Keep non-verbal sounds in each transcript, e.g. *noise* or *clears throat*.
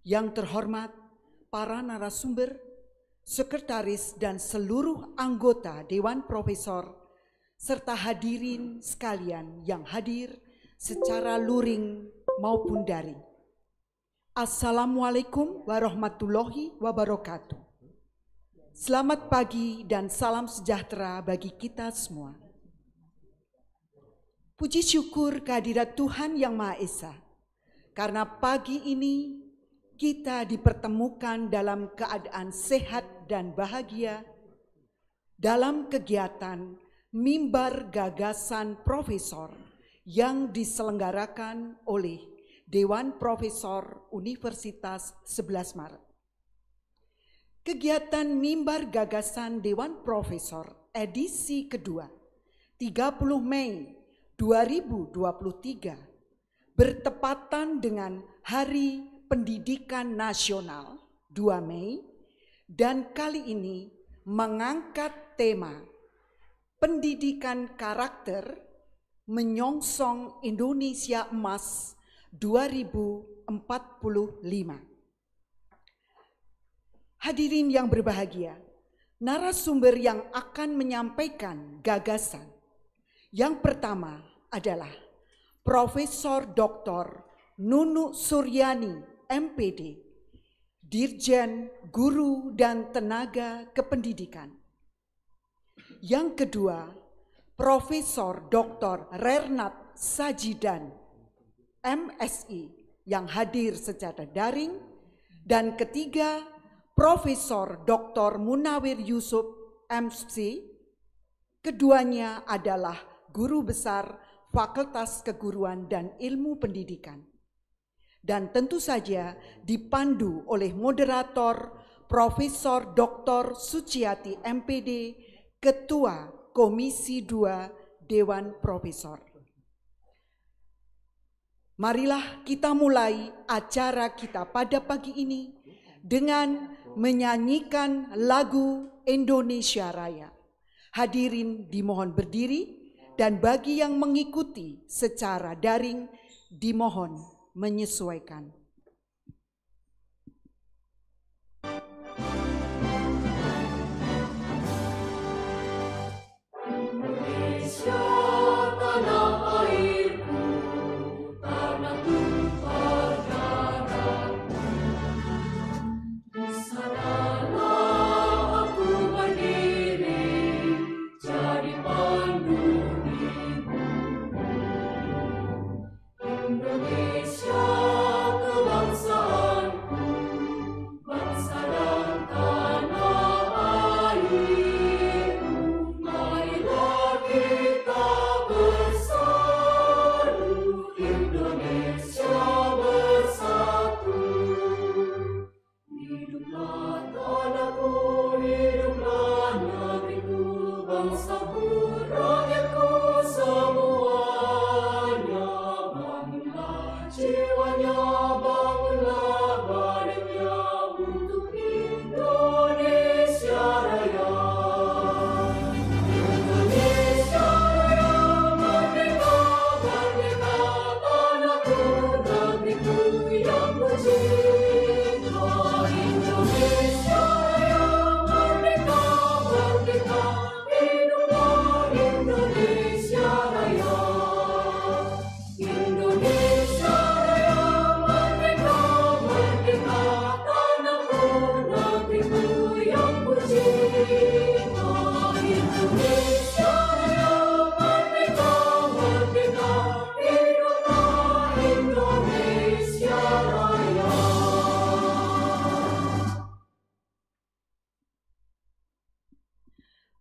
Yang terhormat para narasumber, sekretaris dan seluruh anggota Dewan Profesor serta hadirin sekalian yang hadir secara luring maupun daring. Assalamualaikum warahmatullahi wabarakatuh. Selamat pagi dan salam sejahtera bagi kita semua. Puji syukur kehadirat Tuhan Yang Maha Esa, karena pagi ini kita dipertemukan dalam keadaan sehat dan bahagia dalam kegiatan mimbar gagasan profesor yang diselenggarakan oleh Dewan Profesor Universitas 11 Maret. Kegiatan mimbar gagasan Dewan Profesor edisi kedua 30 Mei 2023 bertepatan dengan Hari Pendidikan Nasional 2 Mei dan kali ini mengangkat tema Pendidikan Karakter Menyongsong Indonesia Emas 2045. Hadirin yang berbahagia, narasumber yang akan menyampaikan gagasan. Yang pertama adalah Profesor Dr. Nunu Suryani MPD, Dirjen Guru dan Tenaga Kependidikan. Yang kedua, Profesor Dr. Rernat Sajidan, MSI, yang hadir secara daring. Dan ketiga, Profesor Dr. Munawir Yusuf, MSc, Keduanya adalah guru besar Fakultas Keguruan dan Ilmu Pendidikan dan tentu saja dipandu oleh moderator Profesor Dr. Suciati MPD, Ketua Komisi 2 Dewan Profesor. Marilah kita mulai acara kita pada pagi ini dengan menyanyikan lagu Indonesia Raya. Hadirin dimohon berdiri dan bagi yang mengikuti secara daring dimohon menyesuaikan.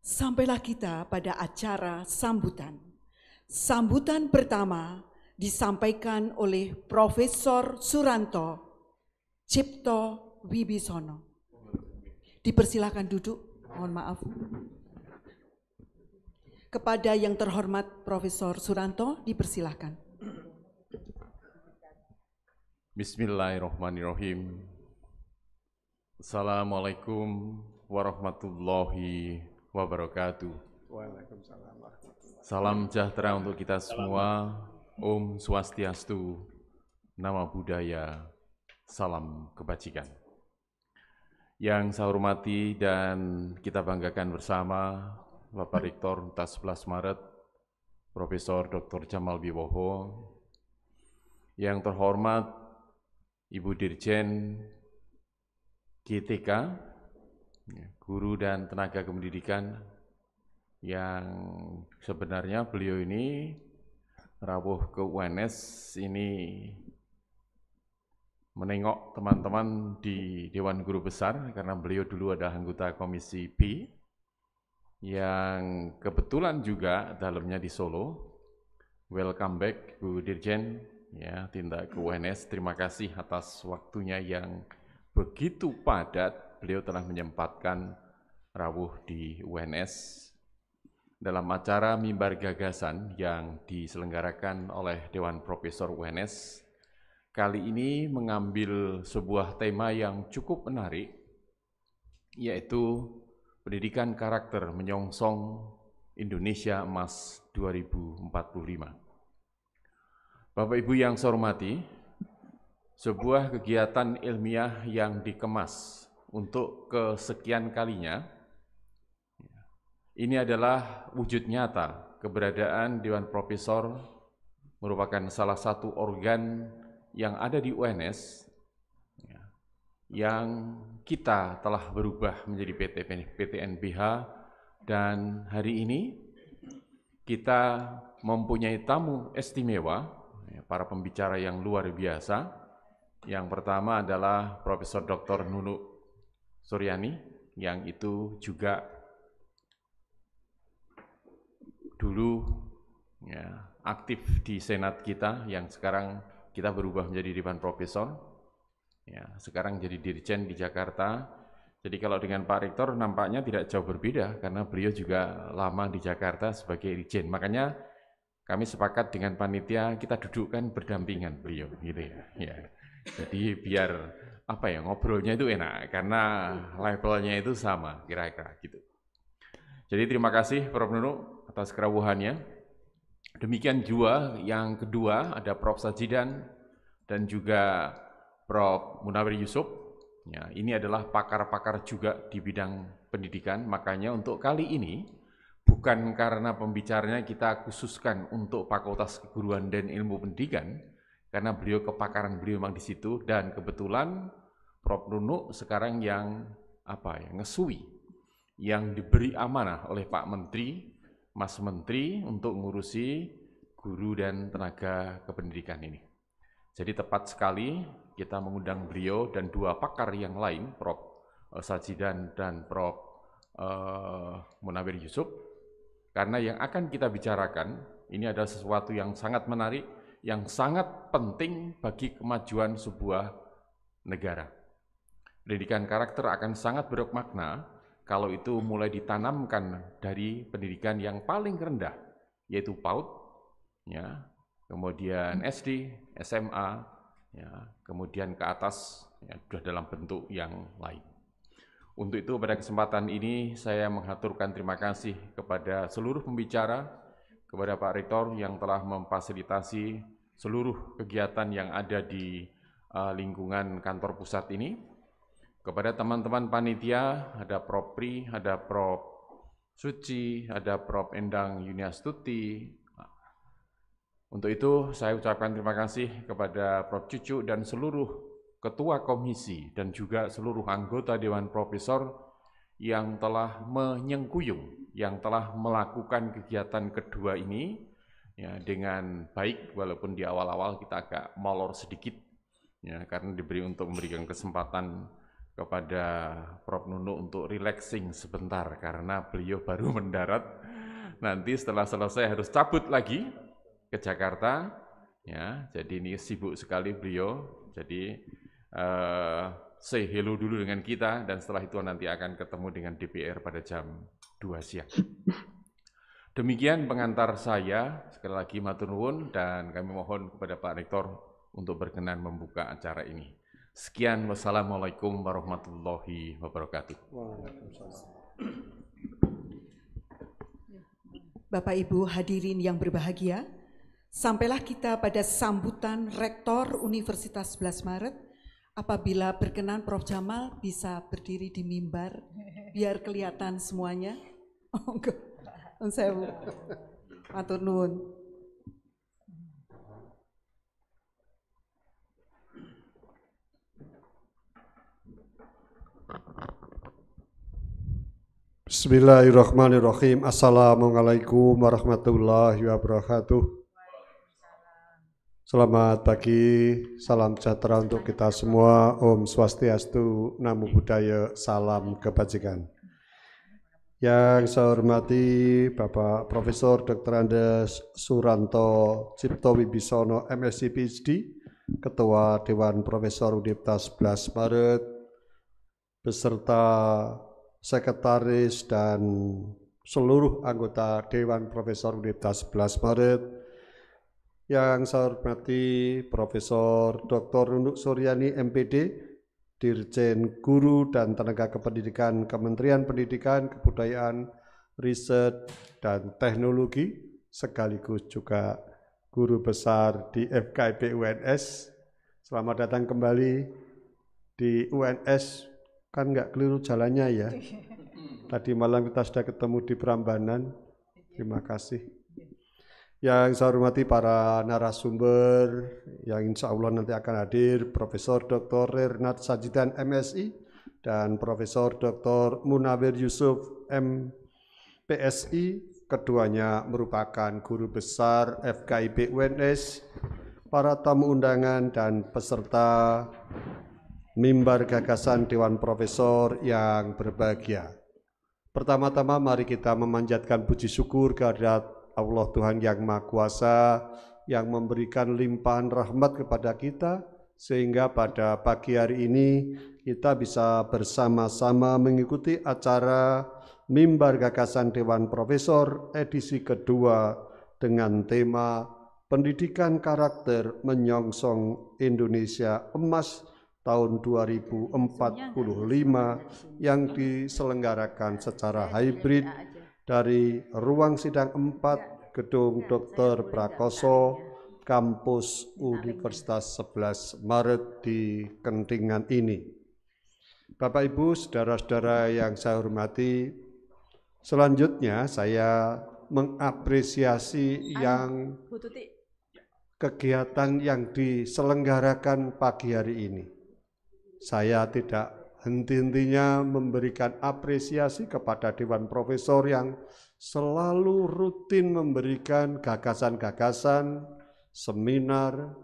Sampailah kita pada acara sambutan. Sambutan pertama disampaikan oleh Profesor Suranto Cipto Wibisono. Dipersilahkan duduk, mohon maaf. Kepada yang terhormat Profesor Suranto, dipersilahkan. Bismillahirrahmanirrahim. Assalamualaikum warahmatullahi wabarakatuh. Waalaikumsalam Salam sejahtera untuk kita semua. Om Swastiastu, Nama Budaya, Salam Kebajikan. Yang saya hormati dan kita banggakan bersama Bapak Rektor 11 Maret, Profesor Dr. Jamal Biwoho, yang terhormat Ibu Dirjen GTK guru dan tenaga kependidikan yang sebenarnya beliau ini rawuh ke UNS ini menengok teman-teman di Dewan Guru Besar karena beliau dulu adalah anggota Komisi B yang kebetulan juga dalamnya di Solo. Welcome back Bu Dirjen ya tindak ke UNS. Terima kasih atas waktunya yang begitu padat beliau telah menyempatkan rawuh di UNS dalam acara mimbar gagasan yang diselenggarakan oleh Dewan Profesor UNS. Kali ini mengambil sebuah tema yang cukup menarik, yaitu pendidikan karakter menyongsong Indonesia Emas 2045. Bapak Ibu yang saya hormati, sebuah kegiatan ilmiah yang dikemas untuk kesekian kalinya. Ini adalah wujud nyata keberadaan Dewan Profesor merupakan salah satu organ yang ada di UNS yang kita telah berubah menjadi PT PTNBH dan hari ini kita mempunyai tamu istimewa para pembicara yang luar biasa. Yang pertama adalah Profesor Dr. Nunuk Suryani yang itu juga dulu ya, aktif di senat kita yang sekarang kita berubah menjadi dewan profesor ya sekarang jadi dirjen di Jakarta jadi kalau dengan Pak Rektor nampaknya tidak jauh berbeda karena beliau juga lama di Jakarta sebagai dirjen makanya kami sepakat dengan panitia kita dudukkan berdampingan beliau gitu ya, ya. jadi biar apa ya ngobrolnya itu enak karena iya. levelnya itu sama kira-kira gitu. Jadi terima kasih Prof Nunu atas kerawuhannya. Demikian juga yang kedua ada Prof Sajidan dan juga Prof Munawir Yusuf. Ya, ini adalah pakar-pakar juga di bidang pendidikan, makanya untuk kali ini bukan karena pembicaranya kita khususkan untuk Fakultas Keguruan dan Ilmu Pendidikan, karena beliau kepakaran beliau memang di situ dan kebetulan Prof Nunu sekarang yang apa ya ngesui yang diberi amanah oleh Pak Menteri Mas Menteri untuk ngurusi guru dan tenaga kependidikan ini. Jadi tepat sekali kita mengundang beliau dan dua pakar yang lain, Prof. Eh, Sajidan dan Prof. Eh, Munawir Yusuf, karena yang akan kita bicarakan ini adalah sesuatu yang sangat menarik, yang sangat penting bagi kemajuan sebuah negara. Pendidikan karakter akan sangat bermakna kalau itu mulai ditanamkan dari pendidikan yang paling rendah, yaitu PAUD, ya, kemudian hmm. SD, SMA, ya, kemudian ke atas ya, sudah dalam bentuk yang lain. Untuk itu pada kesempatan ini saya mengaturkan terima kasih kepada seluruh pembicara, kepada Pak Rektor yang telah memfasilitasi seluruh kegiatan yang ada di uh, lingkungan kantor pusat ini kepada teman-teman panitia, ada Prof. Pri, ada Prof. Suci, ada Prof. Endang Yuniastuti. Untuk itu saya ucapkan terima kasih kepada Prof. Cucu dan seluruh ketua komisi dan juga seluruh anggota Dewan Profesor yang telah menyengkuyung, yang telah melakukan kegiatan kedua ini ya, dengan baik walaupun di awal-awal kita agak molor sedikit ya, karena diberi untuk memberikan kesempatan kepada Prof. Nunu untuk relaxing sebentar karena beliau baru *laughs* mendarat. Nanti setelah selesai harus cabut lagi ke Jakarta. Ya, jadi ini sibuk sekali beliau. Jadi uh, say hello dulu dengan kita dan setelah itu nanti akan ketemu dengan DPR pada jam 2 siang. Demikian pengantar saya, sekali lagi matur nuwun dan kami mohon kepada Pak Rektor untuk berkenan membuka acara ini. Sekian, wassalamualaikum warahmatullahi wabarakatuh. Bapak Ibu hadirin yang berbahagia, sampailah kita pada sambutan Rektor Universitas 11 Maret. Apabila berkenan Prof. Jamal bisa berdiri di mimbar, biar kelihatan semuanya. Oh enggak, saya matur nuwun. Bismillahirrahmanirrahim. Assalamualaikum warahmatullahi wabarakatuh. Selamat pagi, salam sejahtera untuk kita semua. Om Swastiastu, Namo Buddhaya, salam kebajikan. Yang saya hormati Bapak Profesor Dr. Andes Suranto Cipto Wibisono, MSc PhD, Ketua Dewan Profesor Universitas 11 Maret, beserta sekretaris dan seluruh anggota Dewan Profesor Universitas 11 Maret yang saya hormati Profesor Dr. Nunuk Suryani MPD, Dirjen Guru dan Tenaga Kependidikan Kementerian Pendidikan, Kebudayaan, Riset, dan Teknologi, sekaligus juga Guru Besar di FKIP UNS. Selamat datang kembali di UNS kan nggak keliru jalannya ya. Iya. Tadi malam kita sudah ketemu di Prambanan. Terima iya. kasih. Yang saya hormati para narasumber yang insya Allah nanti akan hadir, Profesor Dr. Renat Sajidan MSI dan Profesor Dr. Munawir Yusuf MPSI. Keduanya merupakan guru besar FKIP UNS, para tamu undangan dan peserta mimbar gagasan Dewan Profesor yang berbahagia. Pertama-tama mari kita memanjatkan puji syukur kehadirat Allah Tuhan yang Maha Kuasa yang memberikan limpahan rahmat kepada kita sehingga pada pagi hari ini kita bisa bersama-sama mengikuti acara Mimbar Gagasan Dewan Profesor edisi kedua dengan tema Pendidikan Karakter Menyongsong Indonesia Emas tahun 2045 yang diselenggarakan secara hybrid dari ruang sidang 4 gedung Dr. Prakoso kampus Universitas 11 Maret di Kentingan ini. Bapak Ibu, saudara-saudara yang saya hormati, selanjutnya saya mengapresiasi yang kegiatan yang diselenggarakan pagi hari ini. Saya tidak henti-hentinya memberikan apresiasi kepada Dewan Profesor yang selalu rutin memberikan gagasan-gagasan, seminar,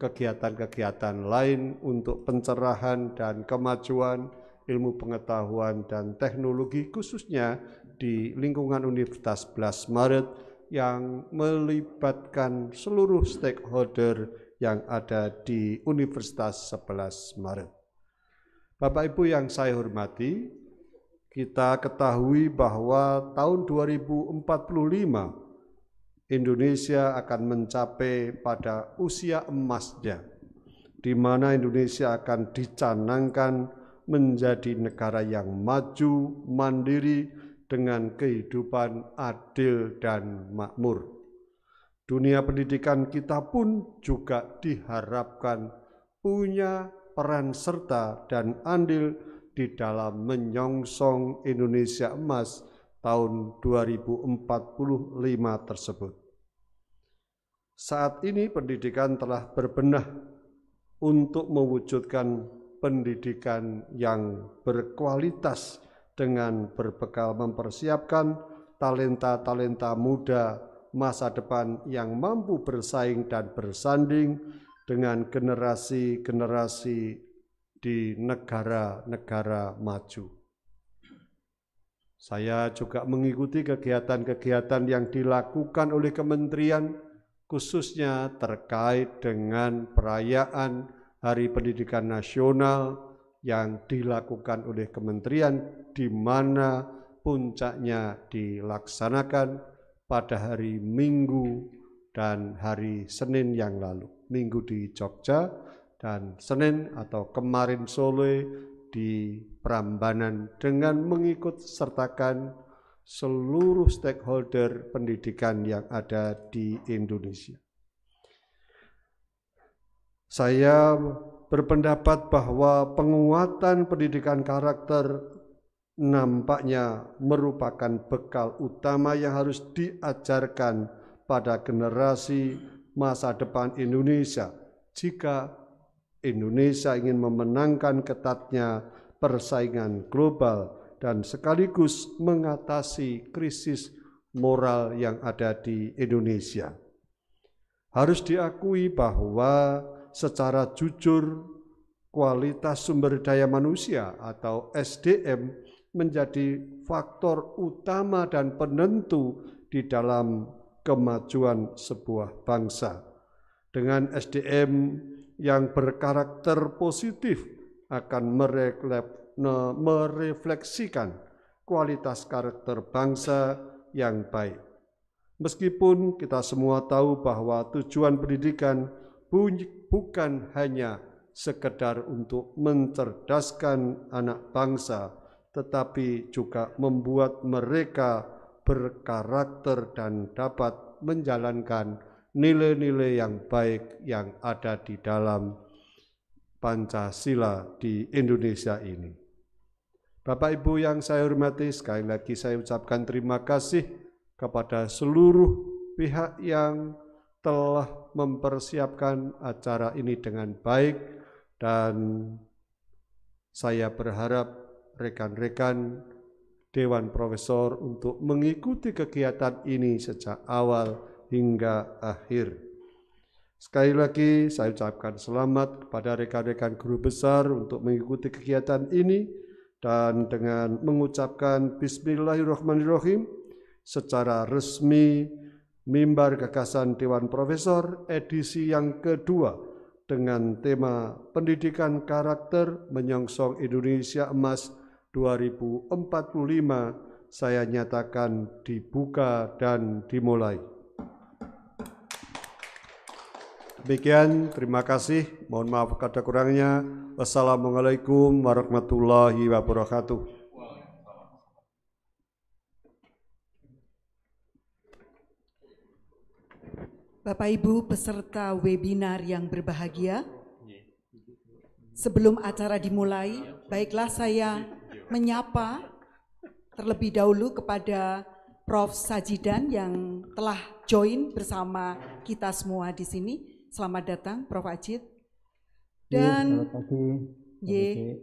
kegiatan-kegiatan lain untuk pencerahan dan kemajuan ilmu pengetahuan dan teknologi khususnya di lingkungan Universitas 11 Maret yang melibatkan seluruh stakeholder yang ada di Universitas 11 Maret. Bapak Ibu yang saya hormati, kita ketahui bahwa tahun 2045 Indonesia akan mencapai pada usia emasnya, di mana Indonesia akan dicanangkan menjadi negara yang maju, mandiri, dengan kehidupan adil dan makmur. Dunia pendidikan kita pun juga diharapkan punya peran serta dan andil di dalam menyongsong Indonesia emas tahun 2045 tersebut. Saat ini pendidikan telah berbenah untuk mewujudkan pendidikan yang berkualitas dengan berbekal mempersiapkan talenta-talenta muda masa depan yang mampu bersaing dan bersanding dengan generasi-generasi di negara-negara maju. Saya juga mengikuti kegiatan-kegiatan yang dilakukan oleh kementerian khususnya terkait dengan perayaan Hari Pendidikan Nasional yang dilakukan oleh kementerian di mana puncaknya dilaksanakan pada hari Minggu dan hari Senin yang lalu. Minggu di Jogja dan Senin atau kemarin sore di Prambanan dengan mengikut sertakan seluruh stakeholder pendidikan yang ada di Indonesia. Saya berpendapat bahwa penguatan pendidikan karakter nampaknya merupakan bekal utama yang harus diajarkan pada generasi masa depan Indonesia jika Indonesia ingin memenangkan ketatnya persaingan global dan sekaligus mengatasi krisis moral yang ada di Indonesia. Harus diakui bahwa secara jujur kualitas sumber daya manusia atau SDM menjadi faktor utama dan penentu di dalam kemajuan sebuah bangsa. Dengan SDM yang berkarakter positif akan merefleksikan kualitas karakter bangsa yang baik. Meskipun kita semua tahu bahwa tujuan pendidikan bukan hanya sekedar untuk mencerdaskan anak bangsa, tetapi juga membuat mereka berkarakter dan dapat menjalankan nilai-nilai yang baik yang ada di dalam Pancasila di Indonesia ini. Bapak Ibu yang saya hormati, sekali lagi saya ucapkan terima kasih kepada seluruh pihak yang telah mempersiapkan acara ini dengan baik dan saya berharap rekan-rekan Dewan Profesor untuk mengikuti kegiatan ini sejak awal hingga akhir. Sekali lagi saya ucapkan selamat kepada rekan-rekan guru besar untuk mengikuti kegiatan ini dan dengan mengucapkan Bismillahirrahmanirrahim secara resmi mimbar gagasan Dewan Profesor edisi yang kedua dengan tema Pendidikan Karakter Menyongsong Indonesia Emas 2045 saya nyatakan dibuka dan dimulai. Demikian, terima kasih. Mohon maaf kata kurangnya. Wassalamualaikum warahmatullahi wabarakatuh. Bapak Ibu peserta webinar yang berbahagia, sebelum acara dimulai, baiklah saya menyapa terlebih dahulu kepada Prof. Sajidan yang telah join bersama kita semua di sini. Selamat datang Prof. Ajit. Iya, Dan ye,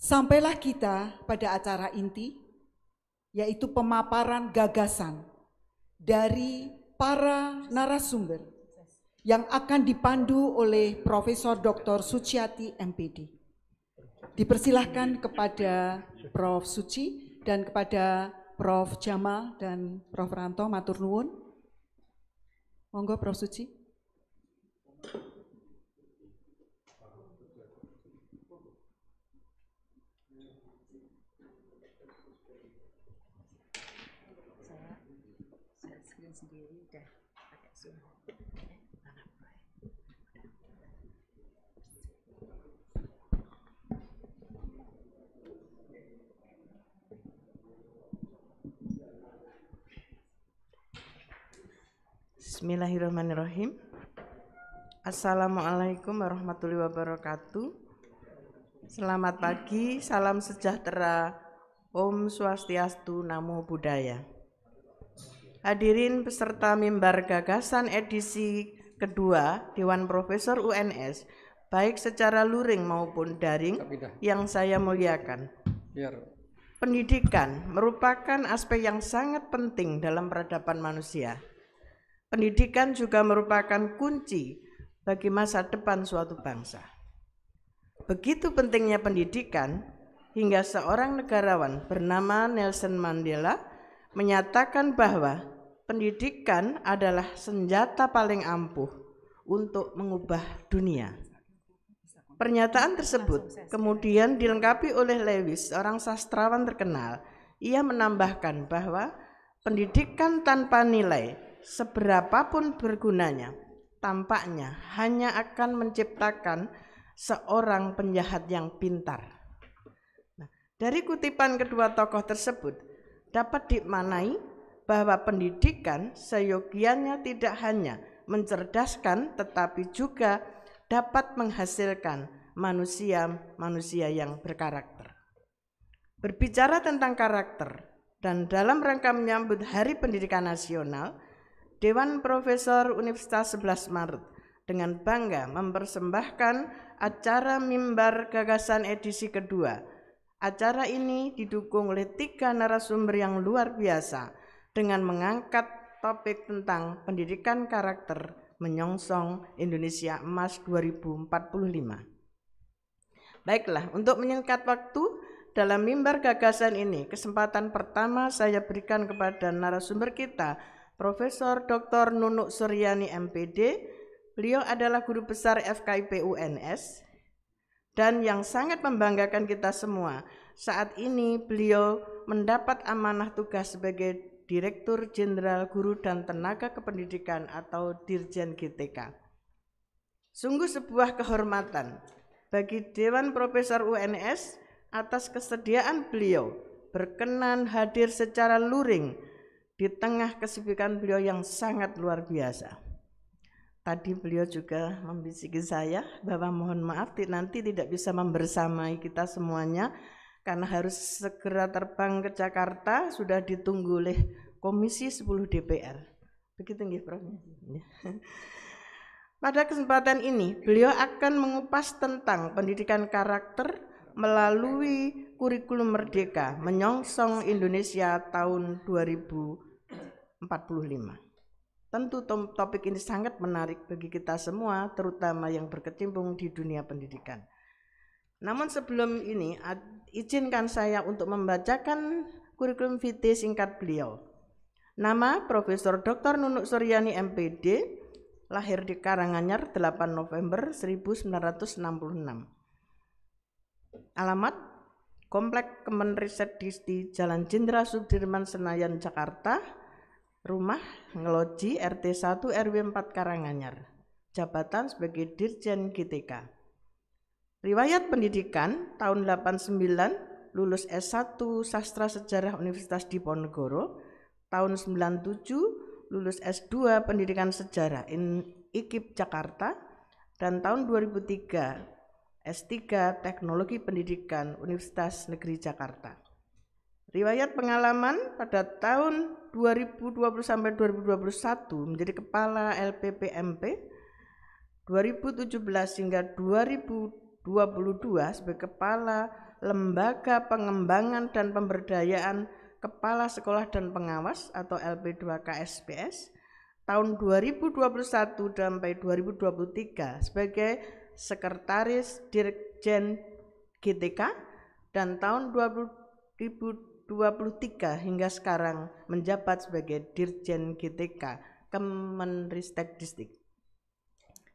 sampailah kita pada acara inti yaitu pemaparan gagasan dari para narasumber yang akan dipandu oleh Profesor Dr. Suciati MPD dipersilahkan kepada Prof. Suci dan kepada Prof. Jamal dan Prof. Ranto Matur Nuwun. Monggo Prof. Suci. Bismillahirrahmanirrahim. Assalamualaikum warahmatullahi wabarakatuh. Selamat pagi, salam sejahtera, Om Swastiastu, Namo Buddhaya. Hadirin peserta mimbar gagasan edisi kedua Dewan Profesor UNS, baik secara luring maupun daring yang saya muliakan. Pendidikan merupakan aspek yang sangat penting dalam peradaban manusia Pendidikan juga merupakan kunci bagi masa depan suatu bangsa. Begitu pentingnya pendidikan, hingga seorang negarawan bernama Nelson Mandela menyatakan bahwa pendidikan adalah senjata paling ampuh untuk mengubah dunia. Pernyataan tersebut kemudian dilengkapi oleh Lewis, seorang sastrawan terkenal. Ia menambahkan bahwa pendidikan tanpa nilai seberapapun bergunanya, tampaknya hanya akan menciptakan seorang penjahat yang pintar. Nah, dari kutipan kedua tokoh tersebut dapat dimanai bahwa pendidikan seyogianya tidak hanya mencerdaskan tetapi juga dapat menghasilkan manusia-manusia yang berkarakter. Berbicara tentang karakter dan dalam rangka menyambut Hari Pendidikan Nasional, Dewan Profesor Universitas 11 Maret dengan bangga mempersembahkan acara mimbar gagasan edisi kedua. Acara ini didukung oleh tiga narasumber yang luar biasa dengan mengangkat topik tentang pendidikan karakter menyongsong Indonesia Emas 2045. Baiklah, untuk menyingkat waktu, dalam mimbar gagasan ini, kesempatan pertama saya berikan kepada narasumber kita, Profesor Dr. Nunuk Suryani MPD, beliau adalah guru besar FKIP UNS dan yang sangat membanggakan kita semua. Saat ini beliau mendapat amanah tugas sebagai Direktur Jenderal Guru dan Tenaga Kependidikan atau Dirjen GTK. Sungguh sebuah kehormatan bagi Dewan Profesor UNS atas kesediaan beliau berkenan hadir secara luring di tengah kesibukan beliau yang sangat luar biasa. Tadi beliau juga membisiki saya bahwa mohon maaf nanti tidak bisa membersamai kita semuanya karena harus segera terbang ke Jakarta sudah ditunggu oleh Komisi 10 DPR. Begitu nggih Prof. Iya. *laughs* Pada kesempatan ini, beliau akan mengupas tentang pendidikan karakter melalui kurikulum merdeka menyongsong Indonesia tahun 2000. 45. Tentu topik ini sangat menarik bagi kita semua, terutama yang berkecimpung di dunia pendidikan. Namun sebelum ini, izinkan saya untuk membacakan kurikulum vitae singkat beliau. Nama Profesor Dr. Nunuk Suryani MPD, lahir di Karanganyar 8 November 1966. Alamat Komplek Kemenriset Disti Jalan Jenderal Sudirman Senayan Jakarta rumah Ngeloji RT 1 RW 4 Karanganyar. Jabatan sebagai Dirjen GTK. Riwayat pendidikan tahun 89 lulus S1 Sastra Sejarah Universitas Diponegoro, tahun 97 lulus S2 Pendidikan Sejarah in IKIP Jakarta dan tahun 2003 S3 Teknologi Pendidikan Universitas Negeri Jakarta. Riwayat pengalaman pada tahun 2020 sampai 2021 menjadi kepala LPPMP 2017 hingga 2022 sebagai kepala Lembaga Pengembangan dan Pemberdayaan Kepala Sekolah dan Pengawas atau LP2KSPS tahun 2021 sampai 2023 sebagai Sekretaris Dirjen GTK dan tahun 2022 2023 hingga sekarang menjabat sebagai Dirjen GTK Kemenristek Distrik.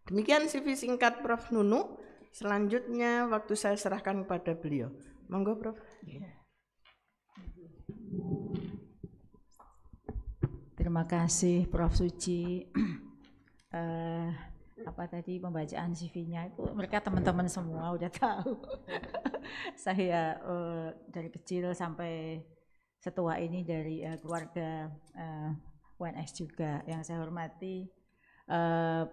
Demikian CV singkat Prof. Nunu. Selanjutnya waktu saya serahkan kepada beliau. Monggo Prof. Iya. Terima kasih Prof. Suci. uh, *clears throat* apa tadi pembacaan CV-nya itu mereka teman-teman semua udah tahu. *laughs* saya uh, dari kecil sampai setua ini dari uh, keluarga uh, eh, WNS juga yang saya hormati uh,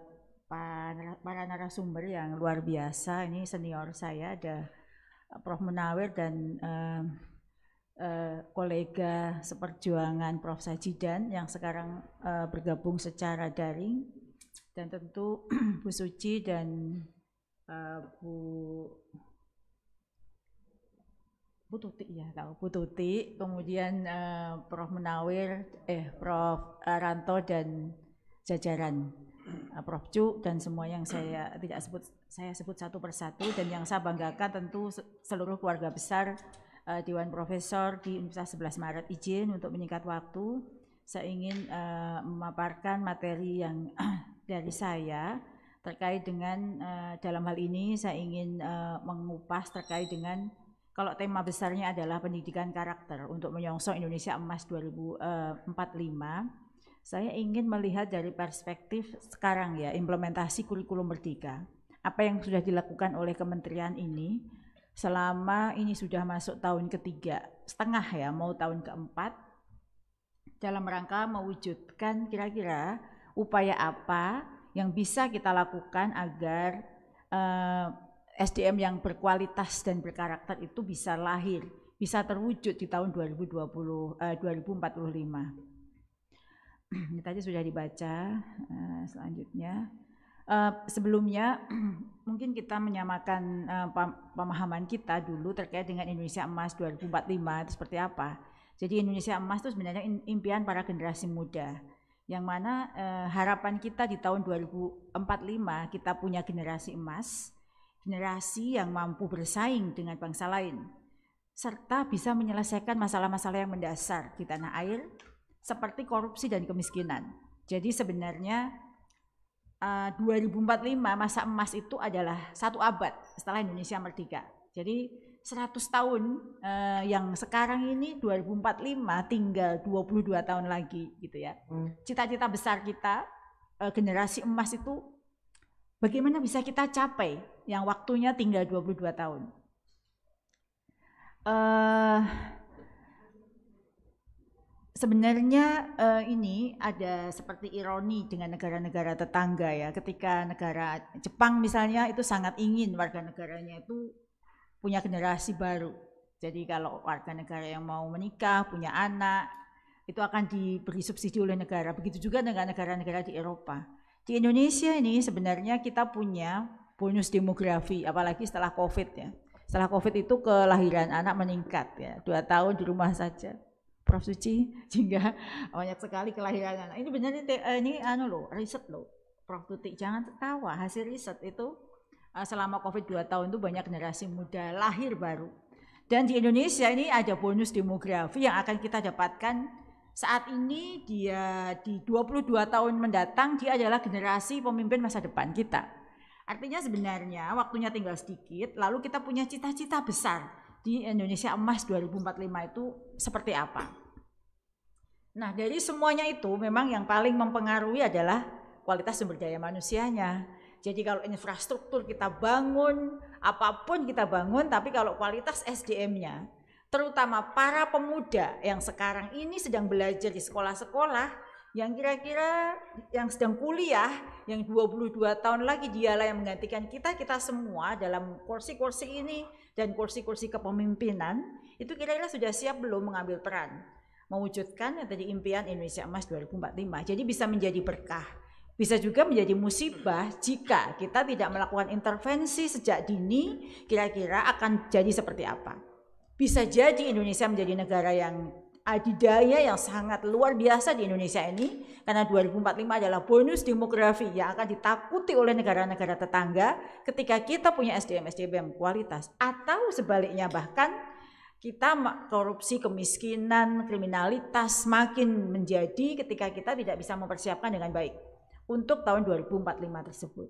para, para narasumber yang luar biasa ini senior saya ada Prof Munawir dan uh, uh, kolega seperjuangan Prof Sajidan yang sekarang uh, bergabung secara daring dan tentu *clears throat* Bu Suci dan uh, Bu Bu Tuti ya tahu Bu Tuti kemudian uh, Prof Menawir eh Prof Ranto dan jajaran uh, Prof Cu dan semua yang saya *clears throat* tidak sebut saya sebut satu persatu dan yang saya banggakan tentu seluruh keluarga besar uh, Dewan Profesor di Universitas 11 Maret izin untuk menyingkat waktu saya ingin uh, memaparkan materi yang *clears throat* dari saya terkait dengan uh, dalam hal ini saya ingin uh, mengupas terkait dengan kalau tema besarnya adalah pendidikan karakter untuk menyongsong Indonesia Emas 2045 eh, saya ingin melihat dari perspektif sekarang ya implementasi kurikulum merdeka apa yang sudah dilakukan oleh kementerian ini selama ini sudah masuk tahun ketiga setengah ya mau tahun keempat dalam rangka mewujudkan kira-kira upaya apa yang bisa kita lakukan agar eh, SDM yang berkualitas dan berkarakter itu bisa lahir, bisa terwujud di tahun 2020 eh, 2045. *clears throat* Ini tadi sudah dibaca. Eh, selanjutnya, eh, sebelumnya *clears throat* mungkin kita menyamakan eh, pemahaman kita dulu terkait dengan Indonesia Emas 2045 itu seperti apa. Jadi Indonesia Emas itu sebenarnya impian para generasi muda yang mana eh, harapan kita di tahun 2045 kita punya generasi emas, generasi yang mampu bersaing dengan bangsa lain, serta bisa menyelesaikan masalah-masalah yang mendasar di tanah air, seperti korupsi dan kemiskinan. Jadi sebenarnya eh, 2045 masa emas itu adalah satu abad setelah Indonesia merdeka. Jadi 100 tahun uh, yang sekarang ini 2045 tinggal 22 tahun lagi gitu ya. Hmm. Cita-cita hmm. besar kita uh, generasi emas itu bagaimana bisa kita capai yang waktunya tinggal 22 tahun. Uh, sebenarnya uh, ini ada seperti ironi dengan negara-negara tetangga ya ketika negara Jepang misalnya itu sangat ingin warga negaranya itu punya generasi baru. Jadi kalau warga negara yang mau menikah, punya anak, itu akan diberi subsidi oleh negara. Begitu juga dengan negara-negara di Eropa. Di Indonesia ini sebenarnya kita punya bonus demografi, apalagi setelah COVID ya. Setelah COVID itu kelahiran anak meningkat ya, dua tahun di rumah saja. Prof Suci, sehingga *laughs* banyak sekali kelahiran anak. Ini benar ini eh, ini anu loh, riset loh. Prof Tuti, jangan tertawa, hasil riset itu Eh, selama COVID 2 tahun itu banyak generasi muda lahir baru. Dan di Indonesia ini ada bonus demografi yang akan kita dapatkan saat ini dia di 22 tahun mendatang dia adalah generasi pemimpin masa depan kita. Artinya sebenarnya waktunya tinggal sedikit lalu kita punya cita-cita besar di Indonesia Emas 2045 itu seperti apa. Nah dari semuanya itu memang yang paling mempengaruhi adalah kualitas sumber daya manusianya jadi kalau infrastruktur kita bangun, apapun kita bangun, tapi kalau kualitas SDM-nya, terutama para pemuda yang sekarang ini sedang belajar di sekolah-sekolah, yang kira-kira yang sedang kuliah, yang 22 tahun lagi dialah yang menggantikan kita, kita semua dalam kursi-kursi ini dan kursi-kursi kepemimpinan, itu kira-kira sudah siap belum mengambil peran mewujudkan yang tadi impian Indonesia Emas 2045. Jadi bisa menjadi berkah bisa juga menjadi musibah jika kita tidak melakukan intervensi sejak dini, kira-kira akan jadi seperti apa. Bisa jadi Indonesia menjadi negara yang adidaya yang sangat luar biasa di Indonesia ini karena 2045 adalah bonus demografi yang akan ditakuti oleh negara-negara tetangga ketika kita punya SDM SDM kualitas atau sebaliknya bahkan kita korupsi, kemiskinan, kriminalitas makin menjadi ketika kita tidak bisa mempersiapkan dengan baik untuk tahun 2045 tersebut.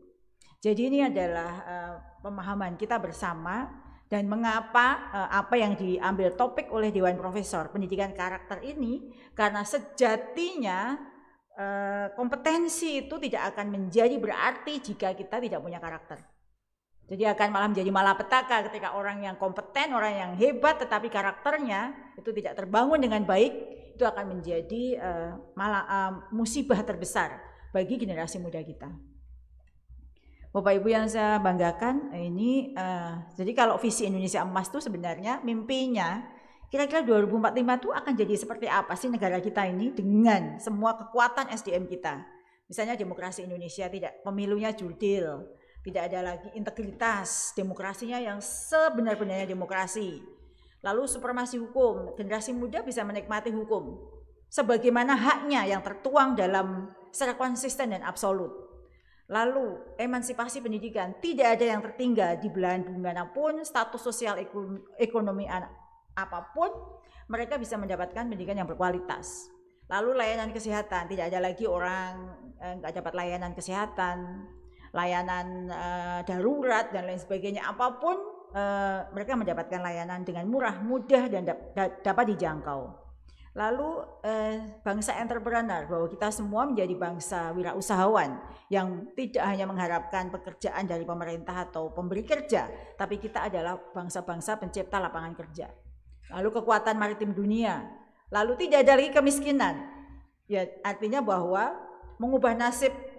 Jadi ini adalah uh, pemahaman kita bersama dan mengapa uh, apa yang diambil topik oleh Dewan Profesor pendidikan karakter ini karena sejatinya uh, kompetensi itu tidak akan menjadi berarti jika kita tidak punya karakter. Jadi akan malah menjadi malapetaka ketika orang yang kompeten, orang yang hebat tetapi karakternya itu tidak terbangun dengan baik, itu akan menjadi uh, malah uh, musibah terbesar bagi generasi muda kita. Bapak Ibu yang saya banggakan ini uh, jadi kalau visi Indonesia emas itu sebenarnya mimpinya kira-kira 2045 itu akan jadi seperti apa sih negara kita ini dengan semua kekuatan SDM kita. Misalnya demokrasi Indonesia tidak pemilunya jurdil, tidak ada lagi integritas demokrasinya yang sebenar-benarnya demokrasi. Lalu supremasi hukum, generasi muda bisa menikmati hukum sebagaimana haknya yang tertuang dalam secara konsisten dan absolut. Lalu emansipasi pendidikan tidak ada yang tertinggal di belahan bumi pun status sosial ekonomi anak apapun, mereka bisa mendapatkan pendidikan yang berkualitas. Lalu layanan kesehatan, tidak ada lagi orang eh, nggak eh, dapat layanan kesehatan, layanan eh, darurat dan lain sebagainya. Apapun eh, mereka mendapatkan layanan dengan murah, mudah dan da dapat dijangkau. Lalu eh, bangsa entrepreneur bahwa kita semua menjadi bangsa wirausahawan yang tidak hanya mengharapkan pekerjaan dari pemerintah atau pemberi kerja, tapi kita adalah bangsa-bangsa pencipta lapangan kerja. Lalu kekuatan maritim dunia, lalu tidak ada lagi kemiskinan. Ya, artinya bahwa mengubah nasib 60%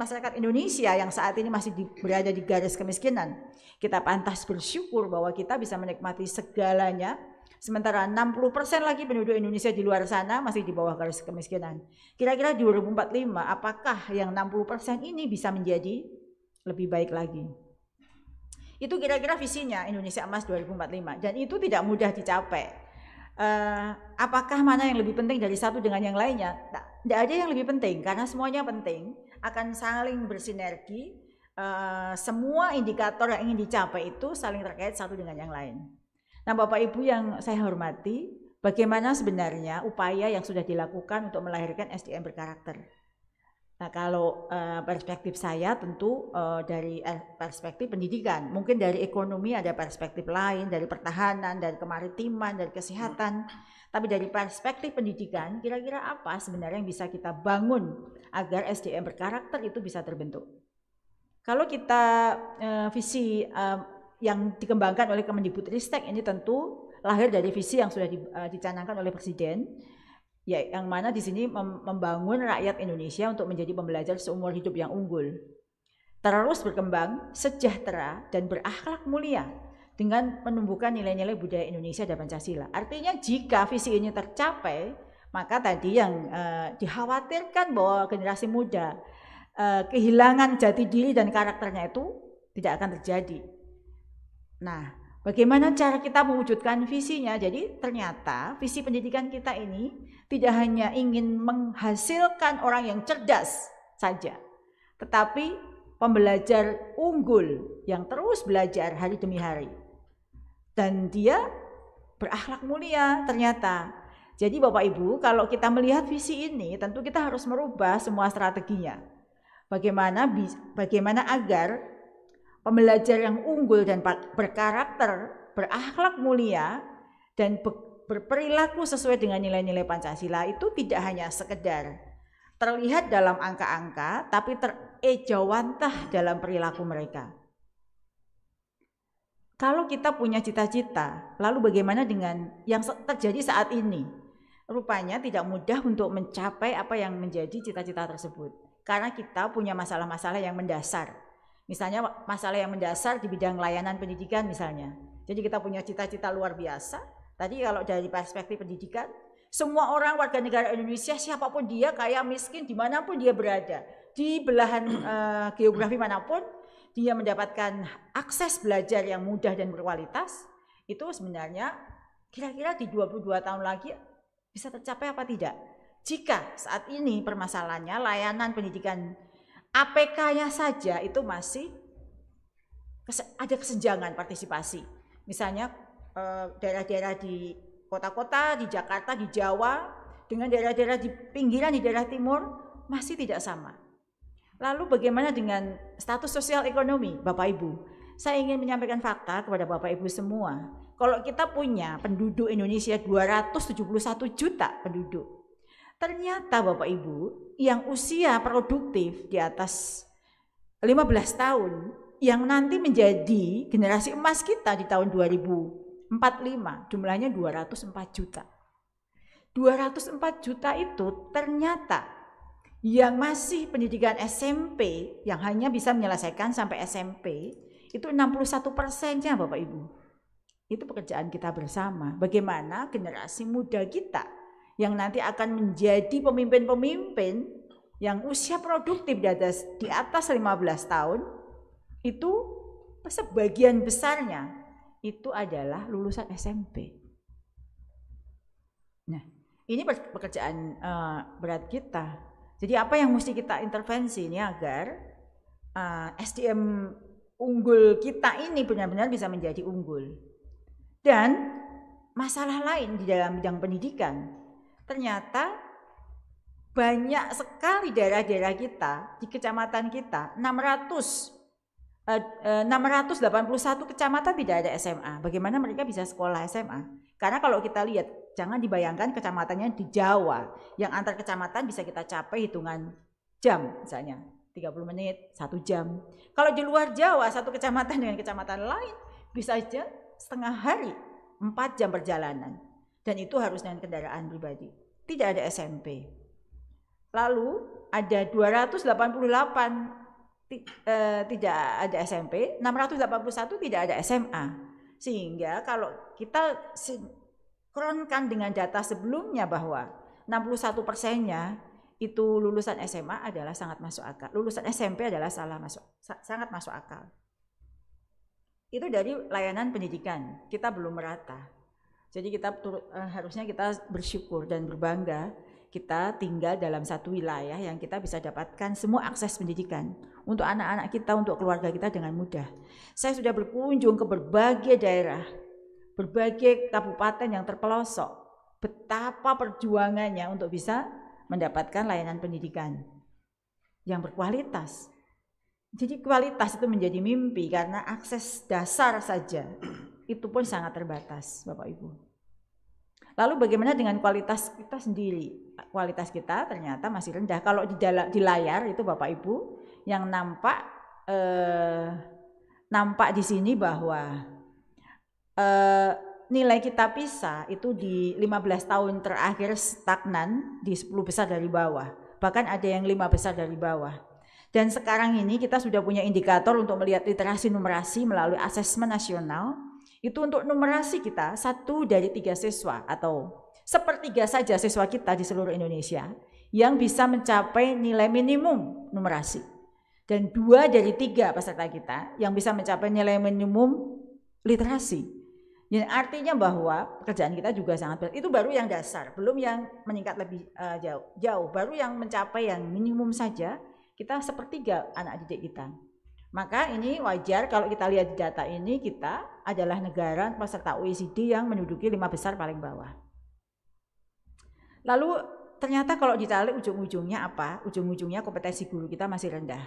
masyarakat Indonesia yang saat ini masih berada di garis kemiskinan. Kita pantas bersyukur bahwa kita bisa menikmati segalanya Sementara 60% lagi penduduk Indonesia di luar sana masih di bawah garis kemiskinan. Kira-kira 2045 apakah yang 60% ini bisa menjadi lebih baik lagi? Itu kira-kira visinya Indonesia Emas 2045 dan itu tidak mudah dicapai. Uh, apakah mana yang lebih penting dari satu dengan yang lainnya? Nah, tidak ada yang lebih penting karena semuanya penting akan saling bersinergi. Uh, semua indikator yang ingin dicapai itu saling terkait satu dengan yang lain. Nah Bapak Ibu yang saya hormati, bagaimana sebenarnya upaya yang sudah dilakukan untuk melahirkan SDM berkarakter? Nah kalau uh, perspektif saya tentu uh, dari eh, perspektif pendidikan, mungkin dari ekonomi ada perspektif lain, dari pertahanan, dari kemaritiman, dari kesehatan. Tapi dari perspektif pendidikan, kira-kira apa sebenarnya yang bisa kita bangun agar SDM berkarakter itu bisa terbentuk? Kalau kita uh, visi uh, yang dikembangkan oleh Kemendikbudristek ini tentu lahir dari visi yang sudah di, uh, dicanangkan oleh Presiden ya yang mana di sini mem membangun rakyat Indonesia untuk menjadi pembelajar seumur hidup yang unggul terus berkembang sejahtera dan berakhlak mulia dengan menumbuhkan nilai-nilai budaya Indonesia dan Pancasila artinya jika visi ini tercapai maka tadi yang uh, dikhawatirkan bahwa generasi muda uh, kehilangan jati diri dan karakternya itu tidak akan terjadi Nah, bagaimana cara kita mewujudkan visinya? Jadi ternyata visi pendidikan kita ini tidak hanya ingin menghasilkan orang yang cerdas saja, tetapi pembelajar unggul yang terus belajar hari demi hari. Dan dia berakhlak mulia ternyata. Jadi Bapak Ibu, kalau kita melihat visi ini, tentu kita harus merubah semua strateginya. Bagaimana bagaimana agar Pembelajar yang unggul dan berkarakter, berakhlak mulia dan berperilaku sesuai dengan nilai-nilai Pancasila itu tidak hanya sekedar terlihat dalam angka-angka tapi terejawantah dalam perilaku mereka. Kalau kita punya cita-cita, lalu bagaimana dengan yang terjadi saat ini? Rupanya tidak mudah untuk mencapai apa yang menjadi cita-cita tersebut karena kita punya masalah-masalah yang mendasar. Misalnya masalah yang mendasar di bidang layanan pendidikan misalnya. Jadi kita punya cita-cita luar biasa. Tadi kalau dari perspektif pendidikan, semua orang warga negara Indonesia siapapun dia, kaya miskin, dimanapun dia berada, di belahan uh, *clears throat* geografi manapun, dia mendapatkan akses belajar yang mudah dan berkualitas, itu sebenarnya kira-kira di 22 tahun lagi bisa tercapai apa tidak? Jika saat ini permasalahannya layanan pendidikan APK-nya saja itu masih ada kesenjangan partisipasi. Misalnya eh, daerah-daerah di kota-kota, di Jakarta, di Jawa, dengan daerah-daerah di pinggiran, di daerah timur, masih tidak sama. Lalu bagaimana dengan status sosial ekonomi Bapak Ibu? Saya ingin menyampaikan fakta kepada Bapak Ibu semua. Kalau kita punya penduduk Indonesia 271 juta penduduk, Ternyata Bapak Ibu yang usia produktif di atas 15 tahun yang nanti menjadi generasi emas kita di tahun 2045 jumlahnya 204 juta. 204 juta itu ternyata yang masih pendidikan SMP yang hanya bisa menyelesaikan sampai SMP itu 61 persennya Bapak Ibu. Itu pekerjaan kita bersama. Bagaimana generasi muda kita yang nanti akan menjadi pemimpin-pemimpin yang usia produktif di atas di atas 15 tahun itu sebagian besarnya itu adalah lulusan SMP. Nah, ini pekerjaan uh, berat kita. Jadi apa yang mesti kita intervensi ini agar uh, eh, SDM unggul kita ini benar-benar bisa menjadi unggul. Dan masalah lain di dalam bidang pendidikan ternyata banyak sekali daerah-daerah kita di kecamatan kita 600 681 eh, eh, kecamatan tidak ada SMA. Bagaimana mereka bisa sekolah SMA? Karena kalau kita lihat, jangan dibayangkan kecamatannya di Jawa, yang antar kecamatan bisa kita capai hitungan jam misalnya, 30 menit, 1 jam. Kalau di luar Jawa, satu kecamatan dengan kecamatan lain bisa aja setengah hari, 4 jam perjalanan dan itu harus dengan kendaraan pribadi. Tidak ada SMP. Lalu ada 288 eh, tidak ada SMP, 681 tidak ada SMA. Sehingga kalau kita sinkronkan dengan data sebelumnya bahwa 61 persennya itu lulusan SMA adalah sangat masuk akal. Lulusan SMP adalah salah masuk, sangat masuk akal. Itu dari layanan pendidikan, kita belum merata. Jadi kita eh, harusnya kita bersyukur dan berbangga kita tinggal dalam satu wilayah yang kita bisa dapatkan semua akses pendidikan untuk anak-anak kita, untuk keluarga kita dengan mudah. Saya sudah berkunjung ke berbagai daerah, berbagai kabupaten yang terpelosok. Betapa perjuangannya untuk bisa mendapatkan layanan pendidikan yang berkualitas. Jadi kualitas itu menjadi mimpi karena akses dasar saja itu pun sangat terbatas, Bapak Ibu. Lalu bagaimana dengan kualitas kita sendiri? Kualitas kita ternyata masih rendah. Kalau di, dalam, di layar itu Bapak Ibu yang nampak eh, nampak di sini bahwa eh, nilai kita PISA itu di 15 tahun terakhir stagnan di 10 besar dari bawah. Bahkan ada yang 5 besar dari bawah. Dan sekarang ini kita sudah punya indikator untuk melihat literasi numerasi melalui asesmen nasional itu untuk numerasi kita satu dari tiga siswa atau sepertiga saja siswa kita di seluruh Indonesia yang bisa mencapai nilai minimum numerasi dan dua dari tiga peserta kita yang bisa mencapai nilai minimum literasi. yang artinya bahwa pekerjaan kita juga sangat berat. Itu baru yang dasar, belum yang meningkat lebih eh, jauh. Jauh, baru yang mencapai yang minimum saja kita sepertiga anak didik kita. Maka ini wajar kalau kita lihat data ini kita adalah negara peserta OECD yang menduduki lima besar paling bawah. Lalu ternyata kalau ditarik ujung-ujungnya apa? Ujung-ujungnya kompetensi guru kita masih rendah.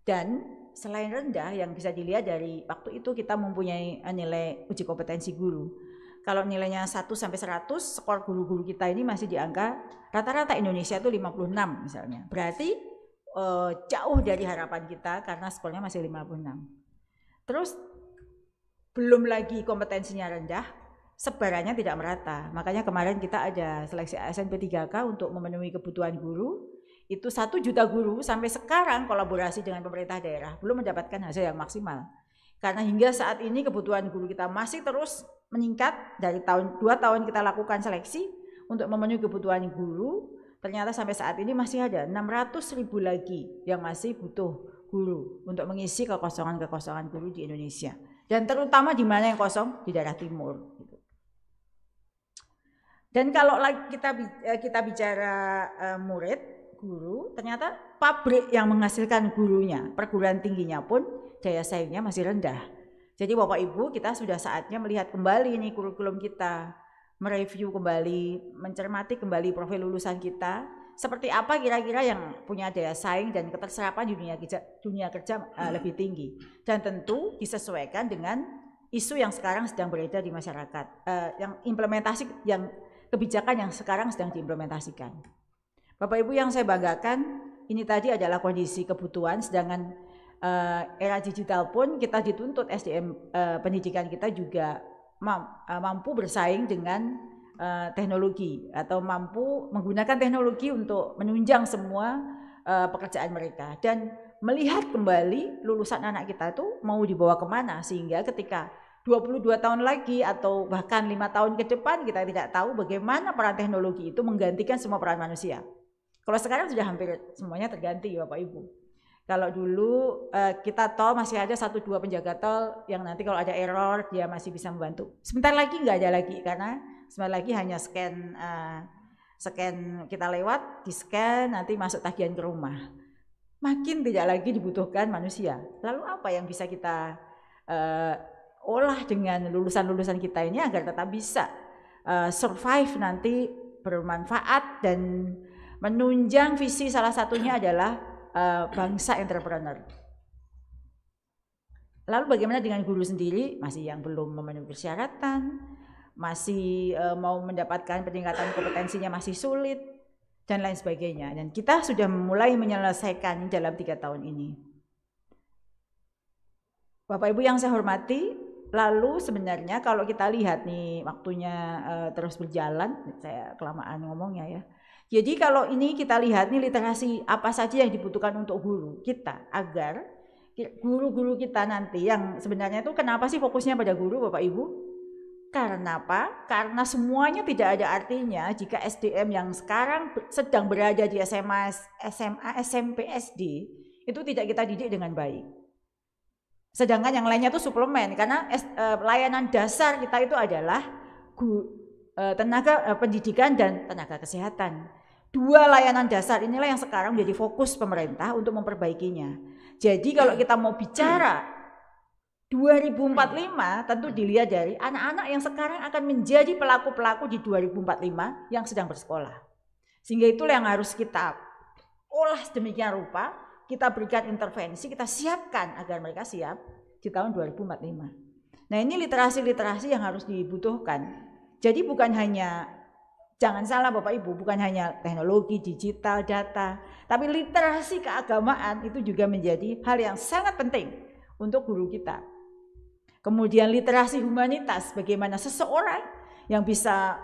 Dan selain rendah yang bisa dilihat dari waktu itu kita mempunyai eh, nilai uji kompetensi guru kalau nilainya 1 sampai 100, skor guru-guru kita ini masih di angka rata-rata Indonesia itu 56 misalnya. Berarti uh, jauh dari harapan kita karena skornya masih 56. Terus belum lagi kompetensinya rendah, sebarannya tidak merata. Makanya kemarin kita ada seleksi ASN P3K untuk memenuhi kebutuhan guru. Itu satu juta guru sampai sekarang kolaborasi dengan pemerintah daerah belum mendapatkan hasil yang maksimal. Karena hingga saat ini kebutuhan guru kita masih terus meningkat dari tahun dua tahun kita lakukan seleksi untuk memenuhi kebutuhan guru ternyata sampai saat ini masih ada 600 ribu lagi yang masih butuh guru untuk mengisi kekosongan-kekosongan guru di Indonesia. Dan terutama di mana yang kosong? Di daerah timur. Gitu. Dan kalau kita eh, kita bicara eh, murid, guru, ternyata pabrik yang menghasilkan gurunya, perguruan tingginya pun daya saingnya masih rendah. Jadi Bapak Ibu kita sudah saatnya melihat kembali ini kurikulum kita mereview kembali, mencermati kembali profil lulusan kita, seperti apa kira-kira yang punya daya saing dan keterserapan di dunia kerja, dunia kerja uh, lebih tinggi dan tentu disesuaikan dengan isu yang sekarang sedang beredar di masyarakat uh, yang implementasi yang kebijakan yang sekarang sedang diimplementasikan Bapak Ibu yang saya banggakan ini tadi adalah kondisi kebutuhan sedangkan uh, era digital pun kita dituntut SDM uh, pendidikan kita juga Eh, mampu bersaing dengan eh, teknologi atau mampu menggunakan teknologi untuk menunjang semua eh, pekerjaan mereka dan melihat kembali lulusan anak kita itu mau dibawa kemana sehingga ketika 22 tahun lagi atau bahkan lima tahun ke depan kita tidak tahu bagaimana peran teknologi itu menggantikan semua peran manusia. Kalau sekarang sudah hampir semuanya terganti Bapak Ibu. Kalau dulu eh, kita tol masih ada satu dua penjaga tol yang nanti kalau ada error dia masih bisa membantu. Sebentar lagi nggak ada lagi karena sebentar lagi hanya scan eh, scan kita lewat, di scan nanti masuk tagihan ke rumah. Makin tidak lagi dibutuhkan manusia. Lalu apa yang bisa kita uh, olah dengan lulusan-lulusan kita ini agar tetap bisa uh, survive nanti bermanfaat dan menunjang visi salah satunya adalah uh, bangsa entrepreneur. Lalu bagaimana dengan guru sendiri? Masih yang belum memenuhi persyaratan, masih uh, mau mendapatkan peningkatan kompetensinya masih sulit dan lain sebagainya. Dan kita sudah mulai menyelesaikan dalam tiga tahun ini. Bapak Ibu yang saya hormati, lalu sebenarnya kalau kita lihat nih waktunya uh, terus berjalan, saya kelamaan ngomongnya ya. Jadi kalau ini kita lihat nih literasi apa saja yang dibutuhkan untuk guru kita agar guru-guru kita nanti yang sebenarnya itu kenapa sih fokusnya pada guru Bapak Ibu? Karena apa? Karena semuanya tidak ada artinya jika SDM yang sekarang sedang berada di SMA, SMA, SMP, SD itu tidak kita didik dengan baik. Sedangkan yang lainnya itu suplemen karena e, layanan dasar kita itu adalah e, tenaga e, pendidikan dan tenaga kesehatan. Dua layanan dasar inilah yang sekarang menjadi fokus pemerintah untuk memperbaikinya. Jadi kalau kita mau bicara 2045 tentu dilihat dari anak-anak yang sekarang akan menjadi pelaku-pelaku di 2045 yang sedang bersekolah. Sehingga itulah yang harus kita olah demikian rupa, kita berikan intervensi, kita siapkan agar mereka siap di tahun 2045. Nah ini literasi-literasi yang harus dibutuhkan. Jadi bukan hanya Jangan salah Bapak Ibu, bukan hanya teknologi, digital, data, tapi literasi keagamaan itu juga menjadi hal yang sangat penting untuk guru kita. Kemudian literasi humanitas, bagaimana seseorang yang bisa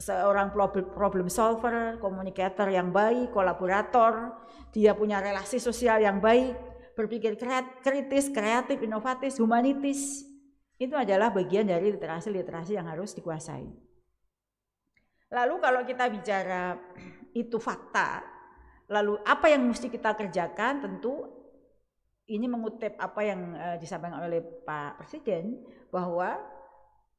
seorang problem solver, komunikator yang baik, kolaborator, dia punya relasi sosial yang baik, berpikir kritis, kreatif, inovatif, humanitis. Itu adalah bagian dari literasi-literasi yang harus dikuasai. Lalu kalau kita bicara itu fakta, lalu apa yang mesti kita kerjakan tentu ini mengutip apa yang eh, disampaikan oleh Pak Presiden bahwa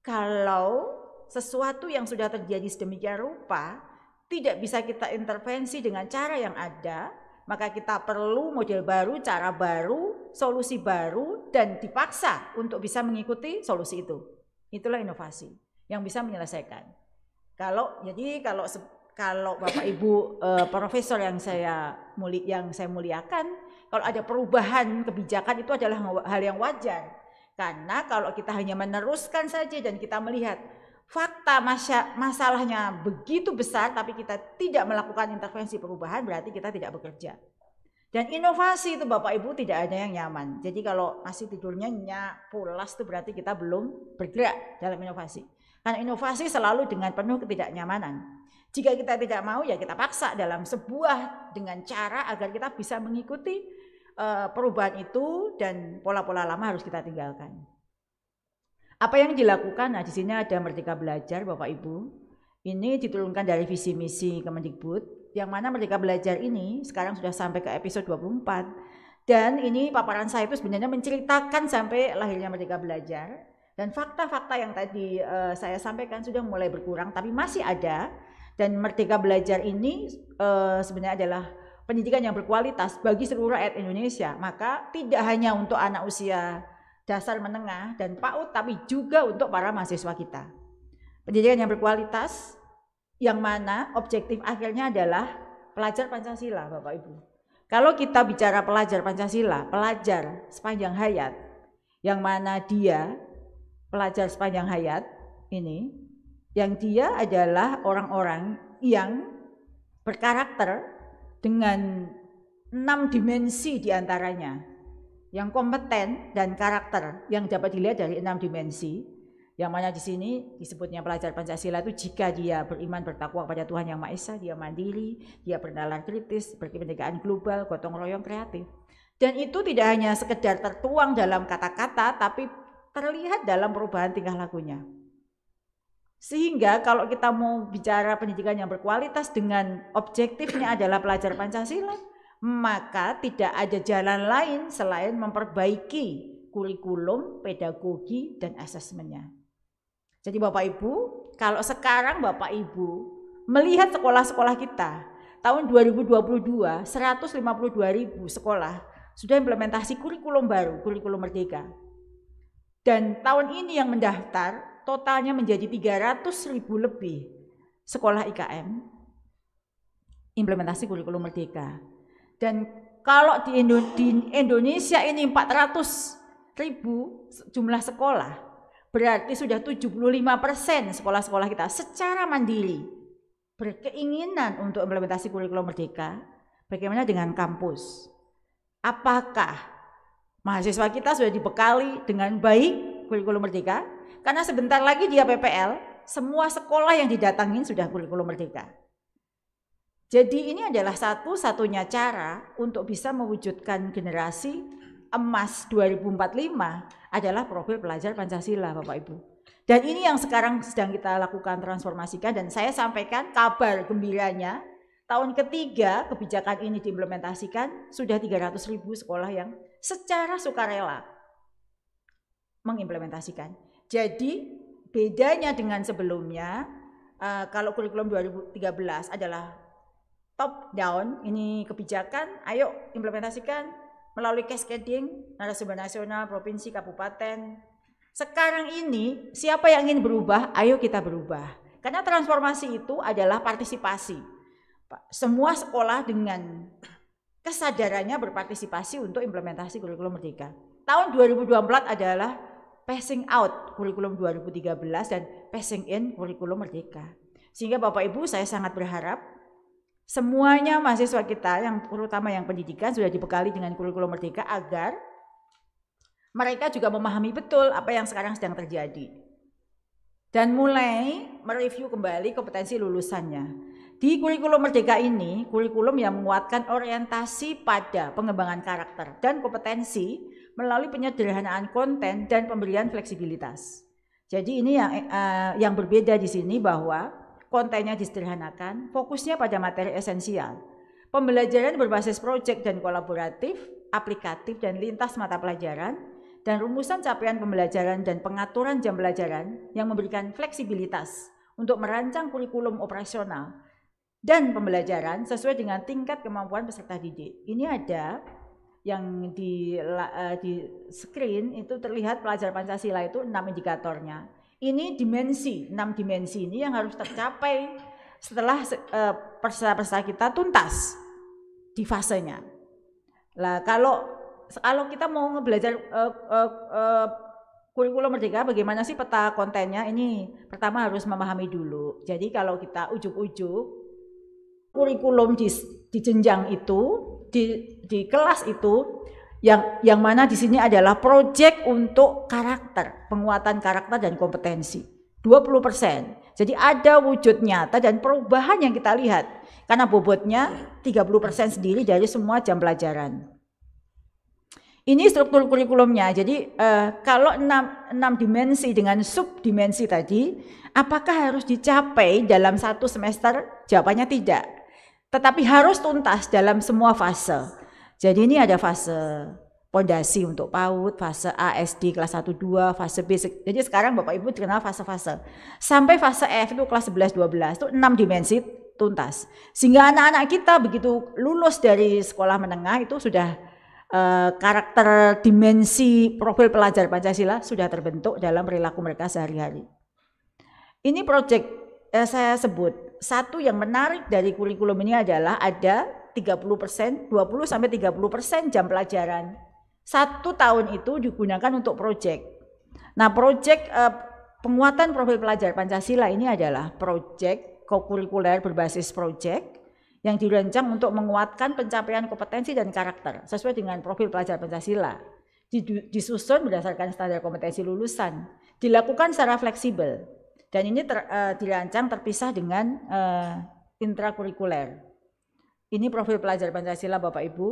kalau sesuatu yang sudah terjadi sedemikian rupa tidak bisa kita intervensi dengan cara yang ada, maka kita perlu model baru, cara baru, solusi baru dan dipaksa untuk bisa mengikuti solusi itu. Itulah inovasi yang bisa menyelesaikan. Kalau jadi kalau kalau Bapak Ibu uh, profesor yang saya muli, yang saya muliakan, kalau ada perubahan kebijakan itu adalah hal yang wajar. Karena kalau kita hanya meneruskan saja dan kita melihat fakta masya, masalahnya begitu besar tapi kita tidak melakukan intervensi perubahan berarti kita tidak bekerja. Dan inovasi itu Bapak Ibu tidak ada yang nyaman. Jadi kalau masih tidurnya nyak, pulas itu berarti kita belum bergerak dalam inovasi. Karena inovasi selalu dengan penuh ketidaknyamanan. Jika kita tidak mau ya kita paksa dalam sebuah dengan cara agar kita bisa mengikuti eh, perubahan itu dan pola-pola lama harus kita tinggalkan. Apa yang dilakukan? Nah, di sini ada Merdeka Belajar, Bapak Ibu. Ini diturunkan dari visi misi Kemendikbud, yang mana Merdeka Belajar ini sekarang sudah sampai ke episode 24. Dan ini paparan saya itu sebenarnya menceritakan sampai lahirnya Merdeka Belajar. Dan fakta-fakta yang tadi uh, saya sampaikan sudah mulai berkurang, tapi masih ada. Dan Merdeka Belajar ini uh, sebenarnya adalah pendidikan yang berkualitas bagi seluruh rakyat Indonesia. Maka tidak hanya untuk anak usia dasar menengah dan PAUD, tapi juga untuk para mahasiswa kita. Pendidikan yang berkualitas, yang mana objektif akhirnya adalah pelajar Pancasila, Bapak Ibu. Kalau kita bicara pelajar Pancasila, pelajar sepanjang hayat, yang mana dia pelajar sepanjang hayat ini yang dia adalah orang-orang yang berkarakter dengan enam dimensi diantaranya yang kompeten dan karakter yang dapat dilihat dari enam dimensi yang mana di sini disebutnya pelajar Pancasila itu jika dia beriman bertakwa kepada Tuhan Yang Maha Esa, dia mandiri, dia bernalar kritis, berkepentingan global, gotong royong kreatif. Dan itu tidak hanya sekedar tertuang dalam kata-kata, tapi terlihat dalam perubahan tingkah lakunya. Sehingga kalau kita mau bicara pendidikan yang berkualitas dengan objektifnya adalah pelajar Pancasila, maka tidak ada jalan lain selain memperbaiki kurikulum, pedagogi, dan asesmennya. Jadi Bapak Ibu, kalau sekarang Bapak Ibu melihat sekolah-sekolah kita, tahun 2022 152 ribu sekolah sudah implementasi kurikulum baru, kurikulum merdeka. Dan tahun ini yang mendaftar totalnya menjadi 300 ribu lebih sekolah IKM implementasi kurikulum merdeka. Dan kalau di, Indonesia ini 400 ribu jumlah sekolah, berarti sudah 75 persen sekolah-sekolah kita secara mandiri berkeinginan untuk implementasi kurikulum merdeka. Bagaimana dengan kampus? Apakah Mahasiswa kita sudah dibekali dengan baik kurikulum merdeka, karena sebentar lagi dia PPL, semua sekolah yang didatangin sudah kurikulum merdeka. Jadi ini adalah satu-satunya cara untuk bisa mewujudkan generasi emas 2045 adalah profil pelajar Pancasila Bapak Ibu. Dan ini yang sekarang sedang kita lakukan transformasikan dan saya sampaikan kabar gembiranya tahun ketiga kebijakan ini diimplementasikan sudah 300 ribu sekolah yang secara sukarela mengimplementasikan. Jadi bedanya dengan sebelumnya uh, kalau kurikulum 2013 adalah top down ini kebijakan ayo implementasikan melalui cascading narasumber nasional provinsi kabupaten sekarang ini siapa yang ingin berubah ayo kita berubah karena transformasi itu adalah partisipasi semua sekolah dengan kesadarannya berpartisipasi untuk implementasi kurikulum merdeka. Tahun 2024 adalah passing out kurikulum 2013 dan passing in kurikulum merdeka. Sehingga Bapak Ibu saya sangat berharap semuanya mahasiswa kita yang terutama yang pendidikan sudah dibekali dengan kurikulum merdeka agar mereka juga memahami betul apa yang sekarang sedang terjadi dan mulai mereview kembali kompetensi lulusannya di kurikulum merdeka ini, kurikulum yang menguatkan orientasi pada pengembangan karakter dan kompetensi melalui penyederhanaan konten dan pemberian fleksibilitas. Jadi ini yang uh, yang berbeda di sini bahwa kontennya disederhanakan, fokusnya pada materi esensial. Pembelajaran berbasis proyek dan kolaboratif, aplikatif dan lintas mata pelajaran, dan rumusan capaian pembelajaran dan pengaturan jam pelajaran yang memberikan fleksibilitas untuk merancang kurikulum operasional dan pembelajaran sesuai dengan tingkat kemampuan peserta didik. Ini ada yang di, uh, di screen itu terlihat pelajar Pancasila itu enam indikatornya. Ini dimensi, enam dimensi ini yang harus tercapai setelah e, peserta peserta uh, kita tuntas di fasenya. Lah kalau kalau kita mau ngebelajar uh, uh, uh, kurikulum merdeka bagaimana sih peta kontennya ini pertama harus memahami dulu. Jadi kalau kita ujuk-ujuk kurikulum di, di jenjang itu, di, di kelas itu, yang yang mana di sini adalah proyek untuk karakter, penguatan karakter dan kompetensi. 20%. Jadi ada wujud nyata dan perubahan yang kita lihat. Karena bobotnya 30% sendiri dari semua jam pelajaran. Ini struktur kurikulumnya. Jadi eh, kalau enam 6 dimensi dengan sub dimensi tadi, apakah harus dicapai dalam satu semester? Jawabannya tidak tetapi harus tuntas dalam semua fase. Jadi ini ada fase pondasi untuk PAUD, fase ASD kelas 1, 2, fase B. Jadi sekarang Bapak Ibu dikenal fase-fase. Sampai fase F itu kelas 11, 12 itu 6 dimensi tuntas. Sehingga anak-anak kita begitu lulus dari sekolah menengah itu sudah uh, karakter dimensi profil pelajar Pancasila sudah terbentuk dalam perilaku mereka sehari-hari. Ini project eh, saya sebut satu yang menarik dari kurikulum ini adalah ada 30%, 20 sampai 30% jam pelajaran. Satu tahun itu digunakan untuk proyek. Nah, proyek eh, penguatan profil pelajar Pancasila ini adalah proyek kokurikuler berbasis proyek yang dirancang untuk menguatkan pencapaian kompetensi dan karakter sesuai dengan profil pelajar Pancasila. Disusun berdasarkan standar kompetensi lulusan, dilakukan secara fleksibel dan ini ter, uh, dirancang terpisah dengan uh, intrakurikuler. Ini profil pelajar Pancasila Bapak Ibu.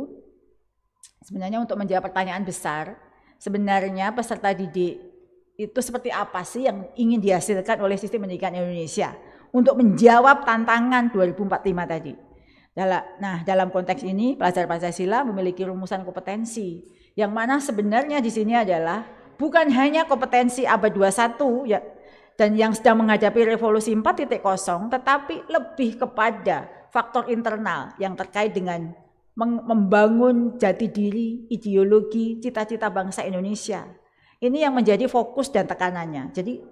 Sebenarnya untuk menjawab pertanyaan besar, sebenarnya peserta didik itu seperti apa sih yang ingin dihasilkan oleh sistem pendidikan Indonesia untuk menjawab tantangan 2045 tadi. Nah, dalam konteks ini pelajar Pancasila memiliki rumusan kompetensi yang mana sebenarnya di sini adalah bukan hanya kompetensi abad 21 ya dan yang sedang menghadapi revolusi 4.0 tetapi lebih kepada faktor internal yang terkait dengan membangun jati diri, ideologi, cita-cita bangsa Indonesia. Ini yang menjadi fokus dan tekanannya. Jadi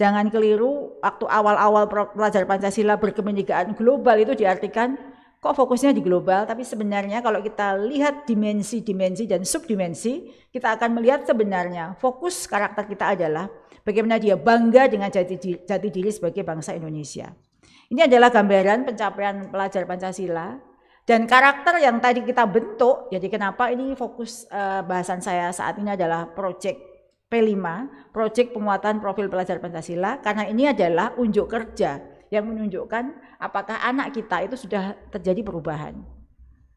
jangan keliru waktu awal-awal pelajar Pancasila berkemenjagaan global itu diartikan kok fokusnya di global tapi sebenarnya kalau kita lihat dimensi-dimensi dan subdimensi kita akan melihat sebenarnya fokus karakter kita adalah Bagaimana dia bangga dengan jati, jati diri sebagai bangsa Indonesia. Ini adalah gambaran pencapaian pelajar Pancasila dan karakter yang tadi kita bentuk. Jadi kenapa ini fokus uh, bahasan saya saat ini adalah project P5, project penguatan profil pelajar Pancasila karena ini adalah unjuk kerja yang menunjukkan apakah anak kita itu sudah terjadi perubahan.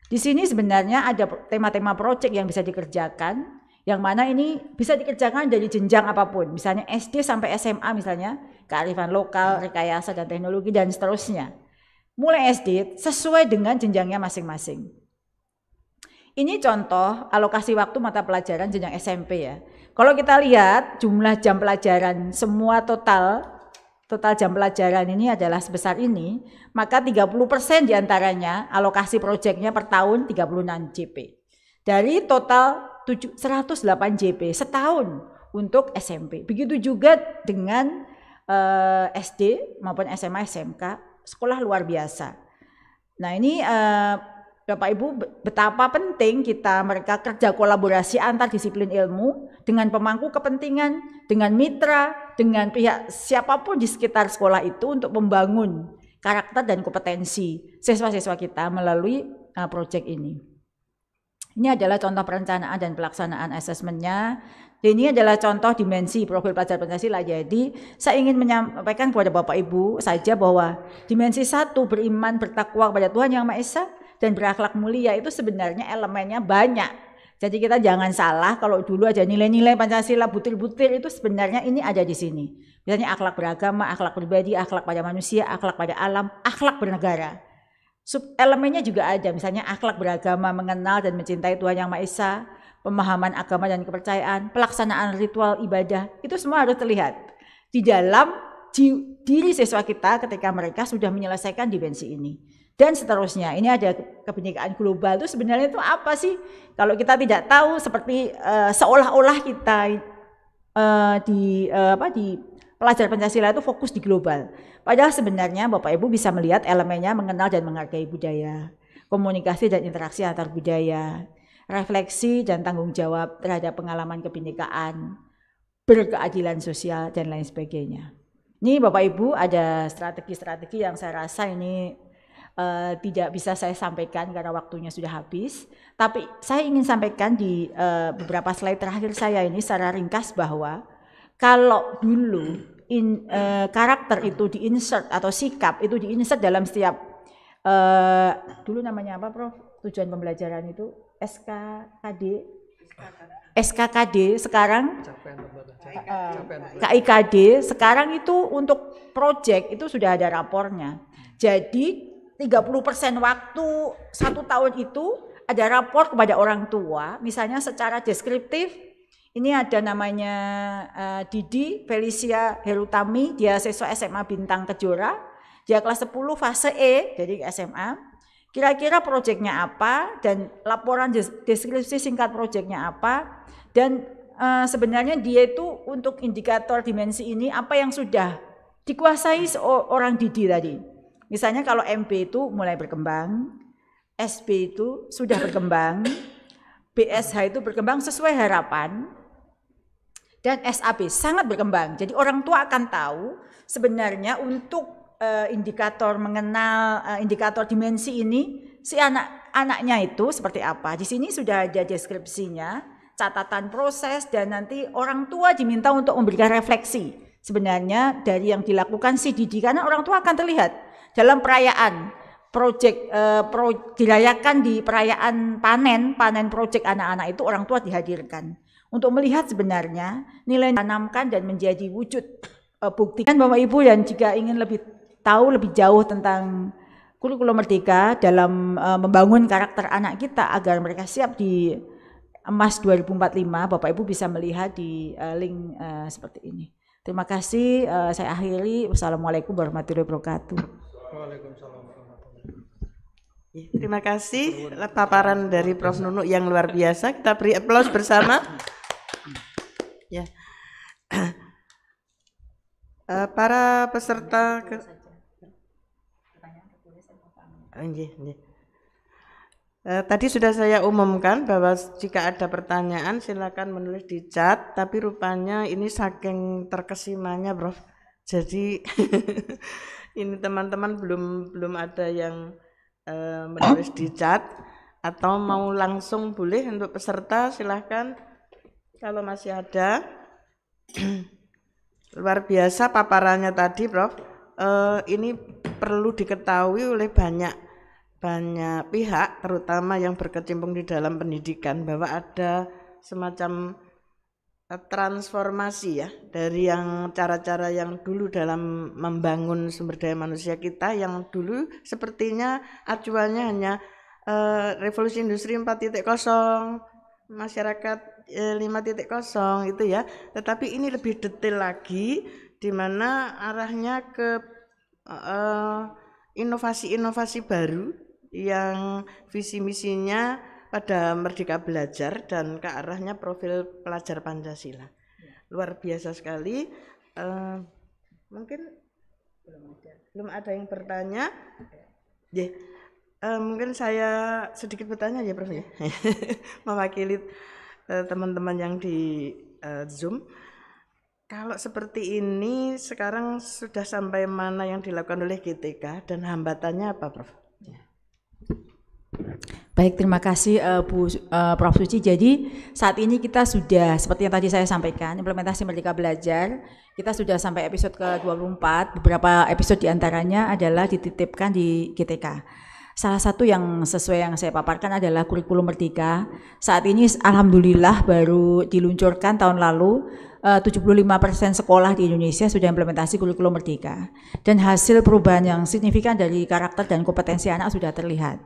Di sini sebenarnya ada tema-tema proyek yang bisa dikerjakan yang mana ini bisa dikerjakan dari jenjang apapun, misalnya SD sampai SMA misalnya, kearifan lokal, rekayasa dan teknologi dan seterusnya. Mulai SD sesuai dengan jenjangnya masing-masing. Ini contoh alokasi waktu mata pelajaran jenjang SMP ya. Kalau kita lihat jumlah jam pelajaran semua total total jam pelajaran ini adalah sebesar ini, maka 30% diantaranya alokasi proyeknya per tahun 36 JP. Dari total 108 JP setahun untuk SMP. Begitu juga dengan uh, eh, SD maupun SMA SMK sekolah luar biasa. Nah ini uh, Bapak Ibu betapa penting kita mereka kerja kolaborasi antar disiplin ilmu dengan pemangku kepentingan, dengan mitra, dengan pihak siapapun di sekitar sekolah itu untuk membangun karakter dan kompetensi siswa-siswa kita melalui uh, eh, proyek ini. Ini adalah contoh perencanaan dan pelaksanaan asesmennya. ini adalah contoh dimensi profil pelajar Pancasila. Jadi saya ingin menyampaikan kepada Bapak Ibu saja bahwa dimensi satu beriman bertakwa kepada Tuhan Yang Maha Esa dan berakhlak mulia itu sebenarnya elemennya banyak. Jadi kita jangan salah kalau dulu aja nilai-nilai Pancasila butir-butir itu sebenarnya ini ada di sini. Misalnya akhlak beragama, akhlak pribadi, akhlak pada manusia, akhlak pada alam, akhlak bernegara sub elemennya juga ada misalnya akhlak beragama mengenal dan mencintai Tuhan Yang Maha Esa pemahaman agama dan kepercayaan pelaksanaan ritual ibadah itu semua harus terlihat di dalam diri siswa kita ketika mereka sudah menyelesaikan dimensi ini dan seterusnya ini ada kebinekaan global itu sebenarnya itu apa sih kalau kita tidak tahu seperti uh, seolah-olah kita uh, di uh, apa di pelajar Pancasila itu fokus di global. Padahal sebenarnya Bapak Ibu bisa melihat elemennya mengenal dan menghargai budaya, komunikasi dan interaksi antar budaya, refleksi dan tanggung jawab terhadap pengalaman kebinekaan, berkeadilan sosial dan lain sebagainya. Ini Bapak Ibu ada strategi-strategi yang saya rasa ini uh, tidak bisa saya sampaikan karena waktunya sudah habis, tapi saya ingin sampaikan di uh, beberapa slide terakhir saya ini secara ringkas bahwa kalau dulu in, uh, karakter itu diinsert atau sikap itu diinsert dalam setiap uh, dulu namanya apa Prof? Tujuan pembelajaran itu SKKD SKKD sekarang KIKD sekarang itu untuk project itu sudah ada rapornya. Jadi 30% waktu satu tahun itu ada rapor kepada orang tua, misalnya secara deskriptif ini ada namanya uh, Didi Felicia Herutami, dia siswa SMA Bintang Kejora. Dia kelas 10 fase E, jadi SMA. Kira-kira proyeknya apa dan laporan deskripsi singkat proyeknya apa dan uh, sebenarnya dia itu untuk indikator dimensi ini apa yang sudah dikuasai orang Didi tadi. Misalnya kalau MP itu mulai berkembang, SP itu sudah berkembang, BSH itu berkembang sesuai harapan, dan SAB sangat berkembang. Jadi orang tua akan tahu sebenarnya untuk uh, indikator mengenal uh, indikator dimensi ini si anak anaknya itu seperti apa. Di sini sudah ada deskripsinya, catatan proses dan nanti orang tua diminta untuk memberikan refleksi sebenarnya dari yang dilakukan si Didi karena orang tua akan terlihat dalam perayaan project eh, pro, dirayakan di perayaan panen panen project anak-anak itu orang tua dihadirkan untuk melihat sebenarnya nilai tanamkan dan menjadi wujud. Eh, bukti. Dan Bapak Ibu yang jika ingin lebih tahu lebih jauh tentang kurikulum merdeka dalam eh, membangun karakter anak kita agar mereka siap di emas 2045 Bapak Ibu bisa melihat di eh, link seperti ini. Terima kasih saya akhiri. Wassalamualaikum warahmatullahi wabarakatuh. Iya, terima kasih paparan dari Prof Nunu yang luar biasa. Kita beri aplaus bersama. Eh, para peserta iya, ke Anjir, anjir. Uh, tadi sudah saya umumkan bahwa jika ada pertanyaan silakan menulis di chat, tapi rupanya ini saking terkesimanya Bro. Jadi *laughs* ini teman-teman belum belum ada yang uh, menulis di chat atau mau langsung boleh untuk peserta silahkan kalau masih ada *clears throat* Luar biasa paparannya tadi, Prof. Uh, ini perlu diketahui oleh banyak banyak pihak, terutama yang berkecimpung di dalam pendidikan, bahwa ada semacam eh, transformasi ya dari yang cara-cara yang dulu dalam membangun sumber daya manusia kita yang dulu sepertinya acuannya hanya uh, revolusi industri 4.0 masyarakat 5.0 eh, itu ya. Tetapi ini lebih detail lagi di mana arahnya ke eh, inovasi-inovasi uh, baru yang visi misinya pada merdeka belajar dan ke arahnya profil pelajar Pancasila. Luar biasa sekali. Uh, mungkin belum ada. Belum ada yang bertanya. Yeah. Uh, mungkin saya sedikit bertanya ya Prof ya. *laughs* Mewakili Eh, teman-teman yang di uh, Zoom. Kalau seperti ini sekarang sudah sampai mana yang dilakukan oleh GTK dan hambatannya apa, Prof? Ya. Baik, terima kasih uh, Bu uh, Prof Suci. Jadi saat ini kita sudah seperti yang tadi saya sampaikan, implementasi Merdeka Belajar, kita sudah sampai episode ke-24. Beberapa episode diantaranya adalah dititipkan di GTK. Salah satu yang sesuai yang saya paparkan adalah kurikulum Merdeka. Saat ini alhamdulillah baru diluncurkan tahun lalu 75% eh, sekolah di Indonesia sudah implementasi kurikulum Merdeka dan hasil perubahan yang signifikan dari karakter dan kompetensi anak sudah terlihat.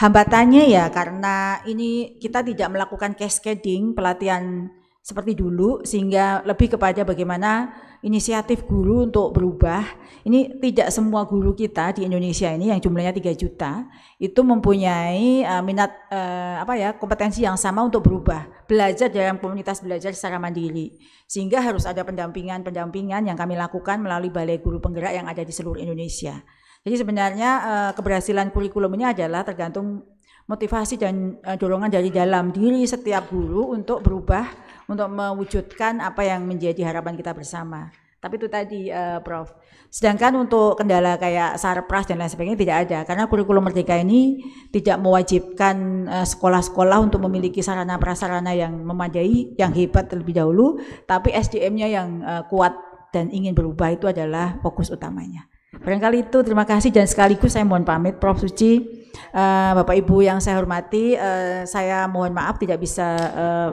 Hambatannya ya karena ini kita tidak melakukan cascading pelatihan seperti dulu sehingga lebih kepada bagaimana inisiatif guru untuk berubah. Ini tidak semua guru kita di Indonesia ini yang jumlahnya 3 juta itu mempunyai uh, minat uh, apa ya kompetensi yang sama untuk berubah, belajar dalam komunitas belajar secara mandiri. Sehingga harus ada pendampingan-pendampingan yang kami lakukan melalui Balai Guru Penggerak yang ada di seluruh Indonesia. Jadi sebenarnya uh, keberhasilan kurikulum ini adalah tergantung motivasi dan dorongan dari dalam diri setiap guru untuk berubah untuk mewujudkan apa yang menjadi harapan kita bersama. Tapi itu tadi uh, Prof. Sedangkan untuk kendala kayak sarpras dan lain sebagainya tidak ada karena kurikulum merdeka ini tidak mewajibkan eh, sekolah-sekolah uh, untuk memiliki sarana prasarana yang memadai, yang hebat terlebih dahulu, tapi SDM-nya yang uh, kuat dan ingin berubah itu adalah fokus utamanya. Barangkali itu terima kasih dan sekaligus saya mohon pamit Prof Suci. Uh, Bapak Ibu yang saya hormati, uh, saya mohon maaf tidak bisa uh,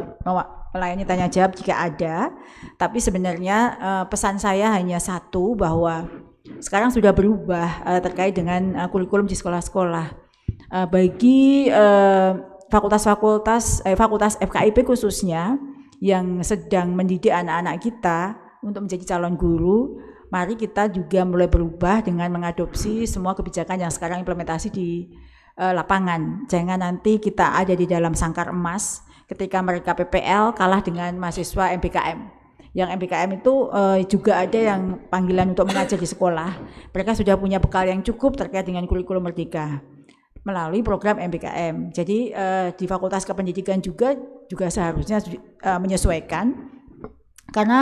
Pelayannya tanya jawab jika ada. Tapi sebenarnya uh, pesan saya hanya satu bahwa sekarang sudah berubah uh, terkait dengan uh, kurikulum di sekolah-sekolah. Uh, bagi fakultas-fakultas eh, fakultas FKIP khususnya yang sedang mendidik anak-anak kita untuk menjadi calon guru, mari kita juga mulai berubah dengan mengadopsi semua kebijakan yang sekarang implementasi di lapangan. Jangan nanti kita ada di dalam sangkar emas ketika mereka PPL kalah dengan mahasiswa MBKM yang MBKM itu uh, juga ada yang panggilan untuk mengajar di sekolah. Mereka sudah punya bekal yang cukup terkait dengan kurikulum merdeka melalui program MBKM. Jadi uh, di Fakultas Kependidikan juga juga seharusnya uh, menyesuaikan karena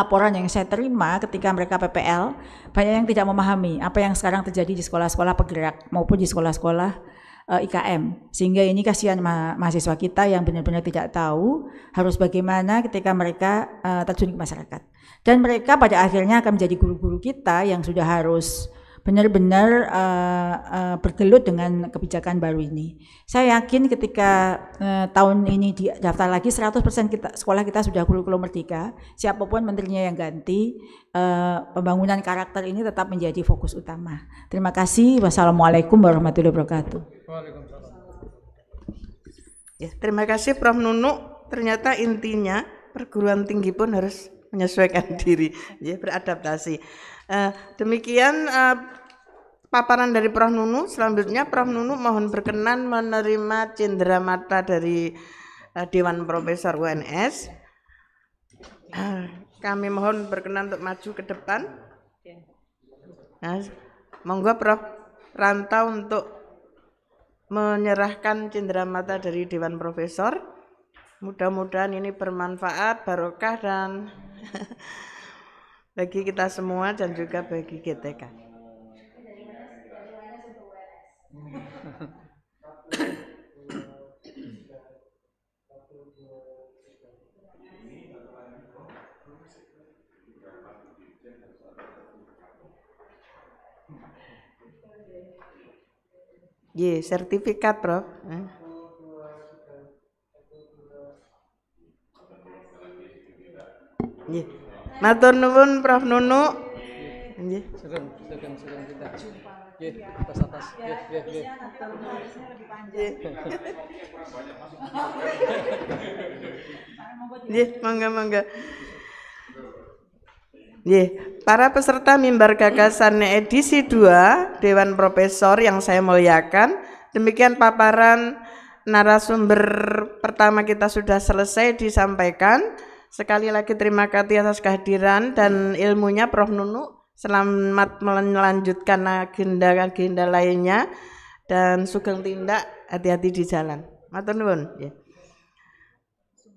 laporan yang saya terima ketika mereka PPL banyak yang tidak memahami apa yang sekarang terjadi di sekolah-sekolah pegerak maupun di sekolah-sekolah uh, eh, IKM. Sehingga ini kasihan ma mahasiswa kita yang benar-benar tidak tahu harus bagaimana ketika mereka uh, terjun ke masyarakat. Dan mereka pada akhirnya akan menjadi guru-guru kita yang sudah harus benar-benar uh, uh, bergelut dengan kebijakan baru ini. Saya yakin ketika uh, tahun ini di daftar lagi 100% kita sekolah kita sudah kurikulum merdeka, siapapun menterinya yang ganti, uh, pembangunan karakter ini tetap menjadi fokus utama. Terima kasih. Wassalamualaikum warahmatullahi wabarakatuh. Ya, terima kasih Prof Nunu. Ternyata intinya perguruan tinggi pun harus menyesuaikan *laughs* diri, ya beradaptasi. Uh, demikian uh, paparan dari Prof Nunu. Selanjutnya Prof Nunu mohon berkenan menerima cindera mata dari uh, Dewan Profesor UNS. Uh, kami mohon berkenan untuk maju ke depan. Ya. Nah, monggo Prof Rantau untuk menyerahkan cindera mata dari Dewan Profesor. Mudah-mudahan ini bermanfaat, barokah dan *laughs* bagi kita semua dan juga bagi GTK. Iya, iya, iya, *laughs* Ye, sertifikat, Prof. Nggih. Eh. Matur nuwun Prof Nunu. Nggih. Sugeng, sugeng, sugeng kita. Nggih, atas atas. Nggih, *laughs* nggih, nggih. Nggih, monggo-monggo. Yeah. para peserta mimbar gagasan edisi 2 Dewan Profesor yang saya muliakan, demikian paparan narasumber pertama kita sudah selesai disampaikan. Sekali lagi terima kasih atas kehadiran dan ilmunya Prof Nunu. Selamat melanjutkan agenda-agenda lainnya dan sugeng tindak hati-hati di jalan. Matur nuwun. Yeah.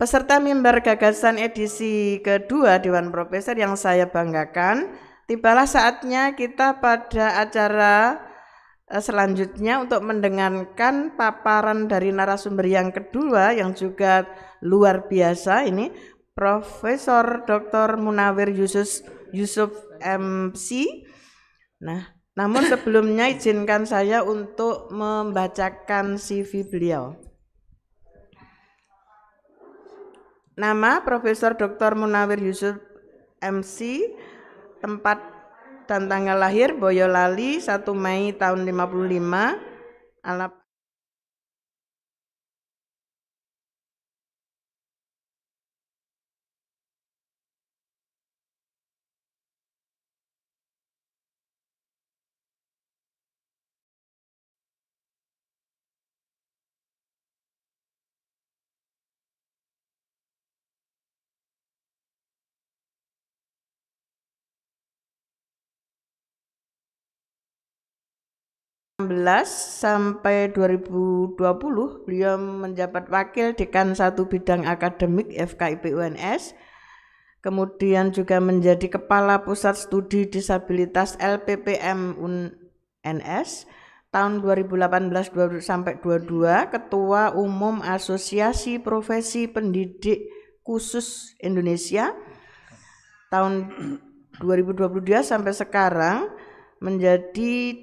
Peserta mimbar gagasan edisi kedua Dewan Profesor yang saya banggakan, tibalah saatnya kita pada acara eh, selanjutnya untuk mendengarkan paparan dari narasumber yang kedua yang juga luar biasa ini Profesor Dr. Munawir Yusuf Yusuf MC. Nah, namun *laughs* sebelumnya izinkan saya untuk membacakan CV beliau. Nama Profesor Dr. Munawir Yusuf MC, tempat dan tanggal lahir Boyolali 1 Mei tahun 55, alap sampai 2020 beliau menjabat wakil dekan satu bidang akademik FKIP UNS. Kemudian juga menjadi kepala pusat studi disabilitas LPPM UNS tahun 2018 sampai 22 ketua umum Asosiasi Profesi Pendidik Khusus Indonesia tahun 2022 sampai sekarang menjadi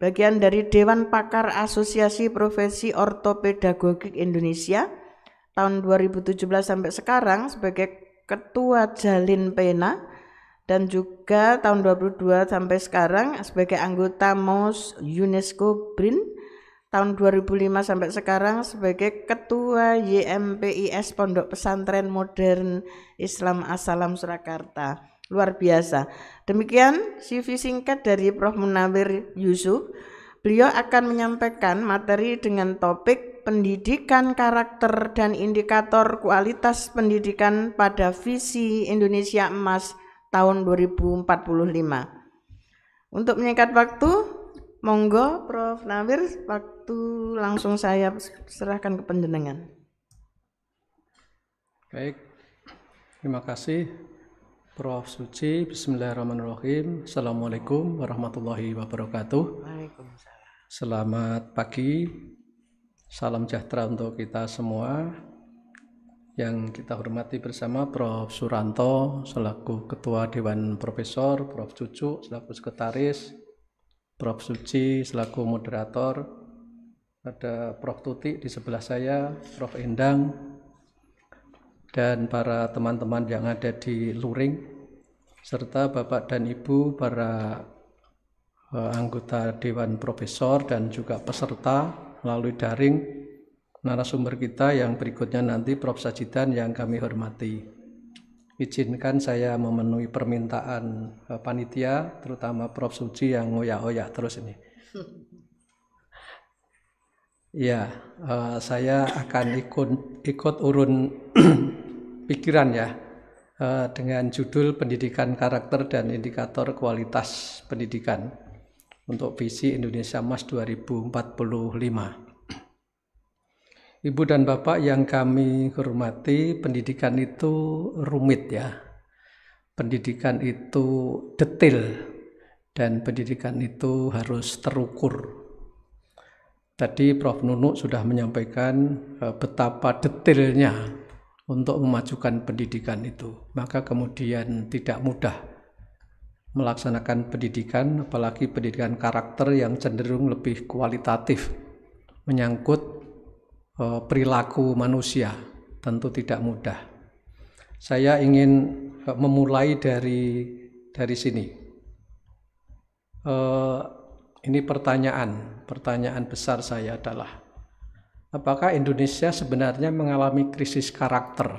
bagian dari Dewan Pakar Asosiasi Profesi Ortopedagogik Indonesia tahun 2017 sampai sekarang sebagai Ketua Jalin Pena dan juga tahun 22 sampai sekarang sebagai anggota MOS UNESCO BRIN tahun 2005 sampai sekarang sebagai Ketua YMPIS Pondok Pesantren Modern Islam Asalam Surakarta luar biasa. Demikian CV singkat dari Prof. Munawir Yusuf. Beliau akan menyampaikan materi dengan topik pendidikan karakter dan indikator kualitas pendidikan pada visi Indonesia Emas tahun 2045. Untuk menyingkat waktu, monggo Prof. Nawir, waktu langsung saya serahkan ke penjenengan. Baik, terima kasih Prof. Suci, Bismillahirrahmanirrahim. Assalamualaikum warahmatullahi wabarakatuh. Waalaikumsalam. Selamat pagi. Salam sejahtera untuk kita semua. Yang kita hormati bersama Prof. Suranto selaku Ketua Dewan Profesor, Prof. Cucu selaku Sekretaris, Prof. Suci selaku Moderator, ada Prof. Tuti di sebelah saya, Prof. Endang, dan para teman-teman yang ada di Luring serta Bapak dan Ibu para eh, anggota Dewan Profesor dan juga peserta melalui daring narasumber kita yang berikutnya nanti Prof. Sajidan yang kami hormati. Izinkan saya memenuhi permintaan eh, panitia, terutama Prof. Suci yang ngoyah ngoyak terus ini. *laughs* Ya, eh, saya akan ikut, ikut urun *clears throat* pikiran ya eh, dengan judul pendidikan karakter dan indikator kualitas pendidikan untuk visi Indonesia Emas 2045. Ibu dan Bapak yang kami hormati, pendidikan itu rumit ya. Pendidikan itu detail dan pendidikan itu harus terukur. Tadi Prof Nunuk sudah menyampaikan eh, betapa detailnya untuk memajukan pendidikan itu. Maka kemudian tidak mudah melaksanakan pendidikan, apalagi pendidikan karakter yang cenderung lebih kualitatif, menyangkut e, perilaku manusia, tentu tidak mudah. Saya ingin e, memulai dari dari sini. E, ini pertanyaan, pertanyaan besar saya adalah apakah Indonesia sebenarnya mengalami krisis karakter?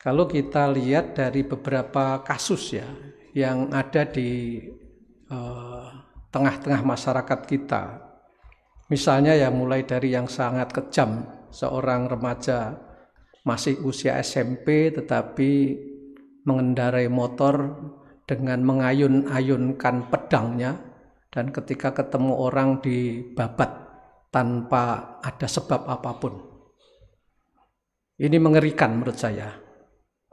Kalau kita lihat dari beberapa kasus ya yang ada di eh, tengah-tengah masyarakat kita, misalnya ya mulai dari yang sangat kejam, seorang remaja masih usia SMP tetapi mengendarai motor dengan mengayun-ayunkan pedangnya dan ketika ketemu orang dibabat tanpa ada sebab apapun. Ini mengerikan menurut saya.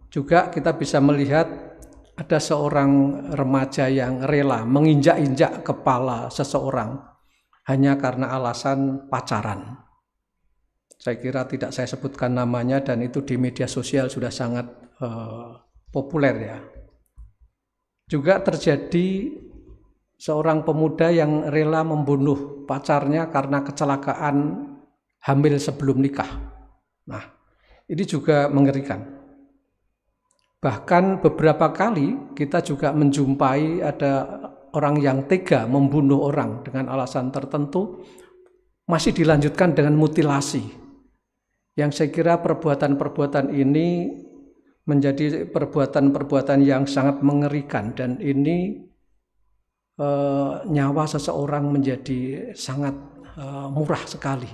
Juga kita bisa melihat ada seorang remaja yang rela menginjak-injak kepala seseorang hanya karena alasan pacaran. Saya kira tidak saya sebutkan namanya dan itu di media sosial sudah sangat uh, populer ya. Juga terjadi seorang pemuda yang rela membunuh pacarnya karena kecelakaan hamil sebelum nikah. Nah, ini juga mengerikan. Bahkan beberapa kali kita juga menjumpai ada orang yang tega membunuh orang dengan alasan tertentu masih dilanjutkan dengan mutilasi. Yang saya kira perbuatan-perbuatan ini menjadi perbuatan-perbuatan yang sangat mengerikan dan ini uh, nyawa seseorang menjadi sangat uh, murah sekali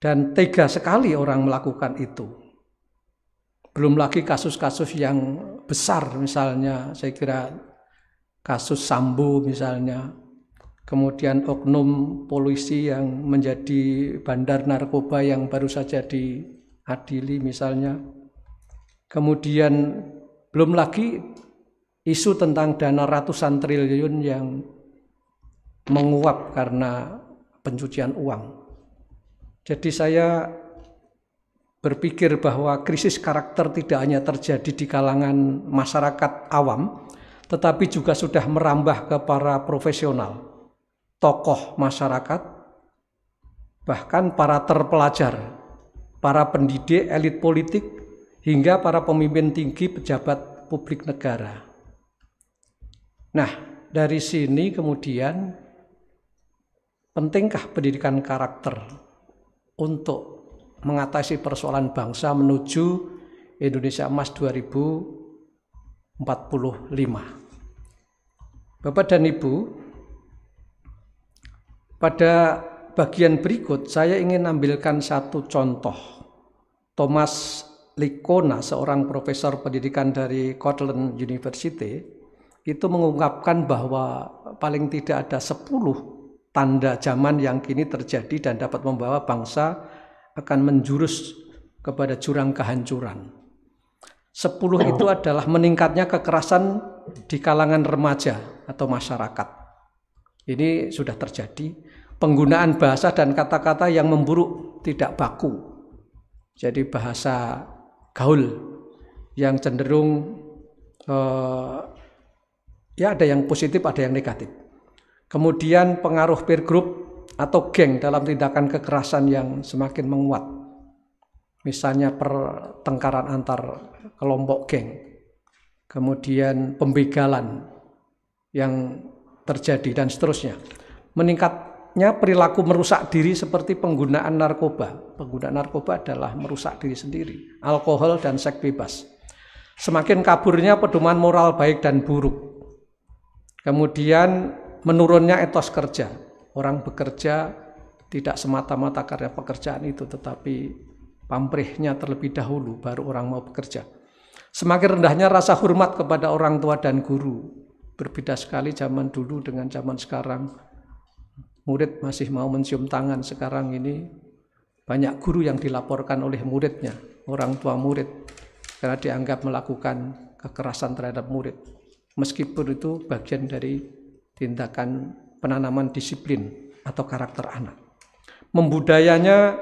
dan tega sekali orang melakukan itu. Belum lagi kasus-kasus yang besar misalnya, saya kira kasus Sambo misalnya, kemudian oknum polisi yang menjadi bandar narkoba yang baru saja diadili misalnya. Kemudian belum lagi isu tentang dana ratusan triliun yang menguap karena pencucian uang. Jadi saya berpikir bahwa krisis karakter tidak hanya terjadi di kalangan masyarakat awam, tetapi juga sudah merambah ke para profesional, tokoh masyarakat, bahkan para terpelajar, para pendidik elit politik, hingga para pemimpin tinggi pejabat publik negara. Nah, dari sini kemudian pentingkah pendidikan karakter untuk mengatasi persoalan bangsa menuju Indonesia Emas 2045. Bapak dan Ibu, pada bagian berikut saya ingin ambilkan satu contoh. Thomas Likona, seorang profesor pendidikan dari Cortland University, itu mengungkapkan bahwa paling tidak ada 10 tanda zaman yang kini terjadi dan dapat membawa bangsa akan menjurus kepada jurang kehancuran. Sepuluh itu oh. adalah meningkatnya kekerasan di kalangan remaja atau masyarakat. Ini sudah terjadi. Penggunaan bahasa dan kata-kata yang memburuk tidak baku. Jadi bahasa gaul yang cenderung eh, Ya ada yang positif, ada yang negatif. Kemudian pengaruh peer group atau geng dalam tindakan kekerasan yang semakin menguat. Misalnya pertengkaran antar kelompok geng. Kemudian pembegalan yang terjadi dan seterusnya. Meningkatnya perilaku merusak diri seperti penggunaan narkoba. Penggunaan narkoba adalah merusak diri sendiri, alkohol dan seks bebas. Semakin kaburnya pedoman moral baik dan buruk, Kemudian menurunnya etos kerja. Orang bekerja tidak semata-mata karena pekerjaan itu, tetapi pamrihnya terlebih dahulu baru orang mau bekerja. Semakin rendahnya rasa hormat kepada orang tua dan guru. Berbeda sekali zaman dulu dengan zaman sekarang. Murid masih mau mencium tangan sekarang ini banyak guru yang dilaporkan oleh muridnya, orang tua murid karena dianggap melakukan kekerasan terhadap murid meskipun itu bagian dari tindakan penanaman disiplin atau karakter anak. Membudayanya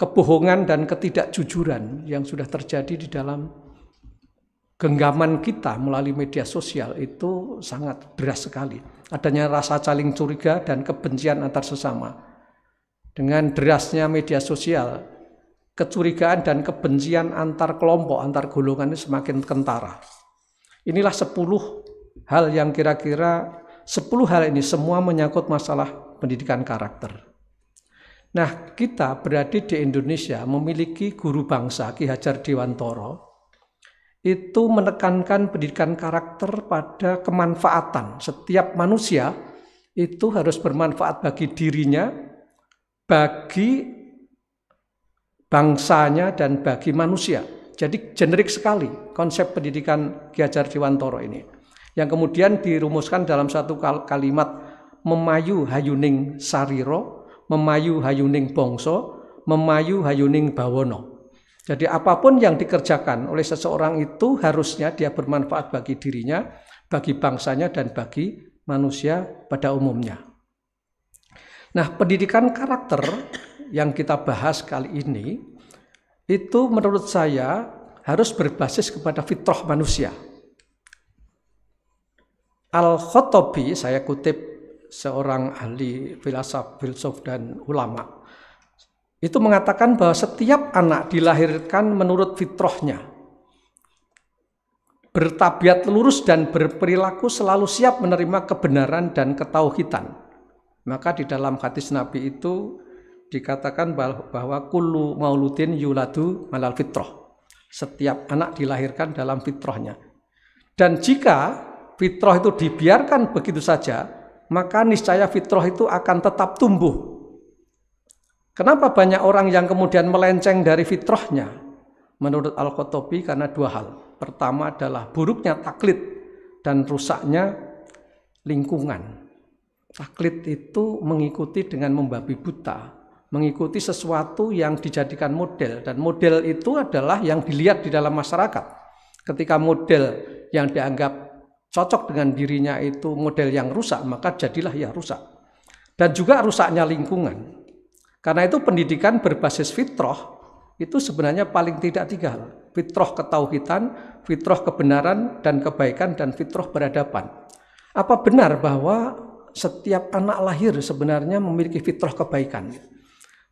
kebohongan dan ketidakjujuran yang sudah terjadi di dalam genggaman kita melalui media sosial itu sangat deras sekali. Adanya rasa saling curiga dan kebencian antar sesama. Dengan derasnya media sosial, kecurigaan dan kebencian antar kelompok, antar golongan ini semakin kentara. Inilah 10 hal yang kira-kira 10 hal ini semua menyangkut masalah pendidikan karakter. Nah, kita berada di Indonesia memiliki guru bangsa Ki Hajar Dewantoro itu menekankan pendidikan karakter pada kemanfaatan. Setiap manusia itu harus bermanfaat bagi dirinya, bagi bangsanya dan bagi manusia. Jadi generik sekali konsep pendidikan Ki Hajar Dewantoro ini. Yang kemudian dirumuskan dalam satu kalimat memayu hayuning sariro, memayu hayuning bongso, memayu hayuning bawono. Jadi apapun yang dikerjakan oleh seseorang itu harusnya dia bermanfaat bagi dirinya, bagi bangsanya dan bagi manusia pada umumnya. Nah, pendidikan karakter yang kita bahas kali ini itu menurut saya harus berbasis kepada fitrah manusia. al Khotobi saya kutip seorang ahli filsafat, filsuf dan ulama, itu mengatakan bahwa setiap anak dilahirkan menurut fitrahnya. Bertabiat lurus dan berperilaku selalu siap menerima kebenaran dan ketauhitan. Maka di dalam hadis Nabi itu dikatakan bahwa kullu mauludin yuladu malal fitroh Setiap anak dilahirkan dalam fitrohnya Dan jika fitroh itu dibiarkan begitu saja, maka niscaya fitroh itu akan tetap tumbuh. Kenapa banyak orang yang kemudian melenceng dari fitrohnya Menurut Al-Qurtubi karena dua hal. Pertama adalah buruknya taklid dan rusaknya lingkungan. Taklid itu mengikuti dengan membabi buta, mengikuti sesuatu yang dijadikan model dan model itu adalah yang dilihat di dalam masyarakat. Ketika model yang dianggap cocok dengan dirinya itu model yang rusak, maka jadilah ya rusak. Dan juga rusaknya lingkungan. Karena itu pendidikan berbasis fitroh itu sebenarnya paling tidak tiga hal. Fitrah ketauhidan, fitroh kebenaran dan kebaikan, dan fitroh beradaban. Apa benar bahwa setiap anak lahir sebenarnya memiliki fitrah kebaikan?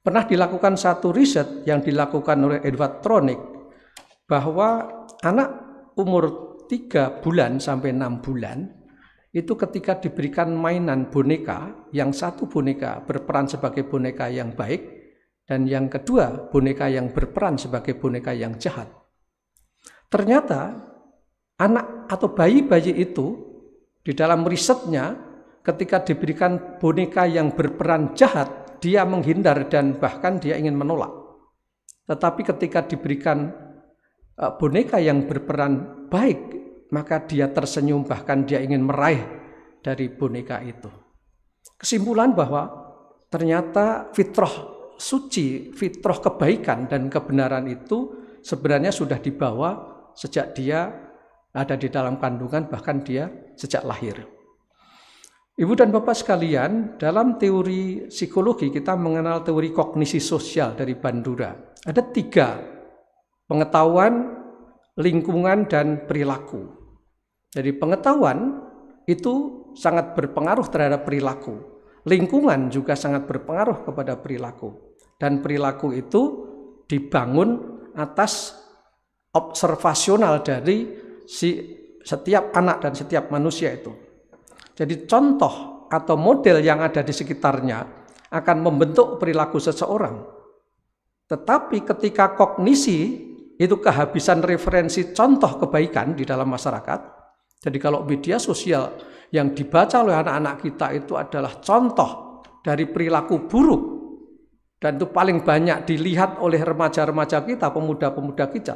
Pernah dilakukan satu riset yang dilakukan oleh Edward Tronic bahwa anak umur 3 bulan sampai 6 bulan itu ketika diberikan mainan boneka yang satu boneka berperan sebagai boneka yang baik dan yang kedua boneka yang berperan sebagai boneka yang jahat. Ternyata anak atau bayi-bayi itu di dalam risetnya ketika diberikan boneka yang berperan jahat dia menghindar dan bahkan dia ingin menolak. Tetapi ketika diberikan eh, boneka yang berperan baik, maka dia tersenyum bahkan dia ingin meraih dari boneka itu. Kesimpulan bahwa ternyata fitrah suci, fitrah kebaikan dan kebenaran itu sebenarnya sudah dibawa sejak dia ada di dalam kandungan bahkan dia sejak lahir. Ibu dan Bapak sekalian, dalam teori psikologi kita mengenal teori kognisi sosial dari Bandura. Ada tiga, pengetahuan, lingkungan, dan perilaku. Jadi pengetahuan itu sangat berpengaruh terhadap perilaku. Lingkungan juga sangat berpengaruh kepada perilaku. Dan perilaku itu dibangun atas observasional dari si setiap anak dan setiap manusia itu. Jadi contoh atau model yang ada di sekitarnya akan membentuk perilaku seseorang. Tetapi ketika kognisi itu kehabisan referensi contoh kebaikan di dalam masyarakat. Jadi kalau media sosial yang dibaca oleh anak-anak kita itu adalah contoh dari perilaku buruk dan itu paling banyak dilihat oleh remaja-remaja kita, pemuda-pemuda kita.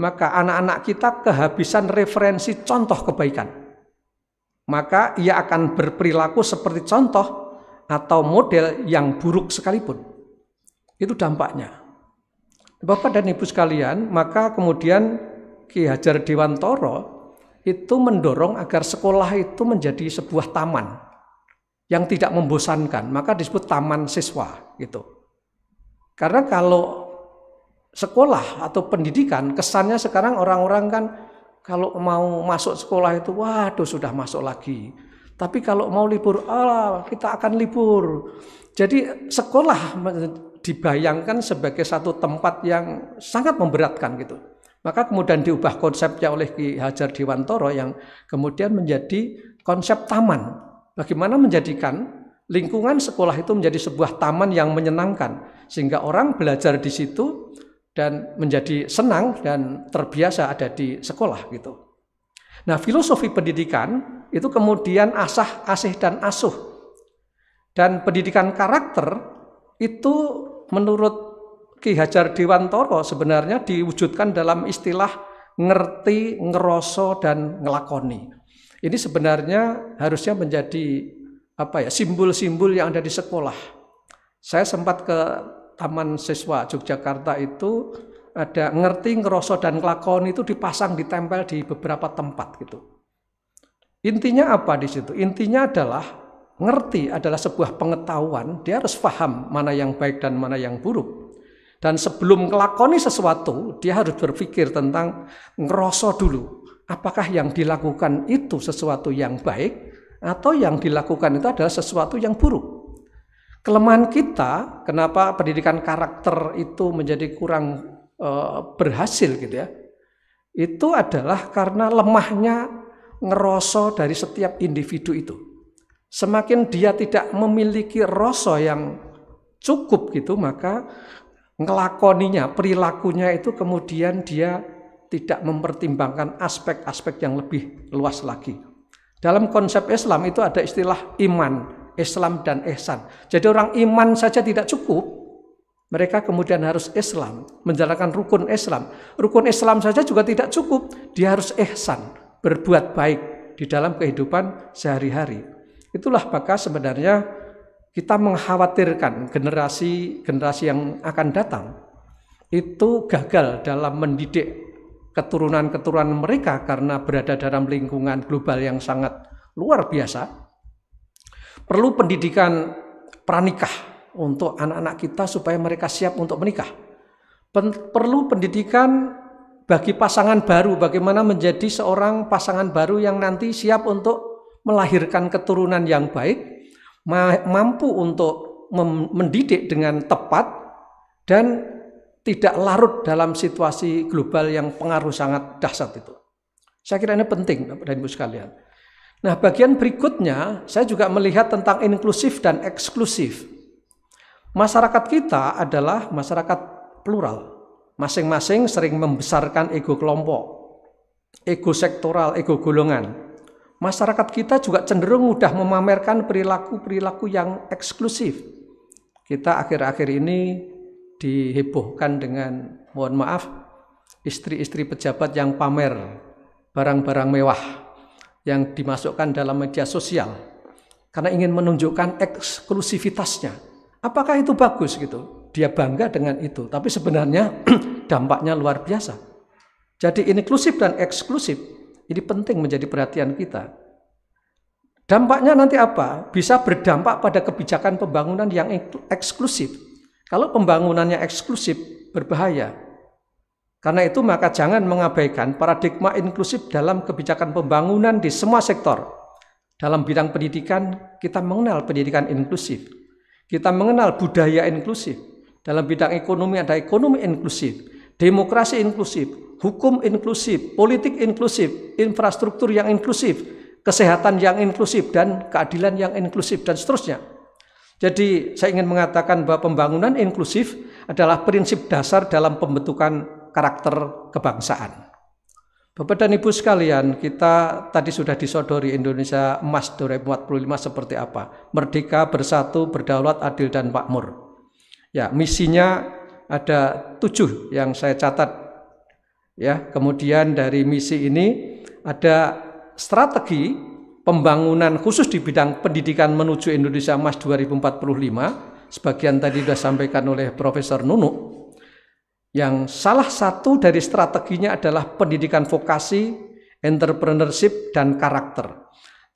Maka anak-anak kita kehabisan referensi contoh kebaikan maka ia akan berperilaku seperti contoh atau model yang buruk sekalipun. Itu dampaknya. Bapak dan Ibu sekalian, maka kemudian Ki Hajar Dewantoro itu mendorong agar sekolah itu menjadi sebuah taman yang tidak membosankan, maka disebut taman siswa gitu. Karena kalau sekolah atau pendidikan kesannya sekarang orang-orang kan kalau mau masuk sekolah itu, waduh sudah masuk lagi. Tapi kalau mau libur, Allah kita akan libur. Jadi sekolah dibayangkan sebagai satu tempat yang sangat memberatkan gitu. Maka kemudian diubah konsepnya oleh Ki Hajar Dewantoro yang kemudian menjadi konsep taman. Bagaimana menjadikan lingkungan sekolah itu menjadi sebuah taman yang menyenangkan sehingga orang belajar di situ dan menjadi senang dan terbiasa ada di sekolah gitu. Nah, filosofi pendidikan itu kemudian asah, asih dan asuh. Dan pendidikan karakter itu menurut Ki Hajar Dewantoro sebenarnya diwujudkan dalam istilah ngerti, ngeroso dan ngelakoni. Ini sebenarnya harusnya menjadi apa ya simbol-simbol yang ada di sekolah. Saya sempat ke Taman Siswa Yogyakarta itu ada ngerti, ngeroso dan kelakon itu dipasang ditempel di beberapa tempat gitu. Intinya apa di situ? Intinya adalah ngerti adalah sebuah pengetahuan, dia harus paham mana yang baik dan mana yang buruk. Dan sebelum ngelakoni sesuatu, dia harus berpikir tentang ngeroso dulu. Apakah yang dilakukan itu sesuatu yang baik atau yang dilakukan itu adalah sesuatu yang buruk? kelemahan kita, kenapa pendidikan karakter itu menjadi kurang e, berhasil gitu ya, itu adalah karena lemahnya ngeroso dari setiap individu itu. Semakin dia tidak memiliki rasa yang cukup gitu, maka ngelakoninya, perilakunya itu kemudian dia tidak mempertimbangkan aspek-aspek yang lebih luas lagi. Dalam konsep Islam itu ada istilah iman, Islam dan ihsan. Jadi orang iman saja tidak cukup, mereka kemudian harus Islam, menjalankan rukun Islam. Rukun Islam saja juga tidak cukup, dia harus ihsan, berbuat baik di dalam kehidupan sehari-hari. Itulah maka sebenarnya kita mengkhawatirkan generasi-generasi yang akan datang itu gagal dalam mendidik keturunan-keturunan mereka karena berada dalam lingkungan global yang sangat luar biasa Perlu pendidikan pranikah untuk anak-anak kita supaya mereka siap untuk menikah. Pen perlu pendidikan bagi pasangan baru bagaimana menjadi seorang pasangan baru yang nanti siap untuk melahirkan keturunan yang baik, ma mampu untuk mendidik dengan tepat dan tidak larut dalam situasi global yang pengaruh sangat dahsyat itu. Saya kira ini penting Bapak dan Ibu sekalian. Nah, bagian berikutnya saya juga melihat tentang inklusif dan eksklusif. Masyarakat kita adalah masyarakat plural. Masing-masing sering membesarkan ego kelompok, ego sektoral, ego golongan. Masyarakat kita juga cenderung mudah memamerkan perilaku-perilaku yang eksklusif. Kita akhir-akhir ini dihebohkan dengan mohon maaf istri-istri pejabat yang pamer barang-barang mewah yang dimasukkan dalam media sosial karena ingin menunjukkan eksklusivitasnya. Apakah itu bagus gitu? Dia bangga dengan itu, tapi sebenarnya *clears throat* dampaknya luar biasa. Jadi inklusif dan eksklusif ini penting menjadi perhatian kita. Dampaknya nanti apa? Bisa berdampak pada kebijakan pembangunan yang eksklusif. Kalau pembangunannya eksklusif berbahaya, karena itu maka jangan mengabaikan paradigma inklusif dalam kebijakan pembangunan di semua sektor. Dalam bidang pendidikan, kita mengenal pendidikan inklusif. Kita mengenal budaya inklusif. Dalam bidang ekonomi ada ekonomi inklusif, demokrasi inklusif, hukum inklusif, politik inklusif, infrastruktur yang inklusif, kesehatan yang inklusif dan keadilan yang inklusif dan seterusnya. Jadi saya ingin mengatakan bahwa pembangunan inklusif adalah prinsip dasar dalam pembentukan karakter kebangsaan. Bapak dan Ibu sekalian, kita tadi sudah disodori Indonesia emas 2045 seperti apa? Merdeka, bersatu, berdaulat, adil, dan makmur. Ya, misinya ada tujuh yang saya catat. Ya, kemudian dari misi ini ada strategi pembangunan khusus di bidang pendidikan menuju Indonesia Emas 2045. Sebagian tadi sudah sampaikan oleh Profesor Nunuk yang salah satu dari strateginya adalah pendidikan vokasi, entrepreneurship, dan karakter.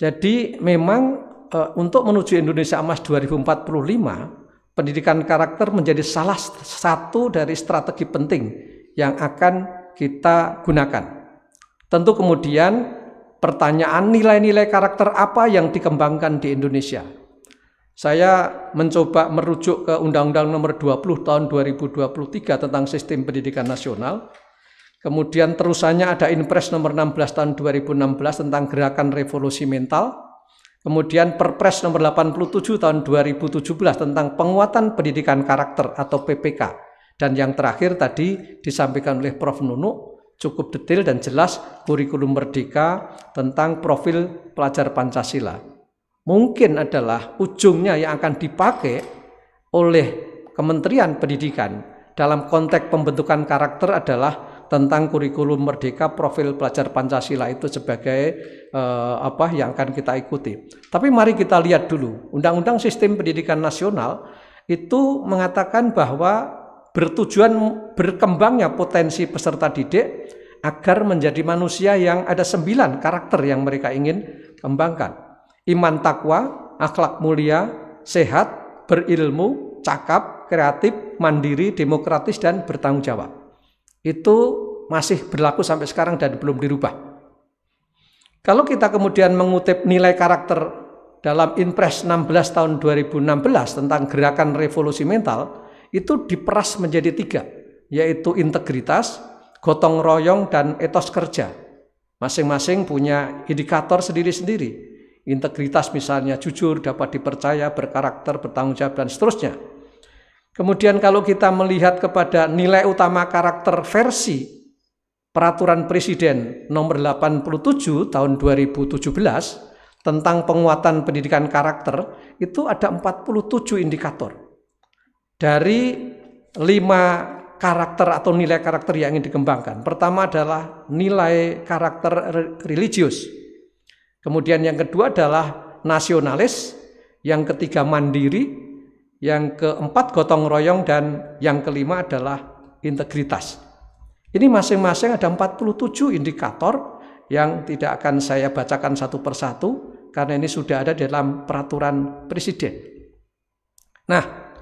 Jadi memang e, untuk menuju Indonesia Emas 2045, pendidikan karakter menjadi salah satu dari strategi penting yang akan kita gunakan. Tentu kemudian pertanyaan nilai-nilai karakter apa yang dikembangkan di Indonesia. Saya mencoba merujuk ke Undang-Undang Nomor 20 Tahun 2023 tentang Sistem Pendidikan Nasional. Kemudian terusannya ada Inpres Nomor 16 Tahun 2016 tentang Gerakan Revolusi Mental. Kemudian Perpres Nomor 87 Tahun 2017 tentang Penguatan Pendidikan Karakter atau PPK. Dan yang terakhir tadi disampaikan oleh Prof. Nunuk cukup detail dan jelas kurikulum merdeka tentang profil pelajar Pancasila mungkin adalah ujungnya yang akan dipakai oleh Kementerian Pendidikan dalam konteks pembentukan karakter adalah tentang kurikulum merdeka profil pelajar Pancasila itu sebagai eh, apa yang akan kita ikuti. Tapi mari kita lihat dulu Undang-Undang Sistem Pendidikan Nasional itu mengatakan bahwa bertujuan berkembangnya potensi peserta didik agar menjadi manusia yang ada sembilan karakter yang mereka ingin kembangkan. Iman takwa, akhlak mulia, sehat, berilmu, cakap, kreatif, mandiri, demokratis, dan bertanggung jawab. Itu masih berlaku sampai sekarang dan belum dirubah. Kalau kita kemudian mengutip nilai karakter dalam Impres 16 tahun 2016 tentang gerakan revolusi mental, itu diperas menjadi tiga, yaitu integritas, gotong royong, dan etos kerja. Masing-masing punya indikator sendiri-sendiri integritas misalnya jujur, dapat dipercaya, berkarakter, bertanggung jawab dan seterusnya. Kemudian kalau kita melihat kepada nilai utama karakter versi peraturan presiden nomor 87 tahun 2017 tentang penguatan pendidikan karakter itu ada 47 indikator. Dari lima karakter atau nilai karakter yang ingin dikembangkan. Pertama adalah nilai karakter religius Kemudian yang kedua adalah nasionalis, yang ketiga mandiri, yang keempat gotong royong dan yang kelima adalah integritas. Ini masing-masing ada 47 indikator yang tidak akan saya bacakan satu persatu karena ini sudah ada dalam peraturan presiden. Nah,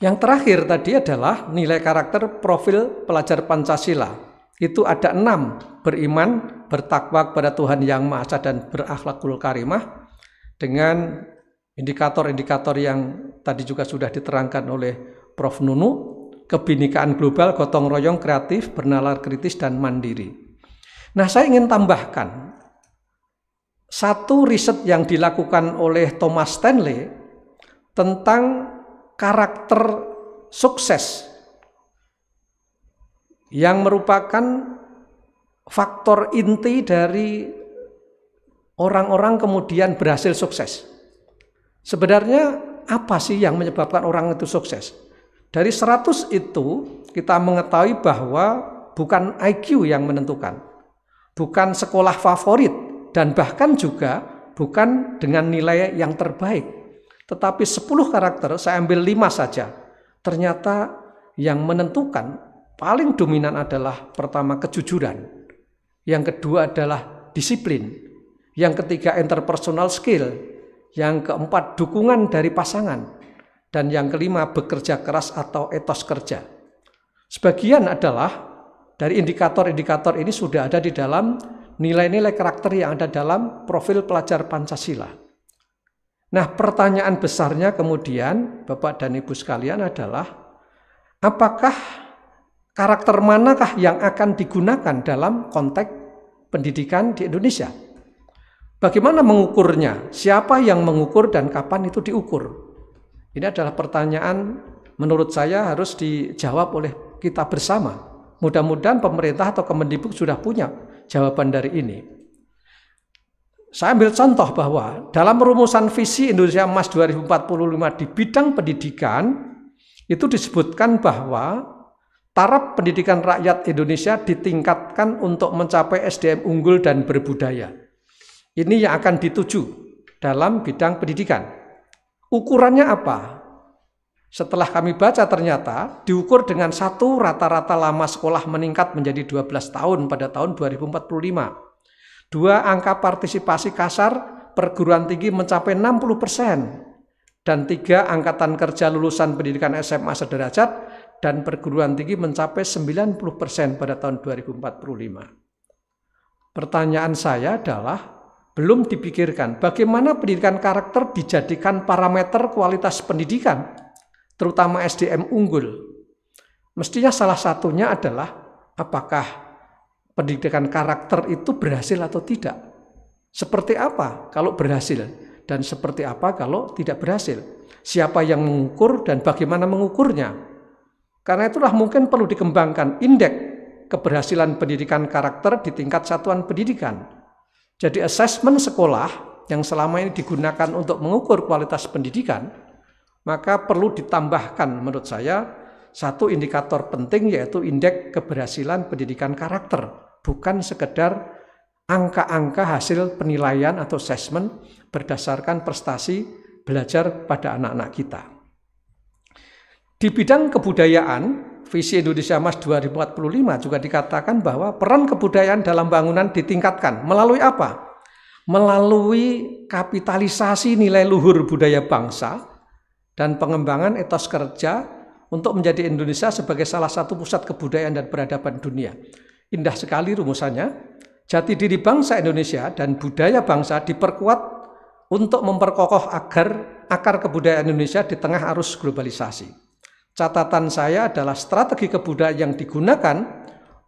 yang terakhir tadi adalah nilai karakter profil pelajar Pancasila itu ada enam beriman, bertakwa kepada Tuhan yang Maha Esa dan berakhlakul karimah dengan indikator-indikator yang tadi juga sudah diterangkan oleh Prof. Nunu, kebinekaan global, gotong royong kreatif, bernalar kritis, dan mandiri. Nah, saya ingin tambahkan satu riset yang dilakukan oleh Thomas Stanley tentang karakter sukses yang merupakan faktor inti dari orang-orang kemudian berhasil sukses. Sebenarnya apa sih yang menyebabkan orang itu sukses? Dari 100 itu kita mengetahui bahwa bukan IQ yang menentukan, bukan sekolah favorit dan bahkan juga bukan dengan nilai yang terbaik. Tetapi 10 karakter saya ambil 5 saja. Ternyata yang menentukan paling dominan adalah pertama kejujuran, yang kedua adalah disiplin, yang ketiga interpersonal skill, yang keempat dukungan dari pasangan, dan yang kelima bekerja keras atau etos kerja. Sebagian adalah dari indikator-indikator ini sudah ada di dalam nilai-nilai karakter yang ada dalam profil pelajar Pancasila. Nah, pertanyaan besarnya kemudian Bapak dan Ibu sekalian adalah apakah karakter manakah yang akan digunakan dalam konteks pendidikan di Indonesia. Bagaimana mengukurnya? Siapa yang mengukur dan kapan itu diukur? Ini adalah pertanyaan menurut saya harus dijawab oleh kita bersama. Mudah-mudahan pemerintah atau Kemendikbud sudah punya jawaban dari ini. Saya ambil contoh bahwa dalam rumusan visi Indonesia Emas 2045 di bidang pendidikan itu disebutkan bahwa Taraf pendidikan rakyat Indonesia ditingkatkan untuk mencapai SDM unggul dan berbudaya. Ini yang akan dituju dalam bidang pendidikan. Ukurannya apa? Setelah kami baca ternyata diukur dengan satu rata-rata lama sekolah meningkat menjadi 12 tahun pada tahun 2045. Dua angka partisipasi kasar perguruan tinggi mencapai 60 persen. Dan tiga angkatan kerja lulusan pendidikan SMA sederajat dan perguruan tinggi mencapai 90% pada tahun 2045. Pertanyaan saya adalah, belum dipikirkan bagaimana pendidikan karakter dijadikan parameter kualitas pendidikan, terutama SDM unggul. Mestinya salah satunya adalah apakah pendidikan karakter itu berhasil atau tidak. Seperti apa kalau berhasil dan seperti apa kalau tidak berhasil. Siapa yang mengukur dan bagaimana mengukurnya. Karena itulah mungkin perlu dikembangkan indeks keberhasilan pendidikan karakter di tingkat satuan pendidikan. Jadi asesmen sekolah yang selama ini digunakan untuk mengukur kualitas pendidikan, maka perlu ditambahkan menurut saya satu indikator penting yaitu indeks keberhasilan pendidikan karakter, bukan sekedar angka-angka hasil penilaian atau asesmen berdasarkan prestasi belajar pada anak-anak kita. Di bidang kebudayaan, visi Indonesia Mas 2045 juga dikatakan bahwa peran kebudayaan dalam bangunan ditingkatkan melalui apa? Melalui kapitalisasi nilai luhur budaya bangsa dan pengembangan etos kerja untuk menjadi Indonesia sebagai salah satu pusat kebudayaan dan peradaban dunia. Indah sekali rumusannya. Jati diri bangsa Indonesia dan budaya bangsa diperkuat untuk memperkokoh agar akar kebudayaan Indonesia di tengah arus globalisasi. Catatan saya adalah strategi kebudayaan yang digunakan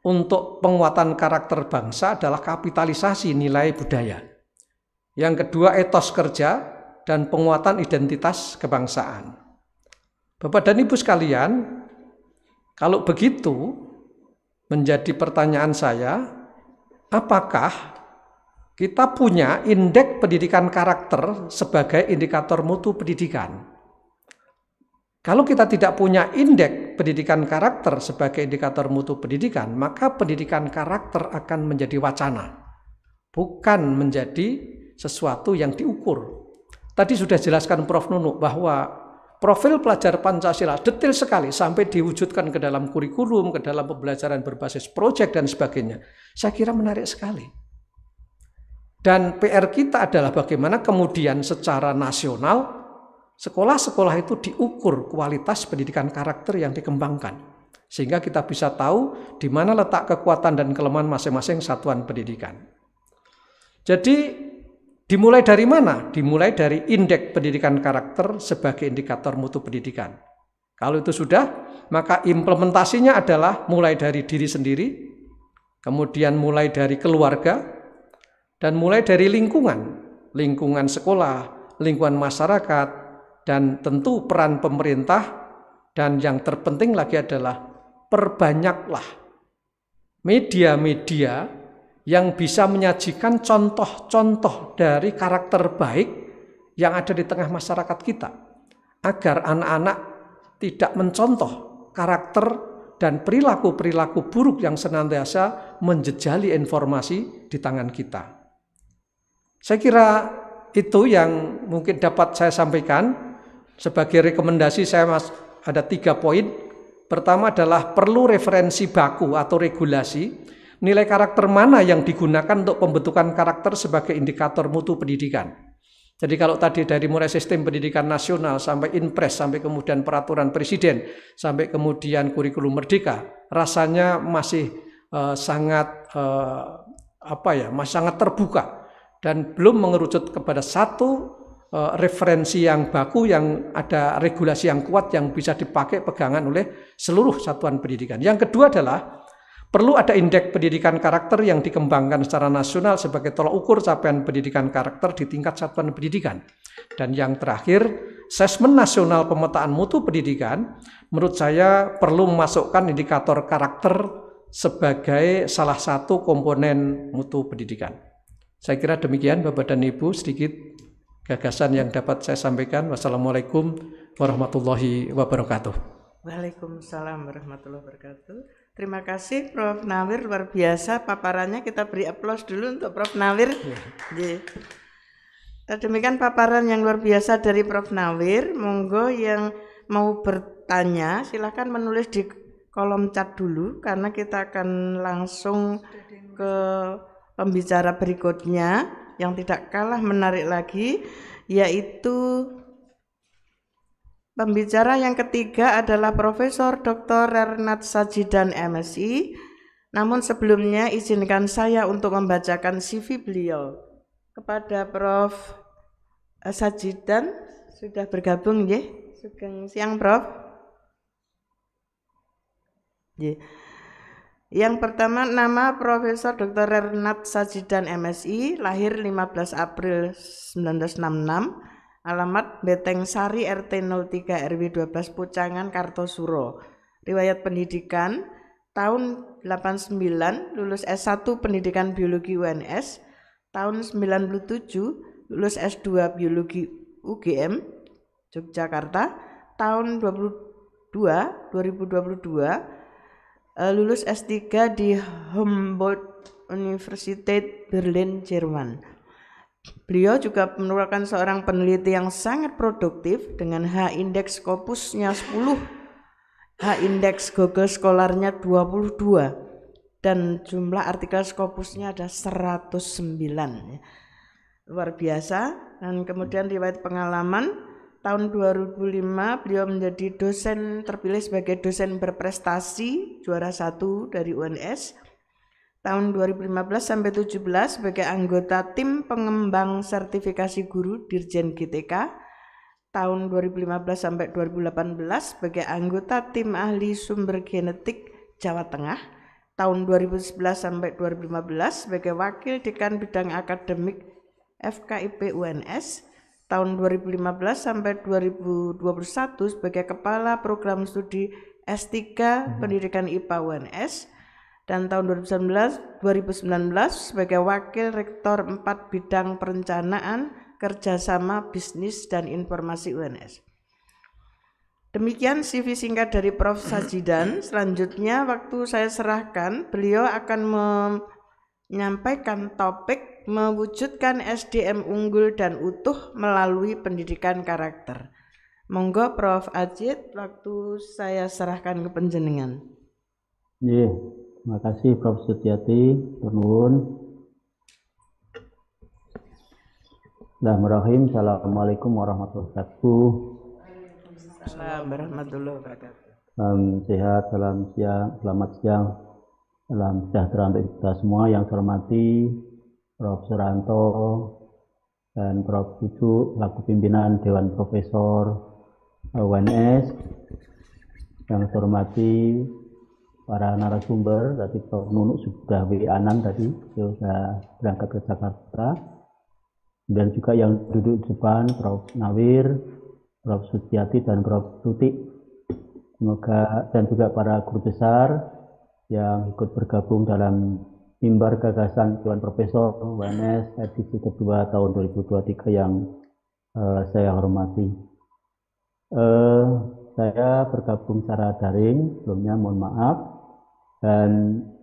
untuk penguatan karakter bangsa adalah kapitalisasi nilai budaya. Yang kedua etos kerja dan penguatan identitas kebangsaan. Bapak dan Ibu sekalian, kalau begitu menjadi pertanyaan saya, apakah kita punya indeks pendidikan karakter sebagai indikator mutu pendidikan? Kalau kita tidak punya indeks pendidikan karakter sebagai indikator mutu pendidikan, maka pendidikan karakter akan menjadi wacana, bukan menjadi sesuatu yang diukur. Tadi sudah jelaskan Prof. Nunuk bahwa profil pelajar Pancasila detail sekali sampai diwujudkan ke dalam kurikulum, ke dalam pembelajaran berbasis proyek dan sebagainya. Saya kira menarik sekali. Dan PR kita adalah bagaimana kemudian secara nasional Sekolah-sekolah itu diukur kualitas pendidikan karakter yang dikembangkan. Sehingga kita bisa tahu di mana letak kekuatan dan kelemahan masing-masing satuan pendidikan. Jadi Dimulai dari mana? Dimulai dari indeks pendidikan karakter sebagai indikator mutu pendidikan. Kalau itu sudah, maka implementasinya adalah mulai dari diri sendiri, kemudian mulai dari keluarga, dan mulai dari lingkungan. Lingkungan sekolah, lingkungan masyarakat, dan tentu peran pemerintah dan yang terpenting lagi adalah perbanyaklah media-media yang bisa menyajikan contoh-contoh dari karakter baik yang ada di tengah masyarakat kita agar anak-anak tidak mencontoh karakter dan perilaku-perilaku buruk yang senantiasa menjejali informasi di tangan kita. Saya kira itu yang mungkin dapat saya sampaikan. Sebagai rekomendasi saya mas ada tiga poin. Pertama adalah perlu referensi baku atau regulasi. Nilai karakter mana yang digunakan untuk pembentukan karakter sebagai indikator mutu pendidikan. Jadi kalau tadi dari mulai sistem pendidikan nasional sampai impres, sampai kemudian peraturan presiden, sampai kemudian kurikulum merdeka, rasanya masih uh, sangat uh, apa ya, masih sangat terbuka dan belum mengerucut kepada satu Eh, referensi yang baku, yang ada regulasi yang kuat yang bisa dipakai pegangan oleh seluruh satuan pendidikan. Yang kedua adalah perlu ada indeks pendidikan karakter yang dikembangkan secara nasional sebagai tolak ukur capaian pendidikan karakter di tingkat satuan pendidikan. Dan yang terakhir, sesmen nasional pemetaan mutu pendidikan menurut saya perlu memasukkan indikator karakter sebagai salah satu komponen mutu pendidikan. Saya kira demikian Bapak dan Ibu sedikit gagasan yang dapat saya sampaikan. Wassalamualaikum warahmatullahi wabarakatuh. Waalaikumsalam warahmatullahi wabarakatuh. Terima kasih Prof. Nawir luar biasa paparannya kita beri aplaus dulu untuk Prof. Nawir. Yeah. Demikian paparan yang luar biasa dari Prof. Nawir. Monggo yang mau bertanya silahkan menulis di kolom chat dulu karena kita akan langsung ke pembicara berikutnya yang tidak kalah menarik lagi yaitu pembicara yang ketiga adalah Profesor Dr. Renat Sajidan MSI. Namun sebelumnya izinkan saya untuk membacakan CV beliau kepada Prof. Sajidan sudah bergabung ya. Sugeng siang Prof. Ya. Yang pertama nama Profesor Dr. Renat Sajidan MSI, lahir 15 April 1966, alamat Beteng Sari RT 03 RW 12 Pucangan Kartosuro. Riwayat pendidikan tahun 89 lulus S1 Pendidikan Biologi UNS, tahun 97 lulus S2 Biologi UGM Yogyakarta, tahun 22 2022 uh, lulus S3 di Humboldt University Berlin, Jerman. Beliau juga merupakan seorang peneliti yang sangat produktif dengan H-indeks Scopusnya 10, H-indeks Google Scholarnya 22, dan jumlah artikel Scopusnya ada 109. Luar biasa. Dan kemudian riwayat pengalaman, tahun 2005 beliau menjadi dosen terpilih sebagai dosen berprestasi juara satu dari UNS. Tahun 2015 sampai 17 sebagai anggota tim pengembang sertifikasi guru Dirjen GTK. Tahun 2015 sampai 2018 sebagai anggota tim ahli sumber genetik Jawa Tengah. Tahun 2011 sampai 2015 sebagai wakil dekan bidang akademik FKIP UNS tahun 2015 sampai 2021 sebagai Kepala Program Studi S3 hmm. Pendidikan IPA UNS dan tahun 2019 2019 sebagai Wakil Rektor empat Bidang Perencanaan Kerjasama Bisnis dan Informasi UNS. Demikian CV singkat dari Prof. Sajidan. *clears throat* Selanjutnya waktu saya serahkan, beliau akan menyampaikan topik mewujudkan SDM unggul dan utuh melalui pendidikan karakter. Monggo Prof. Ajit, waktu saya serahkan ke penjenengan. Iya, terima kasih Prof. Setiati turun. Bismillahirrahmanirrahim. Assalamualaikum warahmatullahi wabarakatuh. Assalamualaikum warahmatullahi wabarakatuh. Salam sehat, salam siang, selamat siang, salam sejahtera untuk kita semua yang saya hormati Prof. Suranto, dan Prof. Cucu laku pimpinan Dewan Profesor UNS, yang saya hormati para narasumber, tadi Prof. Nunu sudah WI Anang tadi, sudah berangkat ke Jakarta, dan juga yang duduk di depan Prof. Nawir, Prof. Sutiati, dan Prof. Tutik. Semoga dan juga para guru besar yang ikut bergabung dalam mimbar gagasan Tuan Profesor UNS edisi kedua tahun 2023 yang uh, saya hormati. Uh, saya bergabung secara daring, sebelumnya mohon maaf. Dan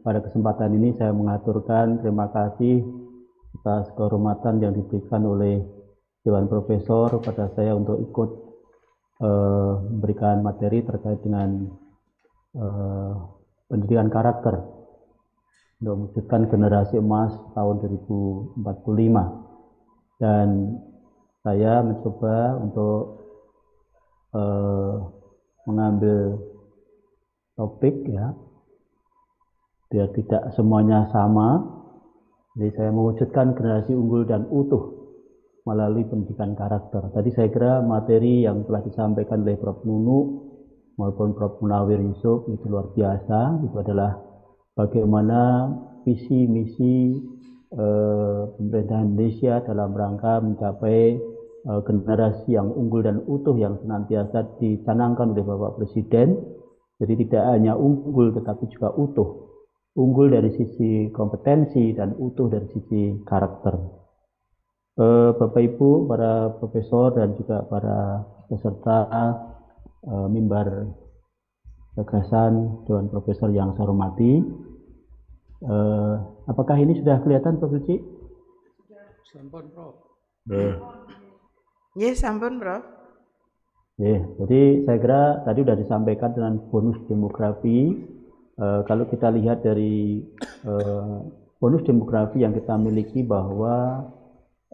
pada kesempatan ini saya mengaturkan terima kasih atas kehormatan yang diberikan oleh Dewan Profesor pada saya untuk ikut uh, memberikan materi terkait dengan uh, pendidikan karakter untuk mewujudkan generasi emas tahun 2045. Dan saya mencoba untuk eh, mengambil topik ya, biar tidak semuanya sama. Jadi saya mewujudkan generasi unggul dan utuh melalui pendidikan karakter. Tadi saya kira materi yang telah disampaikan oleh Prof. Nunu maupun Prof. Munawir Yusuf itu luar biasa. Itu adalah bagaimana visi misi pemerintahan pemerintah Indonesia dalam rangka mencapai eh, generasi yang unggul dan utuh yang senantiasa dicanangkan oleh Bapak Presiden. Jadi tidak hanya unggul tetapi juga utuh. Unggul dari sisi kompetensi dan utuh dari sisi karakter. Eh, Bapak Ibu, para profesor dan juga para peserta eh, mimbar gagasan Dewan Profesor yang saya hormati. Eh, apakah ini sudah kelihatan Prof. Suci? Sampun Prof. Nah. Ya, sampun Prof. Ya, jadi saya kira tadi sudah disampaikan dengan bonus demografi. Eh, kalau kita lihat dari eh, bonus demografi yang kita miliki bahwa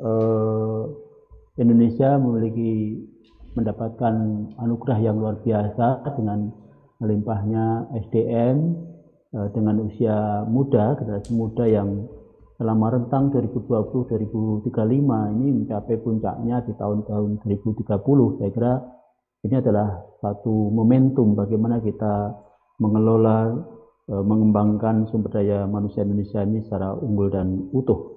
eh, Indonesia memiliki mendapatkan anugerah yang luar biasa dengan melimpahnya SDM eh, dengan usia muda, generasi muda yang selama rentang 2020-2035 ini mencapai puncaknya di tahun-tahun 2030. Saya kira ini adalah satu momentum bagaimana kita mengelola, eh, mengembangkan sumber daya manusia Indonesia ini secara unggul dan utuh.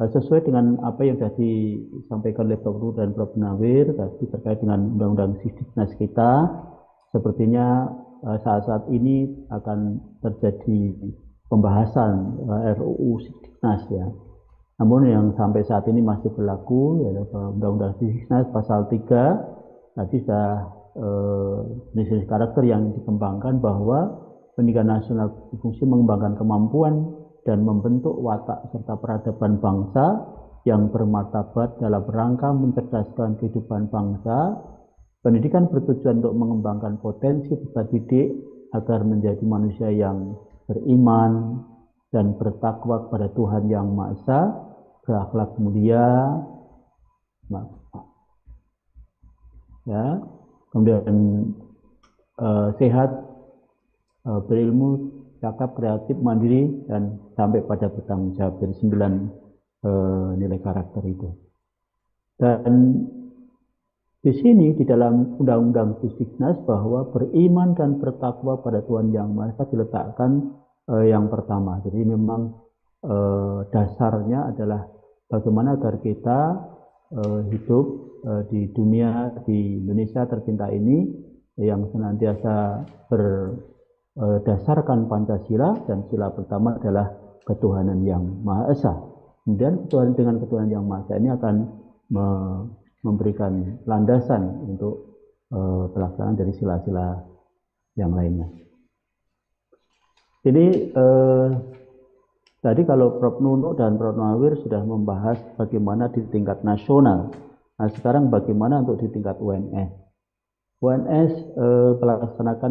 Eh, sesuai dengan apa yang tadi disampaikan oleh Prof. dan Prof. Nawir tadi terkait dengan Undang-Undang Sisdiknas kita, sepertinya eh, saat-saat ini akan terjadi pembahasan eh, RUU Siknas ya. Namun yang sampai saat ini masih berlaku yaitu Undang-Undang Siknas pasal 3 tadi sudah jenis eh, karakter yang dikembangkan bahwa pendidikan nasional fungsi mengembangkan kemampuan dan membentuk watak serta peradaban bangsa yang bermartabat dalam rangka mencerdaskan kehidupan bangsa Pendidikan bertujuan untuk mengembangkan potensi peserta didik agar menjadi manusia yang beriman dan bertakwa kepada Tuhan Yang Maha Esa, berakhlak mulia, ya, kemudian e, sehat, e, berilmu, cakap, kreatif, mandiri, dan sampai pada bertanggung jawab. dari sembilan e, nilai karakter itu. Dan di sini di dalam Undang-Undang Fisdiknas bahwa beriman dan bertakwa pada Tuhan Yang Maha Esa diletakkan eh, yang pertama. Jadi memang eh, dasarnya adalah bagaimana agar kita eh, hidup eh, di dunia di Indonesia tercinta ini yang senantiasa berdasarkan eh, Pancasila dan sila pertama adalah ketuhanan yang Maha Esa. Kemudian ketuhanan dengan ketuhanan yang Maha Esa ini akan memberikan landasan untuk uh, pelaksanaan dari sila-sila yang lainnya. Jadi uh, eh, tadi kalau Prof. Nuno dan Prof. Nawir sudah membahas bagaimana di tingkat nasional. Nah sekarang bagaimana untuk di tingkat UNS? UNS eh, melaksanakan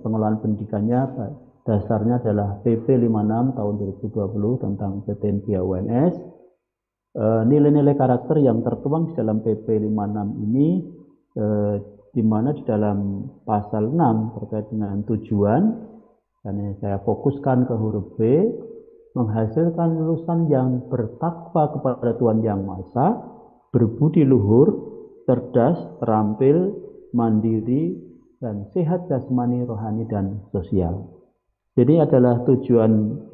pengelolaan pendidikannya eh, dasarnya adalah PP 56 tahun 2020 tentang PTN via UNS Eh, nilai-nilai karakter yang tertuang di dalam PP 56 ini eh, di mana di dalam pasal 6 terkait dengan tujuan dan saya fokuskan ke huruf B menghasilkan lulusan yang bertakwa kepada Tuhan Yang Maha, Esa, berbudi luhur, cerdas, terampil, mandiri, dan sehat jasmani, rohani, dan sosial. Jadi adalah tujuan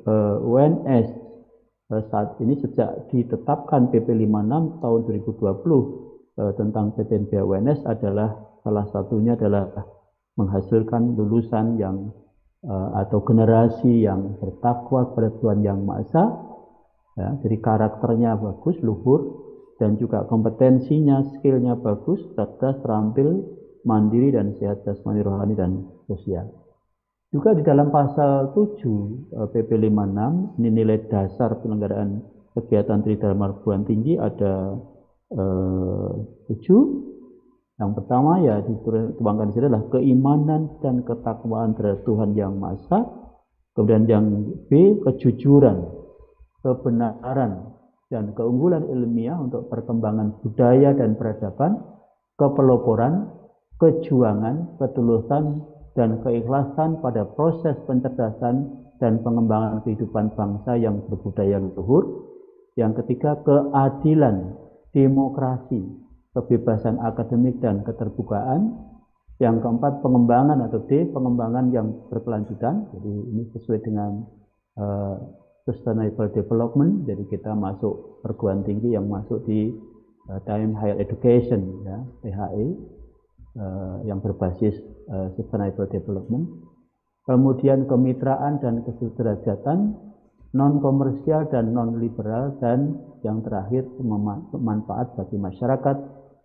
uh, eh, UNS Eh, saat ini sejak ditetapkan PP 56 tahun 2020 eh, tentang PTN UNS adalah salah satunya adalah menghasilkan lulusan yang eh, atau generasi yang bertakwa kepada Tuhan Yang Maha Esa. Ya, jadi karakternya bagus, luhur, dan juga kompetensinya, skillnya bagus, serta terampil, mandiri dan sehat jasmani, rohani dan sosial. Juga di dalam pasal 7 PP 56, ini nilai dasar penyelenggaraan kegiatan tridharma perguruan tinggi ada eh, 7. Yang pertama ya dituangkan di sini adalah keimanan dan ketakwaan terhadap Tuhan Yang Maha Esa. Kemudian yang B, kejujuran, kebenaran, dan keunggulan ilmiah untuk perkembangan budaya dan peradaban, kepeloporan, kejuangan, ketulusan, dan keikhlasan pada proses pencerdasan dan pengembangan kehidupan bangsa yang berbudaya luhur. Yang ketiga, keadilan, demokrasi, kebebasan akademik dan keterbukaan. Yang keempat, pengembangan atau D, pengembangan yang berkelanjutan. Jadi ini sesuai dengan uh, sustainable development. Jadi kita masuk perguruan tinggi yang masuk di uh, time higher education, ya, THE, uh, eh, yang berbasis uh, sustainable development, kemudian kemitraan dan kesederajatan, non komersial dan non liberal, dan yang terakhir manfaat bagi masyarakat,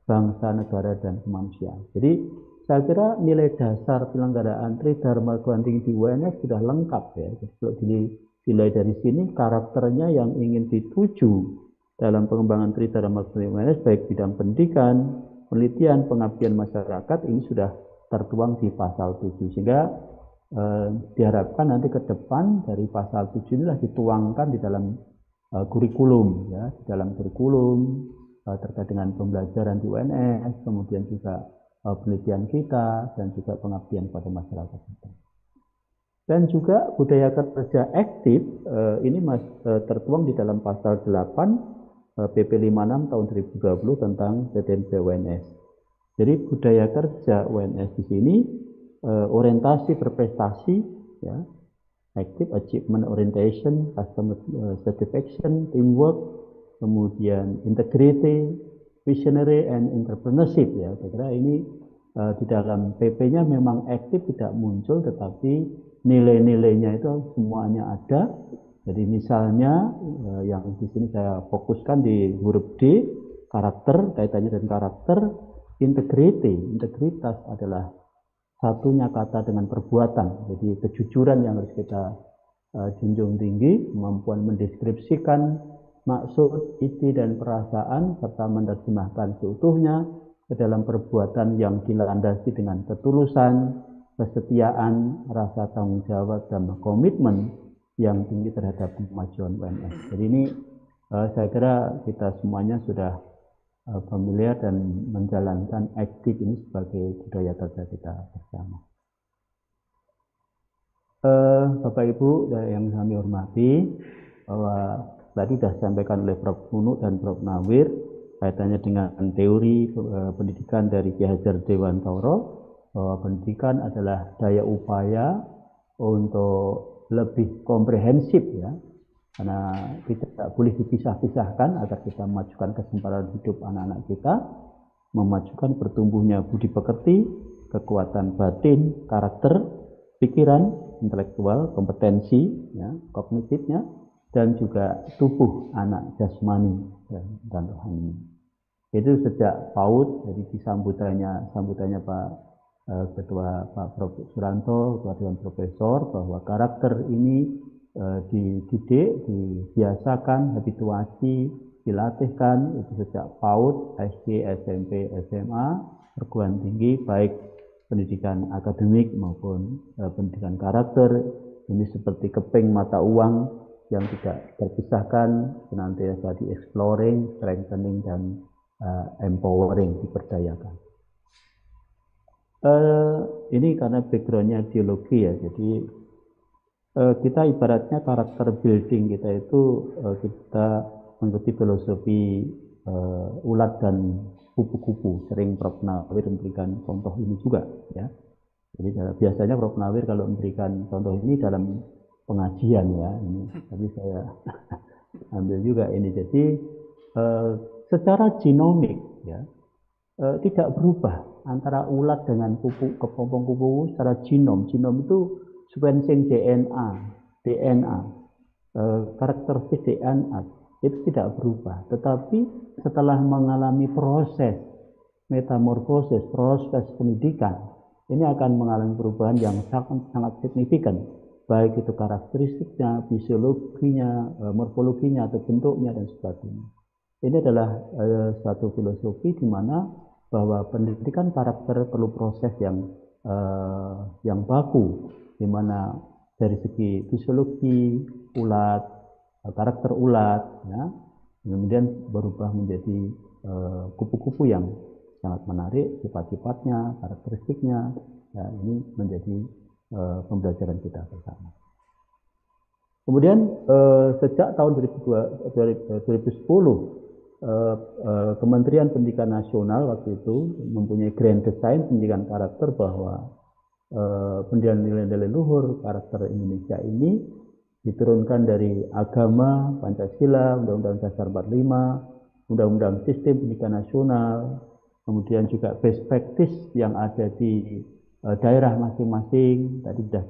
bangsa, negara, dan kemanusiaan. Jadi saya kira nilai dasar penyelenggaraan Tridharma Guanting di UNS sudah lengkap ya. Jadi nilai dari sini karakternya yang ingin dituju dalam pengembangan Tridharma Granting UNS baik bidang pendidikan, penelitian, pengabdian masyarakat ini sudah tertuang di pasal 7 sehingga eh, diharapkan nanti ke depan dari pasal 7 inilah dituangkan di dalam eh, kurikulum ya di dalam kurikulum eh, terkait dengan pembelajaran di UNS kemudian juga eh, penelitian kita dan juga pengabdian pada masyarakat kita dan juga budaya kerja aktif eh, ini mas, eh, tertuang di dalam pasal 8 PP 56 tahun 2020 tentang PTN BUNS jadi budaya kerja UNS di sini eh, orientasi berprestasi, ya, active achievement orientation, customer eh, satisfaction, teamwork, kemudian integrity, visionary and entrepreneurship ya. Saya kira ini uh, di dalam PP-nya memang aktif tidak muncul tetapi nilai-nilainya itu semuanya ada. Jadi misalnya uh, yang di sini saya fokuskan di huruf D karakter kaitannya dengan karakter integrity, integritas adalah satunya kata dengan perbuatan. Jadi kejujuran yang harus kita uh, junjung tinggi, kemampuan mendeskripsikan maksud, isi dan perasaan serta menerjemahkan seutuhnya ke dalam perbuatan yang dilandasi dengan ketulusan, kesetiaan, rasa tanggung jawab dan komitmen yang tinggi terhadap kemajuan UMS. Jadi ini eh, saya kira kita semuanya sudah Eh, familiar dan menjalankan aktif ini sebagai budaya kerja kita bersama. Uh, Bapak Ibu yang kami hormati, bahwa tadi sudah disampaikan oleh Prof. Munuk dan Prof. Nawir kaitannya dengan teori uh, pendidikan dari Ki Hajar Dewantoro bahwa pendidikan adalah daya upaya untuk lebih komprehensif ya karena kita tidak boleh dipisah-pisahkan agar kita memajukan kesempatan hidup anak-anak kita memajukan pertumbuhnya budi pekerti kekuatan batin karakter pikiran intelektual kompetensi ya, kognitifnya dan juga tubuh anak jasmani ya, dan rohani itu sejak PAUD jadi disambutannya sambutannya sambutannya Pak eh, Ketua Pak Prof. Suranto Ketua Dewan Profesor bahwa karakter ini Eh, dididik, dibiasakan, habituasi, dilatihkan itu sejak PAUD, SD, SMP, SMA, perguruan tinggi, baik pendidikan akademik maupun eh, pendidikan karakter. Ini seperti keping mata uang yang tidak terpisahkan, senantiasa di exploring, strengthening, dan eh, empowering, diperdayakan. Eh, ini karena backgroundnya geologi ya, jadi Eh, kita ibaratnya karakter building kita itu eh, kita mengikuti filosofi eh, ulat dan kupu-kupu sering Prof. Nawir memberikan contoh ini juga ya jadi biasanya Prof. Nawir kalau memberikan contoh ini dalam pengajian ya ini tapi saya *laughs* ambil juga ini jadi secara genomik ya tidak berubah antara ulat dengan kupu kepompong kupu secara genom genom itu sequencing DNA, DNA, karakter karakteristik DNA itu tidak berubah. Tetapi setelah mengalami proses metamorfosis, proses pendidikan, ini akan mengalami perubahan yang sangat, sangat signifikan, baik itu karakteristiknya, fisiologinya, e, morfologinya, atau bentuknya dan sebagainya. Ini adalah e, satu filosofi di mana bahwa pendidikan karakter perlu proses yang uh, yang baku di mana dari segi fisiologi ulat, karakter ulat, ya, kemudian berubah menjadi eh, kupu-kupu uh, yang sangat menarik, sifat-sifatnya, karakteristiknya, ya, ini menjadi uh, pembelajaran kita bersama. Kemudian uh, sejak tahun 2010 Kementerian Pendidikan Nasional waktu itu mempunyai grand design pendidikan karakter bahwa Eh, pendirian nilai-nilai luhur karakter Indonesia ini diturunkan dari agama Pancasila, Undang-Undang Dasar 45, Undang-Undang Sistem Pendidikan Nasional, kemudian juga best practice yang ada di eh, daerah masing-masing. Tadi sudah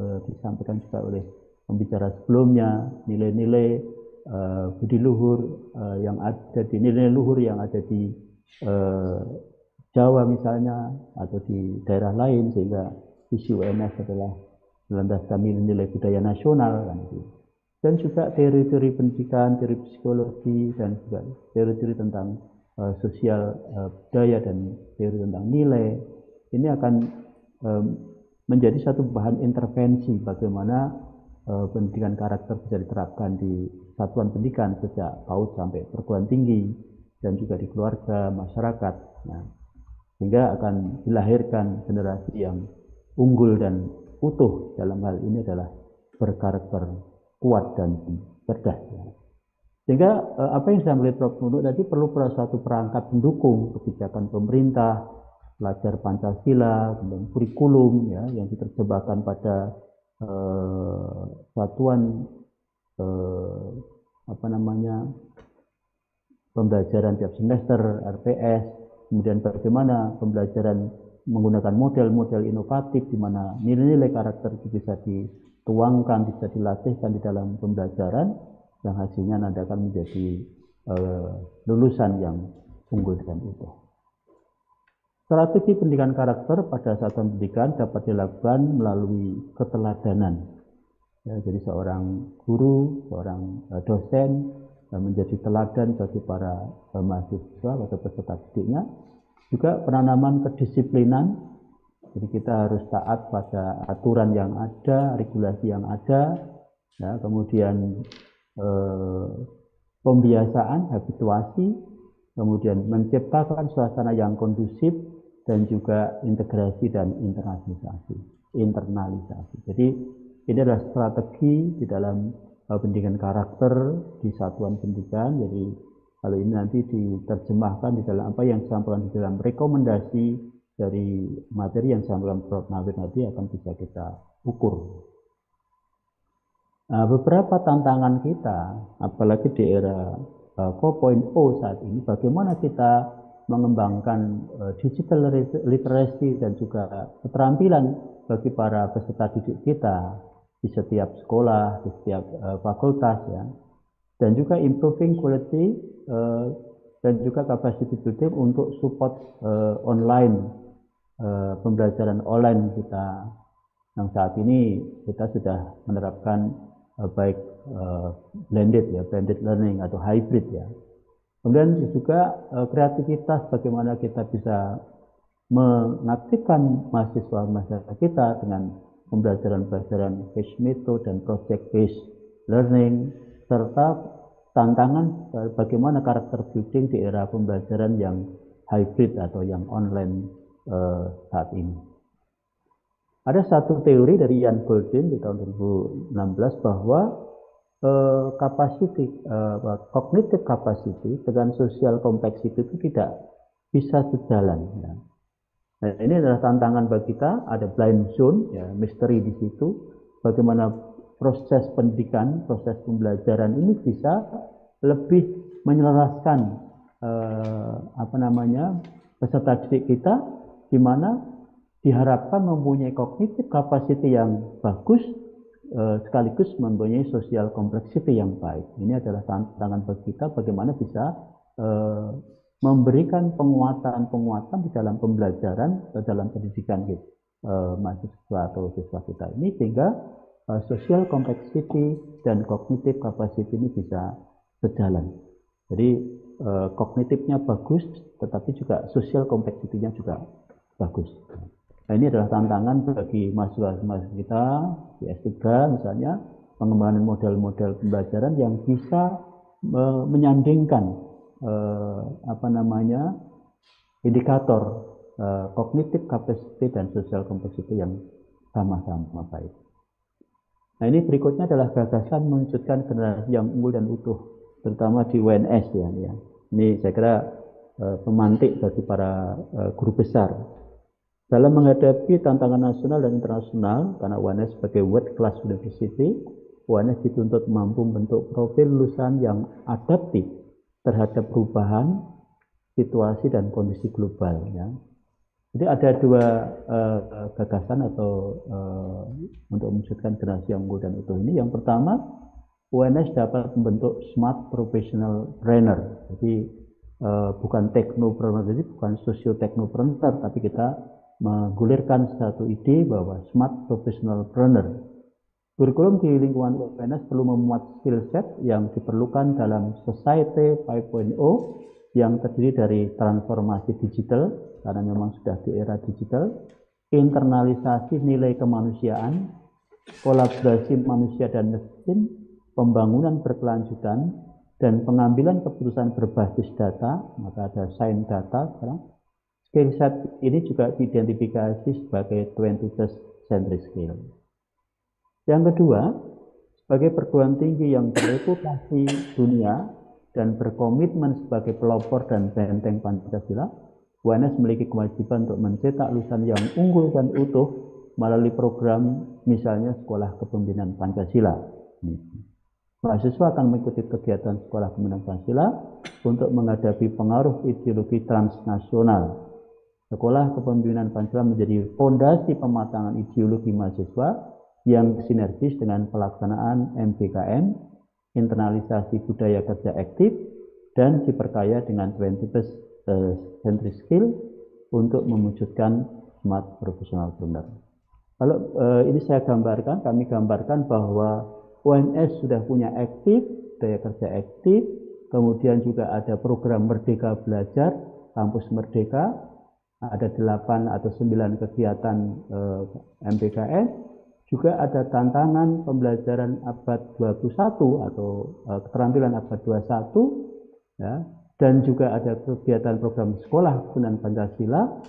eh, disampaikan juga oleh pembicara sebelumnya nilai-nilai budi luhur yang ada di nilai luhur yang ada di Jawa misalnya atau di daerah lain sehingga isu UNS adalah melandaskan kami nilai budaya nasional kan itu. Dan juga teori-teori pendidikan, teori psikologi dan juga teori-teori tentang uh, sosial uh, budaya dan teori tentang nilai ini akan um, menjadi satu bahan intervensi bagaimana uh, pendidikan karakter bisa diterapkan di satuan pendidikan sejak PAUD sampai perguruan tinggi dan juga di keluarga masyarakat. Nah, sehingga akan dilahirkan generasi yang unggul dan utuh dalam hal ini adalah berkarakter kuat dan cerdas. Sehingga eh, apa yang saya melihat Prof. Nunuk tadi perlu suatu perangkat pendukung kebijakan pemerintah, pelajar Pancasila, kemudian kurikulum ya, yang diterjemahkan pada eh, satuan eh, apa namanya pembelajaran tiap semester RPS kemudian bagaimana pembelajaran menggunakan model-model inovatif di mana nilai-nilai karakter itu bisa dituangkan, bisa dilatihkan di dalam pembelajaran yang hasilnya nanti akan menjadi uh, lulusan yang unggul dan utuh. Strategi pendidikan karakter pada saat pendidikan dapat dilakukan melalui keteladanan. Ya, jadi seorang guru, seorang eh, dosen Eh, menjadi teladan bagi para eh, mahasiswa atau peserta didiknya. Juga penanaman kedisiplinan, jadi kita harus taat pada aturan yang ada, regulasi yang ada, ya, kemudian eh, pembiasaan, habituasi, kemudian menciptakan suasana yang kondusif dan juga integrasi dan internalisasi. Internalisasi. Jadi ini adalah strategi di dalam pendidikan karakter di satuan pendidikan. Jadi kalau ini nanti diterjemahkan di dalam apa yang disampaikan di dalam rekomendasi dari materi yang disampaikan Prof. Nawir nanti akan bisa kita ukur. Nah, beberapa tantangan kita, apalagi di era 4.0 eh, saat ini, bagaimana kita mengembangkan eh, digital literacy dan juga keterampilan bagi para peserta didik kita di setiap sekolah, di setiap uh, fakultas ya. Dan juga improving quality uh, dan juga capacity building untuk support uh, online uh, pembelajaran online kita yang saat ini kita sudah menerapkan uh, baik uh, blended ya, blended learning atau hybrid ya. Kemudian juga uh, kreativitas bagaimana kita bisa mengaktifkan mahasiswa-mahasiswa kita dengan pembelajaran-pembelajaran based method dan project based learning serta tantangan eh, bagaimana karakter building di era pembelajaran yang hybrid atau yang online eh, saat ini. Ada satu teori dari Ian Goldin di tahun 2016 bahwa eh, eh, kognitif capacity, uh, cognitive capacity dengan social complexity itu tidak bisa sejalan. Ya Nah, ini adalah tantangan bagi kita, ada blind zone, ya, misteri di situ, bagaimana proses pendidikan, proses pembelajaran ini bisa lebih menyelaraskan eh, apa namanya peserta didik kita, di mana diharapkan mempunyai kognitif capacity yang bagus, eh, sekaligus mempunyai social complexity yang baik. Ini adalah tantangan bagi kita, bagaimana bisa eh, memberikan penguatan-penguatan di dalam pembelajaran, di eh, dalam pendidikan gitu, eh, mahasiswa atau siswa kita ini sehingga eh, social complexity dan kognitif capacity ini bisa berjalan. Jadi eh, kognitifnya bagus, tetapi juga social complexity-nya juga bagus. Nah, ini adalah tantangan bagi mahasiswa-mahasiswa kita di S3 misalnya pengembangan model-model pembelajaran yang bisa eh, menyandingkan eh, apa namanya indikator eh, kognitif capacity dan social komposisi yang sama-sama baik. Nah ini berikutnya adalah gagasan mewujudkan generasi yang unggul dan utuh, terutama di WNS ya. ya. Ini saya kira eh, pemantik bagi para eh, guru besar dalam menghadapi tantangan nasional dan internasional, karena UNS sebagai world class university, UNS dituntut mampu membentuk profil lulusan yang adaptif terhadap perubahan situasi dan kondisi global. Ya. Jadi ada dua uh, gagasan atau uh, untuk mewujudkan generasi yang unggul dan utuh ini. Yang pertama, UNS dapat membentuk smart professional trainer. Jadi uh, bukan teknopreneur, jadi bukan sosio teknopreneur, tapi kita menggulirkan satu ide bahwa smart professional trainer Kurikulum di lingkungan UPNS perlu memuat skill set yang diperlukan dalam Society 5.0 yang terdiri dari transformasi digital, karena memang sudah di era digital, internalisasi nilai kemanusiaan, kolaborasi manusia dan mesin, pembangunan berkelanjutan, dan pengambilan keputusan berbasis data, maka ada sains data sekarang. Skill set ini juga diidentifikasi sebagai 21st century skill. Yang kedua, sebagai perguruan tinggi yang bereputasi dunia dan berkomitmen sebagai pelopor dan benteng Pancasila, UNS memiliki kewajiban untuk mencetak lulusan yang unggul dan utuh melalui program misalnya Sekolah Kepemimpinan Pancasila. Mahasiswa akan mengikuti kegiatan Sekolah Kepemimpinan Pancasila untuk menghadapi pengaruh ideologi transnasional. Sekolah Kepemimpinan Pancasila menjadi fondasi pematangan ideologi mahasiswa yang sinergis dengan pelaksanaan MBKM, internalisasi budaya kerja aktif, dan diperkaya dengan 21st eh, century skill untuk mewujudkan smart professional trainer. Kalau eh, ini saya gambarkan, kami gambarkan bahwa UMS sudah punya aktif, budaya kerja aktif, kemudian juga ada program Merdeka Belajar, Kampus Merdeka, ada 8 atau 9 kegiatan eh, juga ada tantangan pembelajaran abad 21 atau uh, keterampilan abad 21 ya, dan juga ada kegiatan program sekolah Sunan Pancasila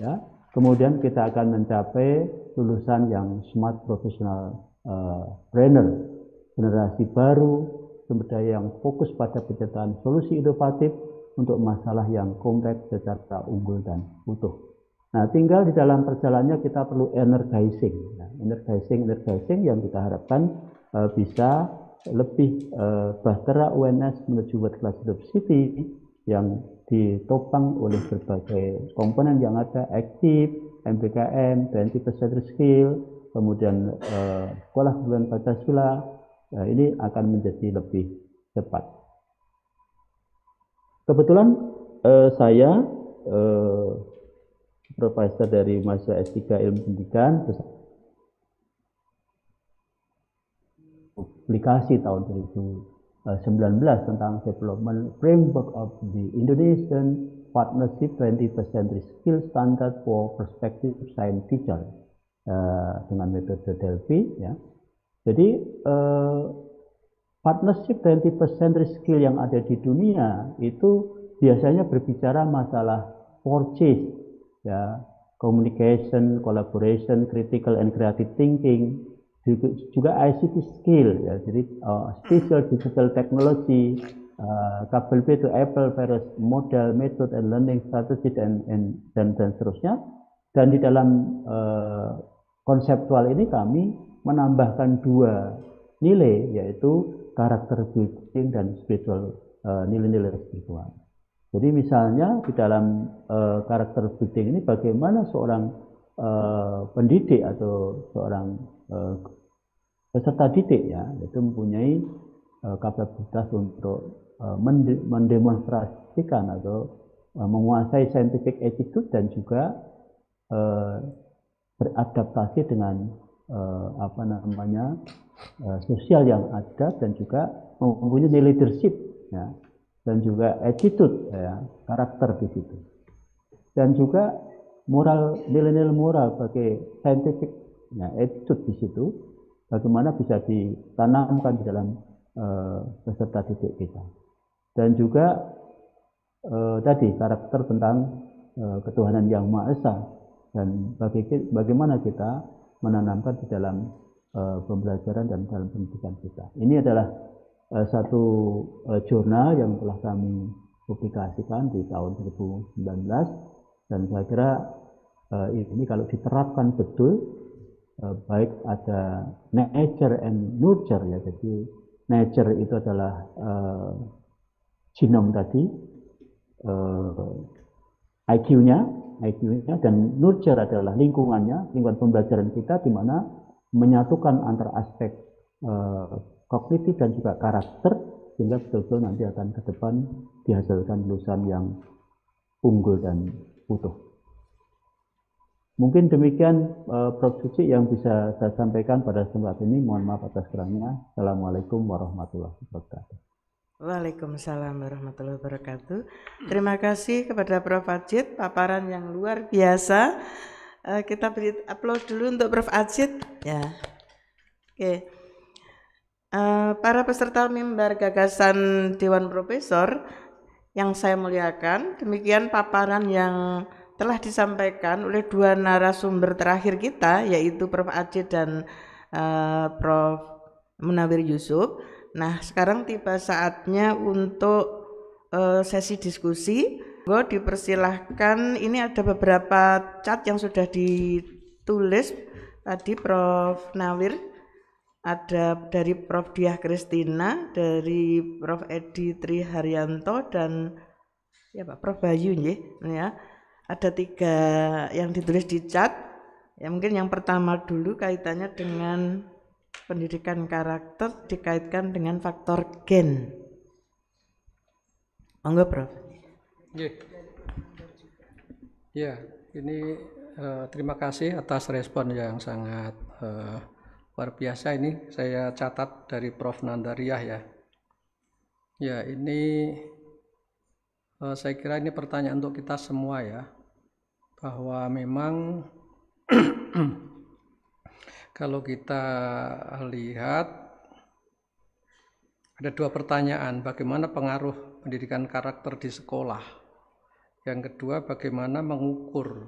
ya. Kemudian kita akan mencapai lulusan yang smart professional uh, trainer, generasi baru, sumber daya yang fokus pada penciptaan solusi inovatif untuk masalah yang kompleks secara unggul dan utuh. Nah, tinggal di dalam perjalannya kita perlu energizing. Nah, energizing, energizing yang kita harapkan uh, bisa lebih uh, bahtera UNS menuju world class group city yang ditopang oleh berbagai komponen yang ada aktif, MBKM, 20% skill, kemudian uh, sekolah bulan Pancasila, nah, ini akan menjadi lebih cepat. Kebetulan uh, saya uh, Profesor dari masa S3 Ilmu Pendidikan publikasi tahun 2019 tentang development framework of the Indonesian Partnership 21st Century Skill Standard for Perspective Science Teacher uh, dengan metode Delphi ya. Jadi uh, partnership 21st century skill yang ada di dunia itu biasanya berbicara masalah purchase ya communication, collaboration, critical and creative thinking, juga ICT skill, ya, jadi uh, oh, special digital technology, uh, kabel to apple, virus model, method and learning strategy dan and, dan dan seterusnya. Dan di dalam uh, konseptual ini kami menambahkan dua nilai yaitu karakter building dan spiritual eh, nilai-nilai uh, nilai -nilai spiritual. Jadi misalnya di dalam uh, karakter building ini bagaimana seorang uh, pendidik atau seorang uh, peserta didik ya itu mempunyai uh, kapasitas untuk uh, mendemonstrasikan atau uh, menguasai scientific attitude dan juga uh, beradaptasi dengan uh, apa namanya uh, sosial yang ada dan juga mempunyai leadership ya dan juga attitude ya, karakter di situ. Dan juga moral milenial moral sebagai scientific ya, attitude di situ bagaimana bisa ditanamkan di dalam uh, eh, peserta didik kita. Dan juga uh, tadi karakter tentang uh, ketuhanan yang Maha Esa dan bagi, bagaimana kita menanamkan di dalam uh, pembelajaran dan dalam pendidikan kita. Ini adalah Eh, satu eh, jurnal yang telah kami publikasikan di tahun 2019 dan saya kira eh, ini kalau diterapkan betul baik ada nature and nurture ya jadi nature itu adalah uh, genom tadi uh, IQ-nya IQ-nya dan nurture adalah lingkungannya lingkungan pembelajaran kita di mana menyatukan antara aspek uh, kognitif dan juga karakter sehingga betul-betul nanti akan ke depan dihasilkan lulusan yang unggul dan utuh. Mungkin demikian uh, Prof. Suci yang bisa saya sampaikan pada kesempatan ini. Mohon maaf atas kurangnya. Assalamualaikum warahmatullahi wabarakatuh. Waalaikumsalam warahmatullahi wabarakatuh. Terima kasih kepada Prof. Ajit, paparan yang luar biasa. Uh, kita beri upload dulu untuk Prof. Ajit. Ya. Oke. Okay. Eh, para peserta mimbar gagasan Dewan Profesor yang saya muliakan, demikian paparan yang telah disampaikan oleh dua narasumber terakhir kita, yaitu Prof. Aceh dan uh, Prof. Munawir Yusuf. Nah, sekarang tiba saatnya untuk uh, sesi diskusi. Gue dipersilahkan, ini ada beberapa cat yang sudah ditulis tadi Prof. Nawir ada dari Prof. Diah Kristina, dari Prof. Edi Tri Haryanto, dan ya Pak Prof. Bayu nih, ya. Ada tiga yang ditulis di chat. Ya mungkin yang pertama dulu kaitannya dengan pendidikan karakter dikaitkan dengan faktor gen. Monggo, Prof. Ya, ya ini uh, terima kasih atas respon yang sangat uh, luar biasa ini saya catat dari Prof Nandariah ya ya ini eh, saya kira ini pertanyaan untuk kita semua ya bahwa memang *clears throat* kalau kita lihat ada dua pertanyaan bagaimana pengaruh pendidikan karakter di sekolah yang kedua bagaimana mengukur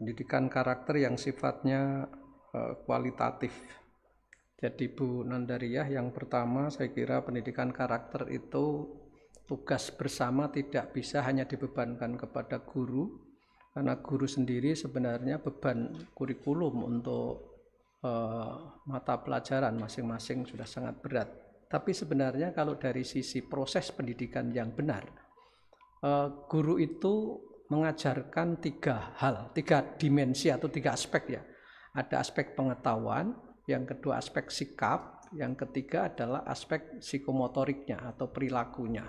pendidikan karakter yang sifatnya Eh, kualitatif. Jadi Bu Nandariah yang pertama saya kira pendidikan karakter itu tugas bersama tidak bisa hanya dibebankan kepada guru karena guru sendiri sebenarnya beban kurikulum untuk uh, mata pelajaran masing-masing sudah sangat berat. Tapi sebenarnya kalau dari sisi proses pendidikan yang benar, uh, guru itu mengajarkan tiga hal, tiga dimensi atau tiga aspek ya ada aspek pengetahuan, yang kedua aspek sikap, yang ketiga adalah aspek psikomotoriknya atau perilakunya.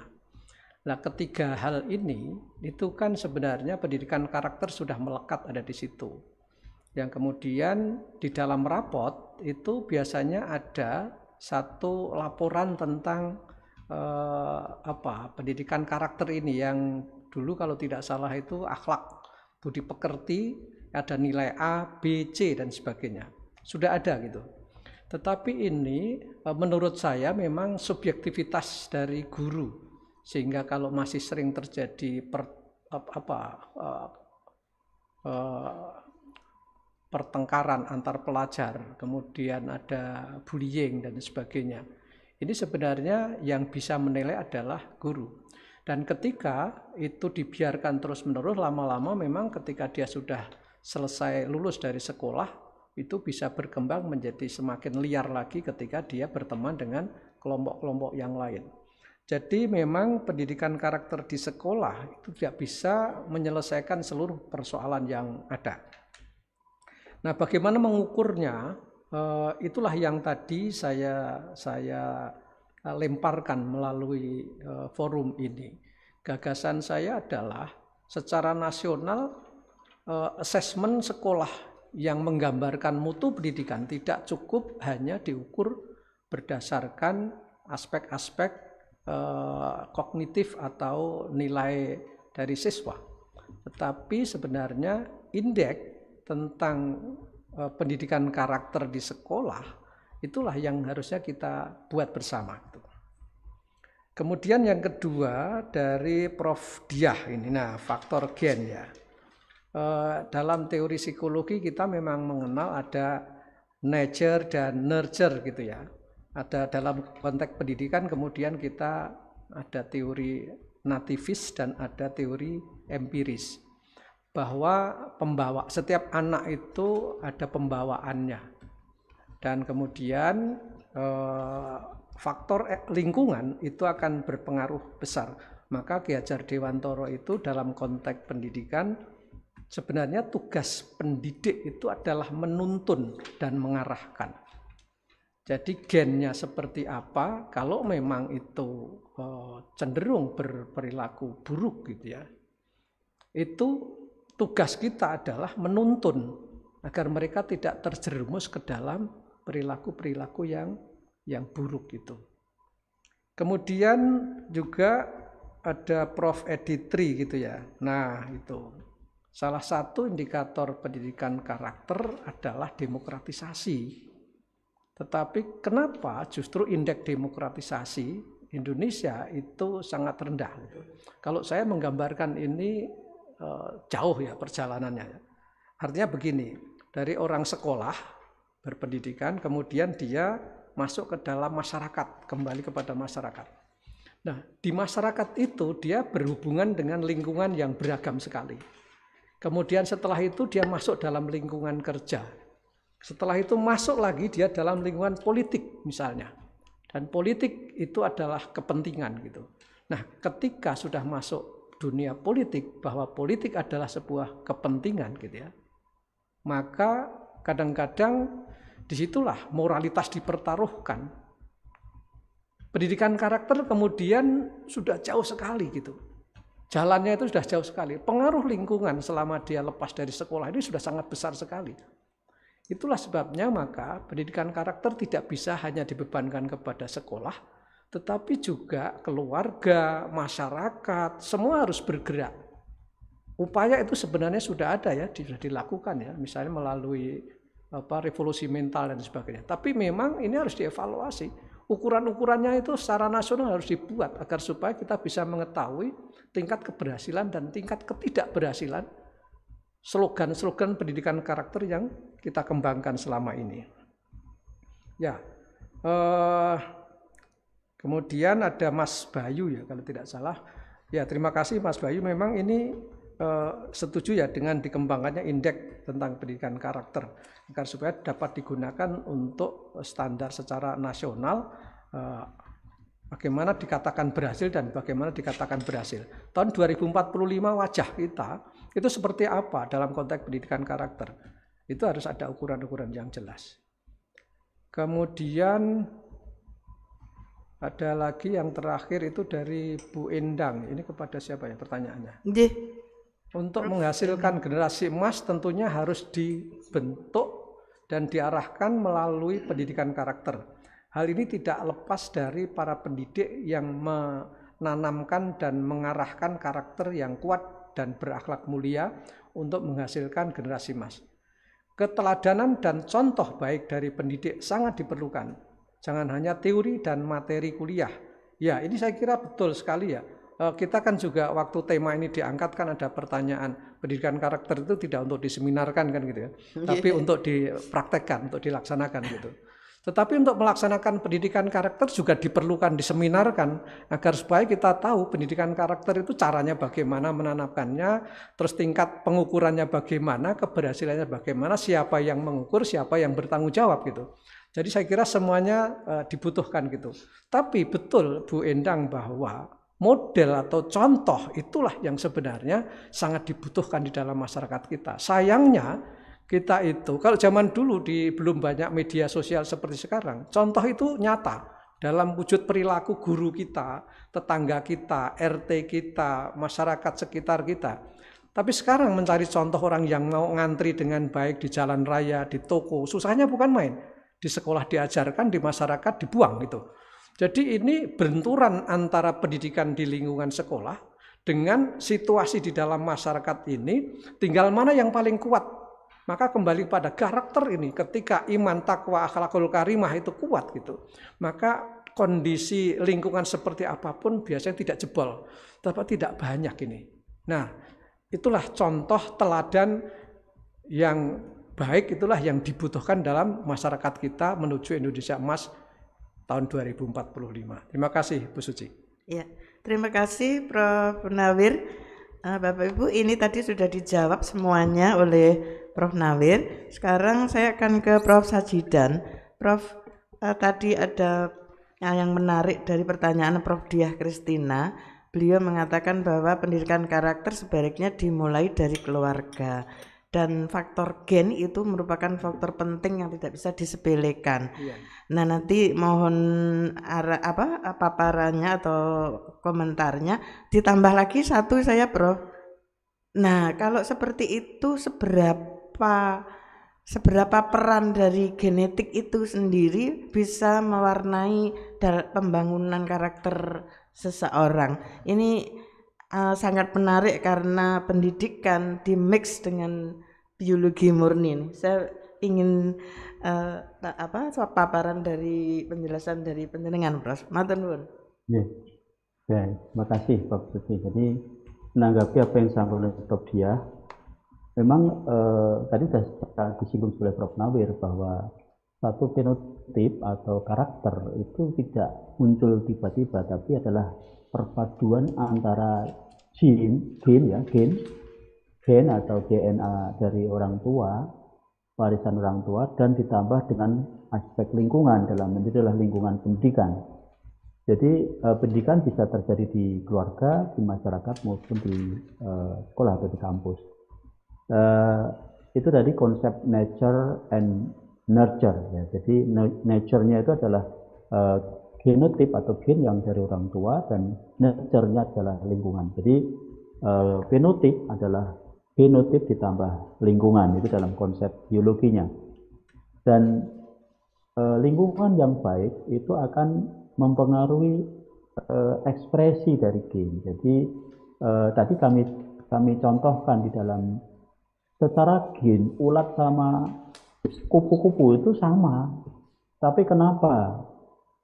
Nah, ketiga hal ini itu kan sebenarnya pendidikan karakter sudah melekat ada di situ. Yang kemudian di dalam rapot itu biasanya ada satu laporan tentang eh, apa pendidikan karakter ini yang dulu kalau tidak salah itu akhlak budi pekerti ada nilai A, B, C dan sebagainya. Sudah ada gitu. Tetapi ini e, menurut saya memang subjektivitas dari guru sehingga kalau masih sering terjadi per, apa uh, uh, pertengkaran antar pelajar, kemudian ada bullying dan sebagainya. Ini sebenarnya yang bisa menilai adalah guru. Dan ketika itu dibiarkan terus-menerus lama-lama memang ketika dia sudah selesai lulus dari sekolah itu bisa berkembang menjadi semakin liar lagi ketika dia berteman dengan kelompok-kelompok yang lain. Jadi memang pendidikan karakter di sekolah itu tidak bisa menyelesaikan seluruh persoalan yang ada. Nah, bagaimana mengukurnya? Eh, itulah yang tadi saya saya eh, lemparkan melalui eh, forum ini. Gagasan saya adalah secara nasional Eh, assessment sekolah yang menggambarkan mutu pendidikan tidak cukup hanya diukur berdasarkan aspek-aspek eh, kognitif atau nilai dari siswa. Tetapi sebenarnya indeks tentang eh, pendidikan karakter di sekolah itulah yang harusnya kita buat bersama. Kemudian yang kedua dari Prof Diah ini, nah faktor gen ya. Eh, dalam teori psikologi kita memang mengenal ada nature dan nurture gitu ya. Ada dalam konteks pendidikan kemudian kita ada teori nativis dan ada teori empiris bahwa pembawa setiap anak itu ada pembawaannya dan kemudian eh, faktor eh, lingkungan itu akan berpengaruh besar maka Ki Hajar Dewantoro itu dalam konteks pendidikan Sebenarnya tugas pendidik itu adalah menuntun dan mengarahkan. Jadi gennya seperti apa, kalau memang itu eh, cenderung berperilaku buruk gitu ya, itu tugas kita adalah menuntun agar mereka tidak terjerumus ke dalam perilaku-perilaku yang yang buruk itu. Kemudian juga ada Prof. Editri gitu ya. Nah, itu Salah satu indikator pendidikan karakter adalah demokratisasi. Tetapi kenapa justru indeks demokratisasi Indonesia itu sangat rendah? Kalau saya menggambarkan ini eh, jauh ya perjalanannya. Artinya begini, dari orang sekolah berpendidikan kemudian dia masuk ke dalam masyarakat, kembali kepada masyarakat. Nah, di masyarakat itu dia berhubungan dengan lingkungan yang beragam sekali Kemudian setelah itu dia masuk dalam lingkungan kerja. Setelah itu masuk lagi dia dalam lingkungan politik misalnya. Dan politik itu adalah kepentingan gitu. Nah, ketika sudah masuk dunia politik bahwa politik adalah sebuah kepentingan gitu ya. Maka kadang-kadang disitulah moralitas dipertaruhkan. Pendidikan karakter kemudian sudah jauh sekali gitu Jalannya itu sudah jauh sekali. Pengaruh lingkungan selama dia lepas dari sekolah ini sudah sangat besar sekali. Itulah sebabnya maka pendidikan karakter tidak bisa hanya dibebankan kepada sekolah, tetapi juga keluarga, masyarakat, semua harus bergerak. Upaya itu sebenarnya sudah ada ya, sudah dilakukan ya, misalnya melalui apa revolusi mental dan sebagainya. Tapi memang ini harus dievaluasi ukuran-ukurannya itu secara nasional harus dibuat agar supaya kita bisa mengetahui tingkat keberhasilan dan tingkat ketidakberhasilan slogan-slogan pendidikan karakter yang kita kembangkan selama ini. Ya, eh, kemudian ada Mas Bayu ya kalau tidak salah. Ya terima kasih Mas Bayu. Memang ini Eh, setuju ya dengan dikembangkannya indeks tentang pendidikan karakter agar supaya dapat digunakan untuk standar secara nasional eh, bagaimana dikatakan berhasil dan bagaimana dikatakan berhasil. Tahun 2045 wajah kita itu seperti apa dalam konteks pendidikan karakter? Itu harus ada ukuran-ukuran yang jelas. Kemudian ada lagi yang terakhir itu dari Bu Endang. Ini kepada siapa ya pertanyaannya? Dih. Untuk menghasilkan generasi emas tentunya harus dibentuk dan diarahkan melalui pendidikan karakter. Hal ini tidak lepas dari para pendidik yang menanamkan dan mengarahkan karakter yang kuat dan berakhlak mulia untuk menghasilkan generasi emas. Keteladanan dan contoh baik dari pendidik sangat diperlukan. Jangan hanya teori dan materi kuliah. Ya, ini saya kira betul sekali ya Eh, kita kan juga waktu tema ini diangkat kan ada pertanyaan pendidikan karakter itu tidak untuk diseminarkan kan gitu ya, *laughs* tapi iya. untuk dipraktekkan, untuk dilaksanakan gitu. Tetapi untuk melaksanakan pendidikan karakter juga diperlukan diseminarkan agar supaya kita tahu pendidikan karakter itu caranya bagaimana menanamkannya, terus tingkat pengukurannya bagaimana, keberhasilannya bagaimana, siapa yang mengukur, siapa yang bertanggung jawab gitu. Jadi saya kira semuanya uh, dibutuhkan gitu. Tapi betul Bu Endang bahwa model atau contoh itulah yang sebenarnya sangat dibutuhkan di dalam masyarakat kita. Sayangnya kita itu kalau zaman dulu di belum banyak media sosial seperti sekarang, contoh itu nyata dalam wujud perilaku guru kita, tetangga kita, RT kita, masyarakat sekitar kita. Tapi sekarang mencari contoh orang yang mau ngantri dengan baik di jalan raya, di toko, susahnya bukan main. Di sekolah diajarkan, di masyarakat dibuang gitu. Jadi ini benturan antara pendidikan di lingkungan sekolah dengan situasi di dalam masyarakat ini, tinggal mana yang paling kuat. Maka kembali pada karakter ini, ketika iman, takwa, akhlakul karimah itu kuat gitu. Maka kondisi lingkungan seperti apapun biasanya tidak jebol, tapi tidak banyak ini. Nah, itulah contoh teladan yang baik, itulah yang dibutuhkan dalam masyarakat kita menuju Indonesia emas tahun 2045. Terima kasih Bu Suci. Ya, terima kasih Prof. Nawir. Eh, Bapak Ibu, ini tadi sudah dijawab semuanya oleh Prof. Nawir. Sekarang saya akan ke Prof. Sajidan. Prof, eh, tadi ada yang menarik dari pertanyaan Prof. Diah Kristina. Beliau mengatakan bahwa pendidikan karakter sebaiknya dimulai dari keluarga dan faktor gen itu merupakan faktor penting yang tidak bisa disepelekan. Iya. Nah nanti mohon ara, apa paparannya atau komentarnya ditambah lagi satu saya Prof. Nah kalau seperti itu seberapa seberapa peran dari genetik itu sendiri bisa mewarnai pembangunan karakter seseorang. Ini uh, sangat menarik karena pendidikan di mix dengan biologi murni. Nih. Saya ingin uh, apa paparan dari penjelasan dari penjelasan Prof. Matur Ya. ya, terima kasih Pak Sufi. Jadi menanggapi apa yang disampaikan oleh Prof. Dia, memang eh, tadi sudah disinggung oleh Prof. Nawir bahwa satu fenotip atau karakter itu tidak muncul tiba-tiba, tapi adalah perpaduan antara gen, gen ya, gen, gen atau DNA dari orang tua, warisan orang tua, dan ditambah dengan aspek lingkungan dalam ini adalah lingkungan pendidikan. Jadi eh, pendidikan bisa terjadi di keluarga, di masyarakat maupun di eh, sekolah atau di kampus. Eh, itu tadi konsep nature and nurture. Ya. Jadi nature-nya itu adalah eh, genotip atau gen yang dari orang tua dan nature nya adalah lingkungan. Jadi uh, adalah genotip ditambah lingkungan itu dalam konsep biologinya. Dan uh, lingkungan yang baik itu akan mempengaruhi uh, ekspresi dari gen. Jadi tadi kami kami contohkan di dalam secara gen ulat sama kupu-kupu itu sama. Tapi kenapa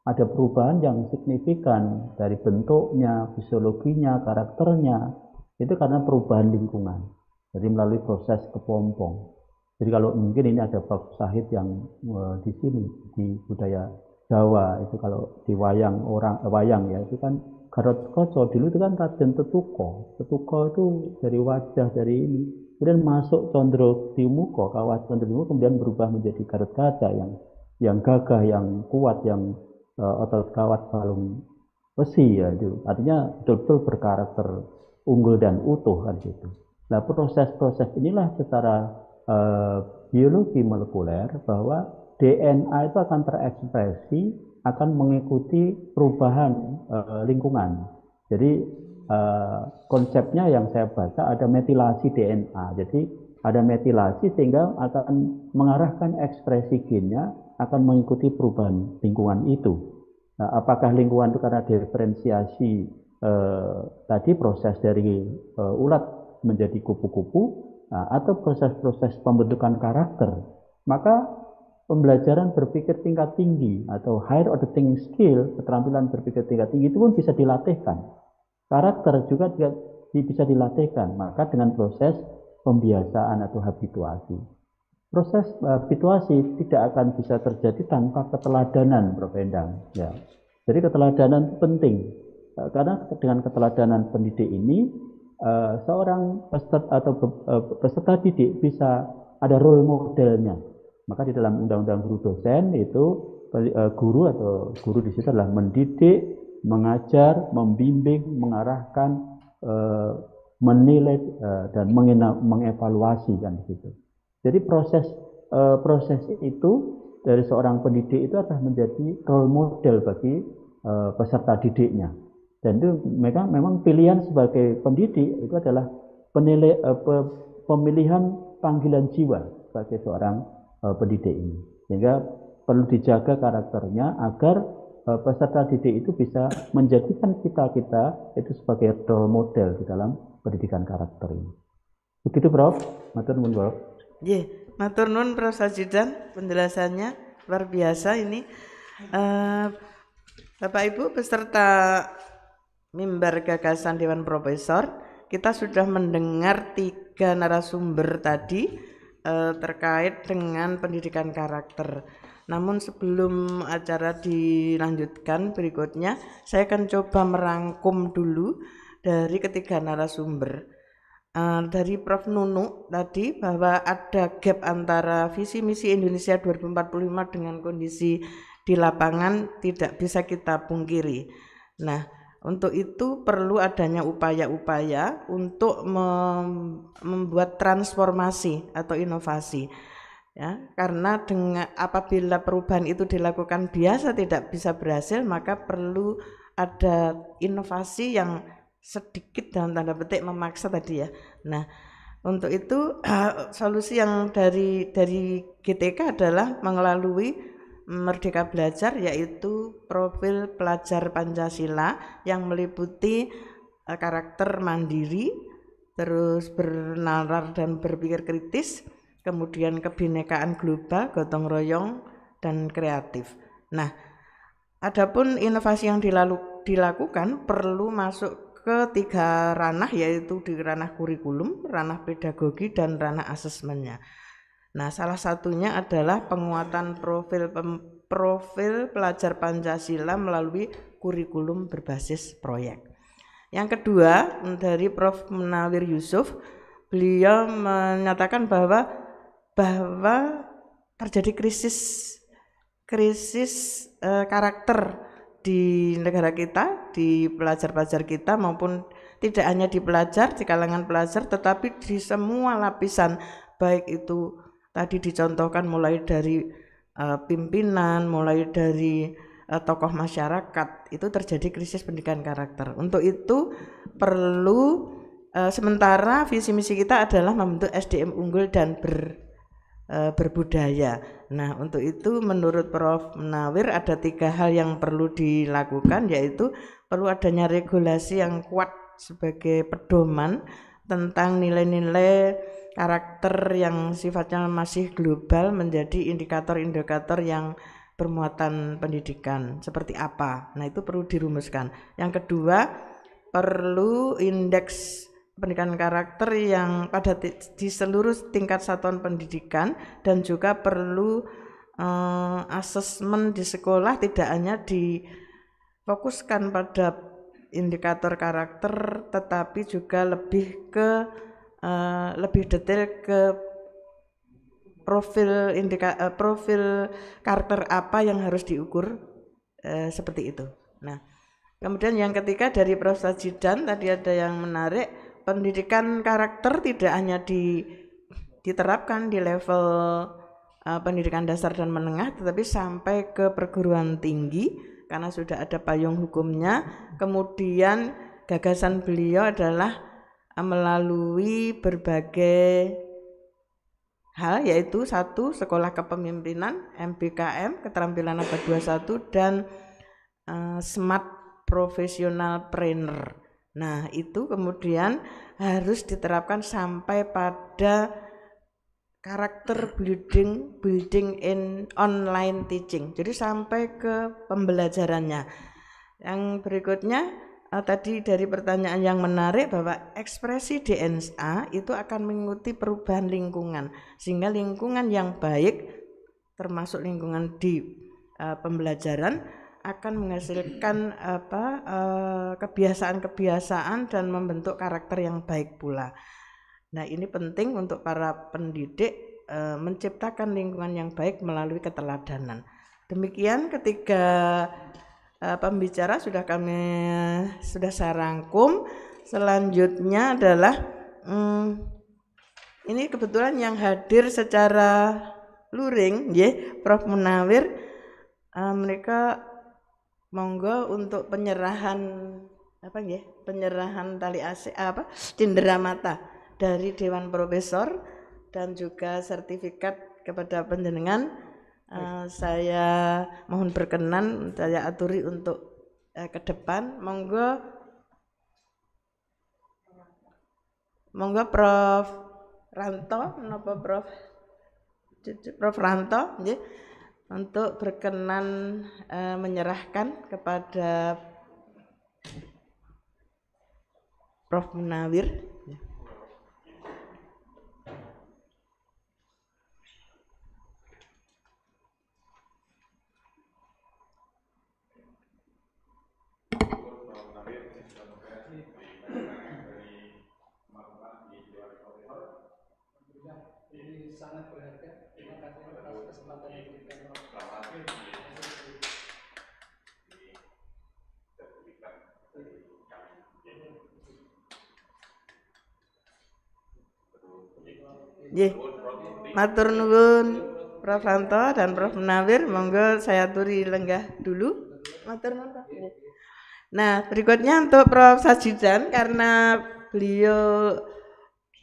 ada perubahan yang signifikan dari bentuknya, fisiologinya, karakternya, itu karena perubahan lingkungan. Jadi melalui proses kepompong. Jadi kalau mungkin ini ada bab sahid yang eh, di sini di budaya Jawa itu kalau di wayang orang eh, wayang ya itu kan Garot Koco dulu itu kan Raden Tetuko. Tetuko itu dari wajah dari ini. Kemudian masuk Condro Timuko, kawas Condro Timuko kemudian berubah menjadi Garot Kaca yang yang gagah, yang kuat, yang otot eh, kawat balung besi ya itu artinya betul-betul berkarakter unggul dan utuh kan gitu. Nah proses-proses inilah secara uh, biologi molekuler bahwa DNA itu akan terekspresi akan mengikuti perubahan uh, lingkungan. Jadi uh, konsepnya yang saya baca ada metilasi DNA. Jadi ada metilasi sehingga akan mengarahkan ekspresi gennya akan mengikuti perubahan lingkungan itu. Nah, apakah lingkungan itu karena diferensiasi eh, tadi proses dari eh, ulat menjadi kupu-kupu nah, atau proses-proses pembentukan karakter? Maka pembelajaran berpikir tingkat tinggi atau higher order thinking skill, keterampilan berpikir tingkat tinggi itu pun bisa dilatihkan. Karakter juga bisa dilatihkan, maka dengan proses pembiasaan atau habituasi proses e, situasi tidak akan bisa terjadi tanpa keteladanan Prof. Endang ya. Jadi keteladanan penting e, karena dengan keteladanan pendidik ini e, seorang peserta atau peserta didik bisa ada role modelnya. Maka di dalam undang-undang guru dosen itu guru atau guru di situ adalah mendidik, mengajar, membimbing, mengarahkan, menilai dan mengevaluasi kan di situ. Jadi proses uh, proses itu dari seorang pendidik itu adalah menjadi role model bagi uh, peserta didiknya. Dan itu mereka memang pilihan sebagai pendidik itu adalah penilai, uh, pe, pemilihan panggilan jiwa sebagai seorang uh, pendidik ini. Sehingga perlu dijaga karakternya agar uh, peserta didik itu bisa menjadikan kita-kita itu sebagai role model di dalam pendidikan karakter ini. Begitu Prof, Matur nuwun Prof. Ya, Matur nun Prof Sajidan penjelasannya luar biasa ini. Uh, Bapak Ibu peserta mimbar gagasan Dewan Profesor, kita sudah mendengar tiga narasumber tadi uh, terkait dengan pendidikan karakter. Namun sebelum acara dilanjutkan berikutnya, saya akan coba merangkum dulu dari ketiga narasumber. Eh, dari Prof. Nunu tadi bahwa ada gap antara visi misi Indonesia 2045 dengan kondisi di lapangan tidak bisa kita pungkiri. Nah, untuk itu perlu adanya upaya-upaya untuk membuat transformasi atau inovasi. Ya, karena dengan apabila perubahan itu dilakukan biasa tidak bisa berhasil, maka perlu ada inovasi yang sedikit dalam tanda petik memaksa tadi ya. Nah, untuk itu *clears throat* eh, solusi yang dari dari GTK adalah melalui Merdeka Belajar yaitu profil pelajar Pancasila yang meliputi eh, karakter mandiri, terus bernalar dan berpikir kritis, kemudian kebinekaan global, gotong royong dan kreatif. Nah, adapun inovasi yang dilalu, dilakukan perlu masuk ketiga ranah yaitu di ranah kurikulum, ranah pedagogi dan ranah asesmennya. Nah, salah satunya adalah penguatan profil profil pelajar Pancasila melalui kurikulum berbasis proyek. Yang kedua, dari Prof Menawir Yusuf, beliau menyatakan bahwa bahwa terjadi krisis krisis e, karakter di negara kita, di pelajar-pelajar kita maupun tidak hanya di pelajar, di kalangan pelajar tetapi di semua lapisan baik itu tadi dicontohkan mulai dari uh, pimpinan, mulai dari uh, tokoh masyarakat itu terjadi krisis pendidikan karakter. Untuk itu perlu uh, sementara visi misi kita adalah membentuk SDM unggul dan ber Eh, berbudaya. Nah, untuk itu menurut Prof. Nawir ada tiga hal yang perlu dilakukan yaitu perlu adanya regulasi yang kuat sebagai pedoman tentang nilai-nilai karakter yang sifatnya masih global menjadi indikator-indikator yang bermuatan pendidikan seperti apa. Nah, itu perlu dirumuskan. Yang kedua, perlu indeks pendidikan karakter yang pada di seluruh tingkat satuan pendidikan dan juga perlu eh, asesmen di sekolah tidak hanya difokuskan pada indikator karakter tetapi juga lebih ke uh, lebih detail ke profil indika uh, profil karakter apa yang harus diukur uh, seperti itu. Nah, kemudian yang ketiga dari Prof. Sajidan tadi ada yang menarik pendidikan karakter tidak hanya di diterapkan di level uh, pendidikan dasar dan menengah tetapi sampai ke perguruan tinggi karena sudah ada payung hukumnya kemudian gagasan beliau adalah e, melalui berbagai hal yaitu satu sekolah kepemimpinan MBKM keterampilan abad 21 dan uh, smart profesional trainer Nah, itu kemudian harus diterapkan sampai pada karakter building building in online teaching. Jadi sampai ke pembelajarannya. Yang berikutnya uh, tadi dari pertanyaan yang menarik bahwa ekspresi DNA itu akan mengikuti perubahan lingkungan sehingga lingkungan yang baik termasuk lingkungan di uh, pembelajaran akan menghasilkan apa eh, kebiasaan-kebiasaan dan membentuk karakter yang baik pula. Nah, ini penting untuk para pendidik eh, menciptakan lingkungan yang baik melalui keteladanan. Demikian ketiga eh, pembicara sudah kami sudah saya rangkum. Selanjutnya adalah um, ini kebetulan yang hadir secara luring, ya, Prof Munawir, uh, mereka monggo untuk penyerahan apa ya penyerahan tali AC apa cindera mata dari Dewan Profesor dan juga sertifikat kepada penjenengan uh, saya mohon berkenan saya aturi untuk uh, ke depan monggo monggo Prof Ranto menapa Prof Prof Ranto nggih untuk berkenan e, menyerahkan kepada Prof. Munawir Ye. Matur nuwun Prof Hanto dan Prof Nabil. monggo saya turi lenggah dulu. Matur nuwun Pak. Nah, berikutnya untuk Prof Sajidan karena beliau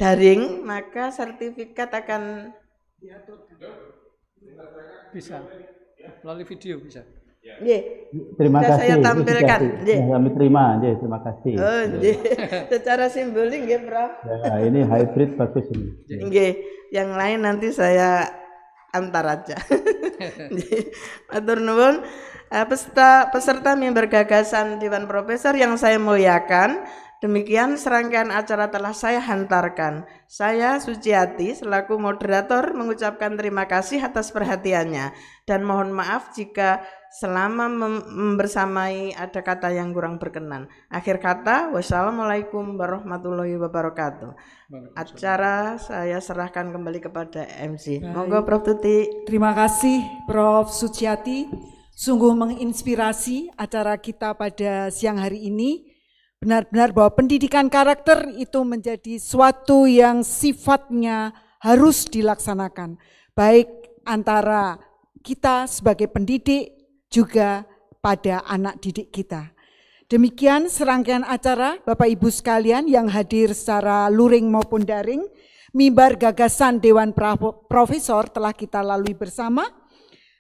daring, maka sertifikat akan diatur. bisa melalui video bisa. Ya. Terima kasih. Saya tampilkan. Ya. Kami terima. Terima kasih. Oh, *laughs* Secara simbolik ya, Bro. Ya, ini hybrid bagus ini. Ye. Yang lain nanti saya antar aja. *laughs* Matur nuwun. Eh, peserta, peserta member gagasan Dewan Profesor yang saya muliakan, Demikian serangkaian acara telah saya hantarkan. Saya Suciati selaku moderator mengucapkan terima kasih atas perhatiannya dan mohon maaf jika selama membersamai ada kata yang kurang berkenan. Akhir kata, wassalamualaikum warahmatullahi wabarakatuh. Acara saya serahkan kembali kepada MC. Baik. Monggo Prof Tuti. Terima kasih Prof Suciati. Sungguh menginspirasi acara kita pada siang hari ini benar-benar bahwa pendidikan karakter itu menjadi suatu yang sifatnya harus dilaksanakan, baik antara kita sebagai pendidik juga pada anak didik kita. Demikian serangkaian acara Bapak Ibu sekalian yang hadir secara luring maupun daring. Mimbar gagasan Dewan Profesor telah kita lalui bersama.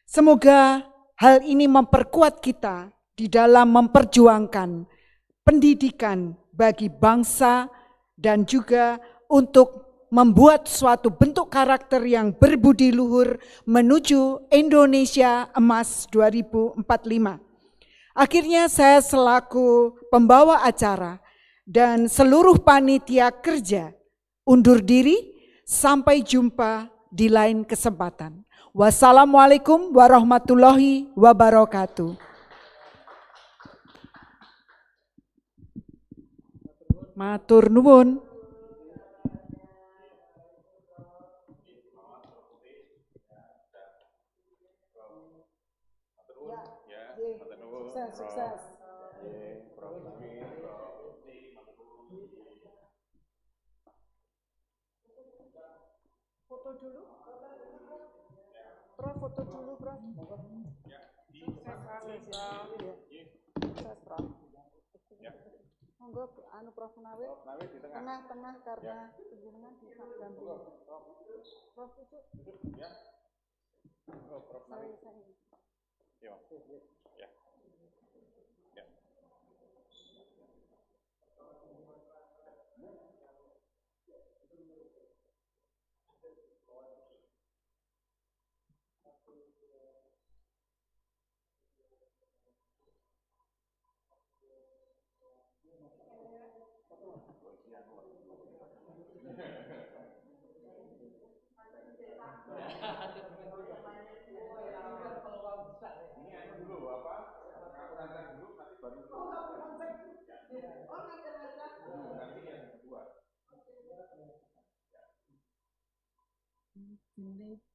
Semoga hal ini memperkuat kita di dalam memperjuangkan pendidikan bagi bangsa dan juga untuk membuat suatu bentuk karakter yang berbudi luhur menuju Indonesia Emas 2045. Akhirnya saya selaku pembawa acara dan seluruh panitia kerja undur diri sampai jumpa di lain kesempatan. Wassalamualaikum warahmatullahi wabarakatuh. Matur nuwun. Foto dulu. Prof, foto dulu, Prof. Sukses, sukses. monggo anu Prof Nawi. Tengah-tengah karena ya. sebelumnya bisa ganti. Prof itu? Ya. Prof Saya, saya. smoothing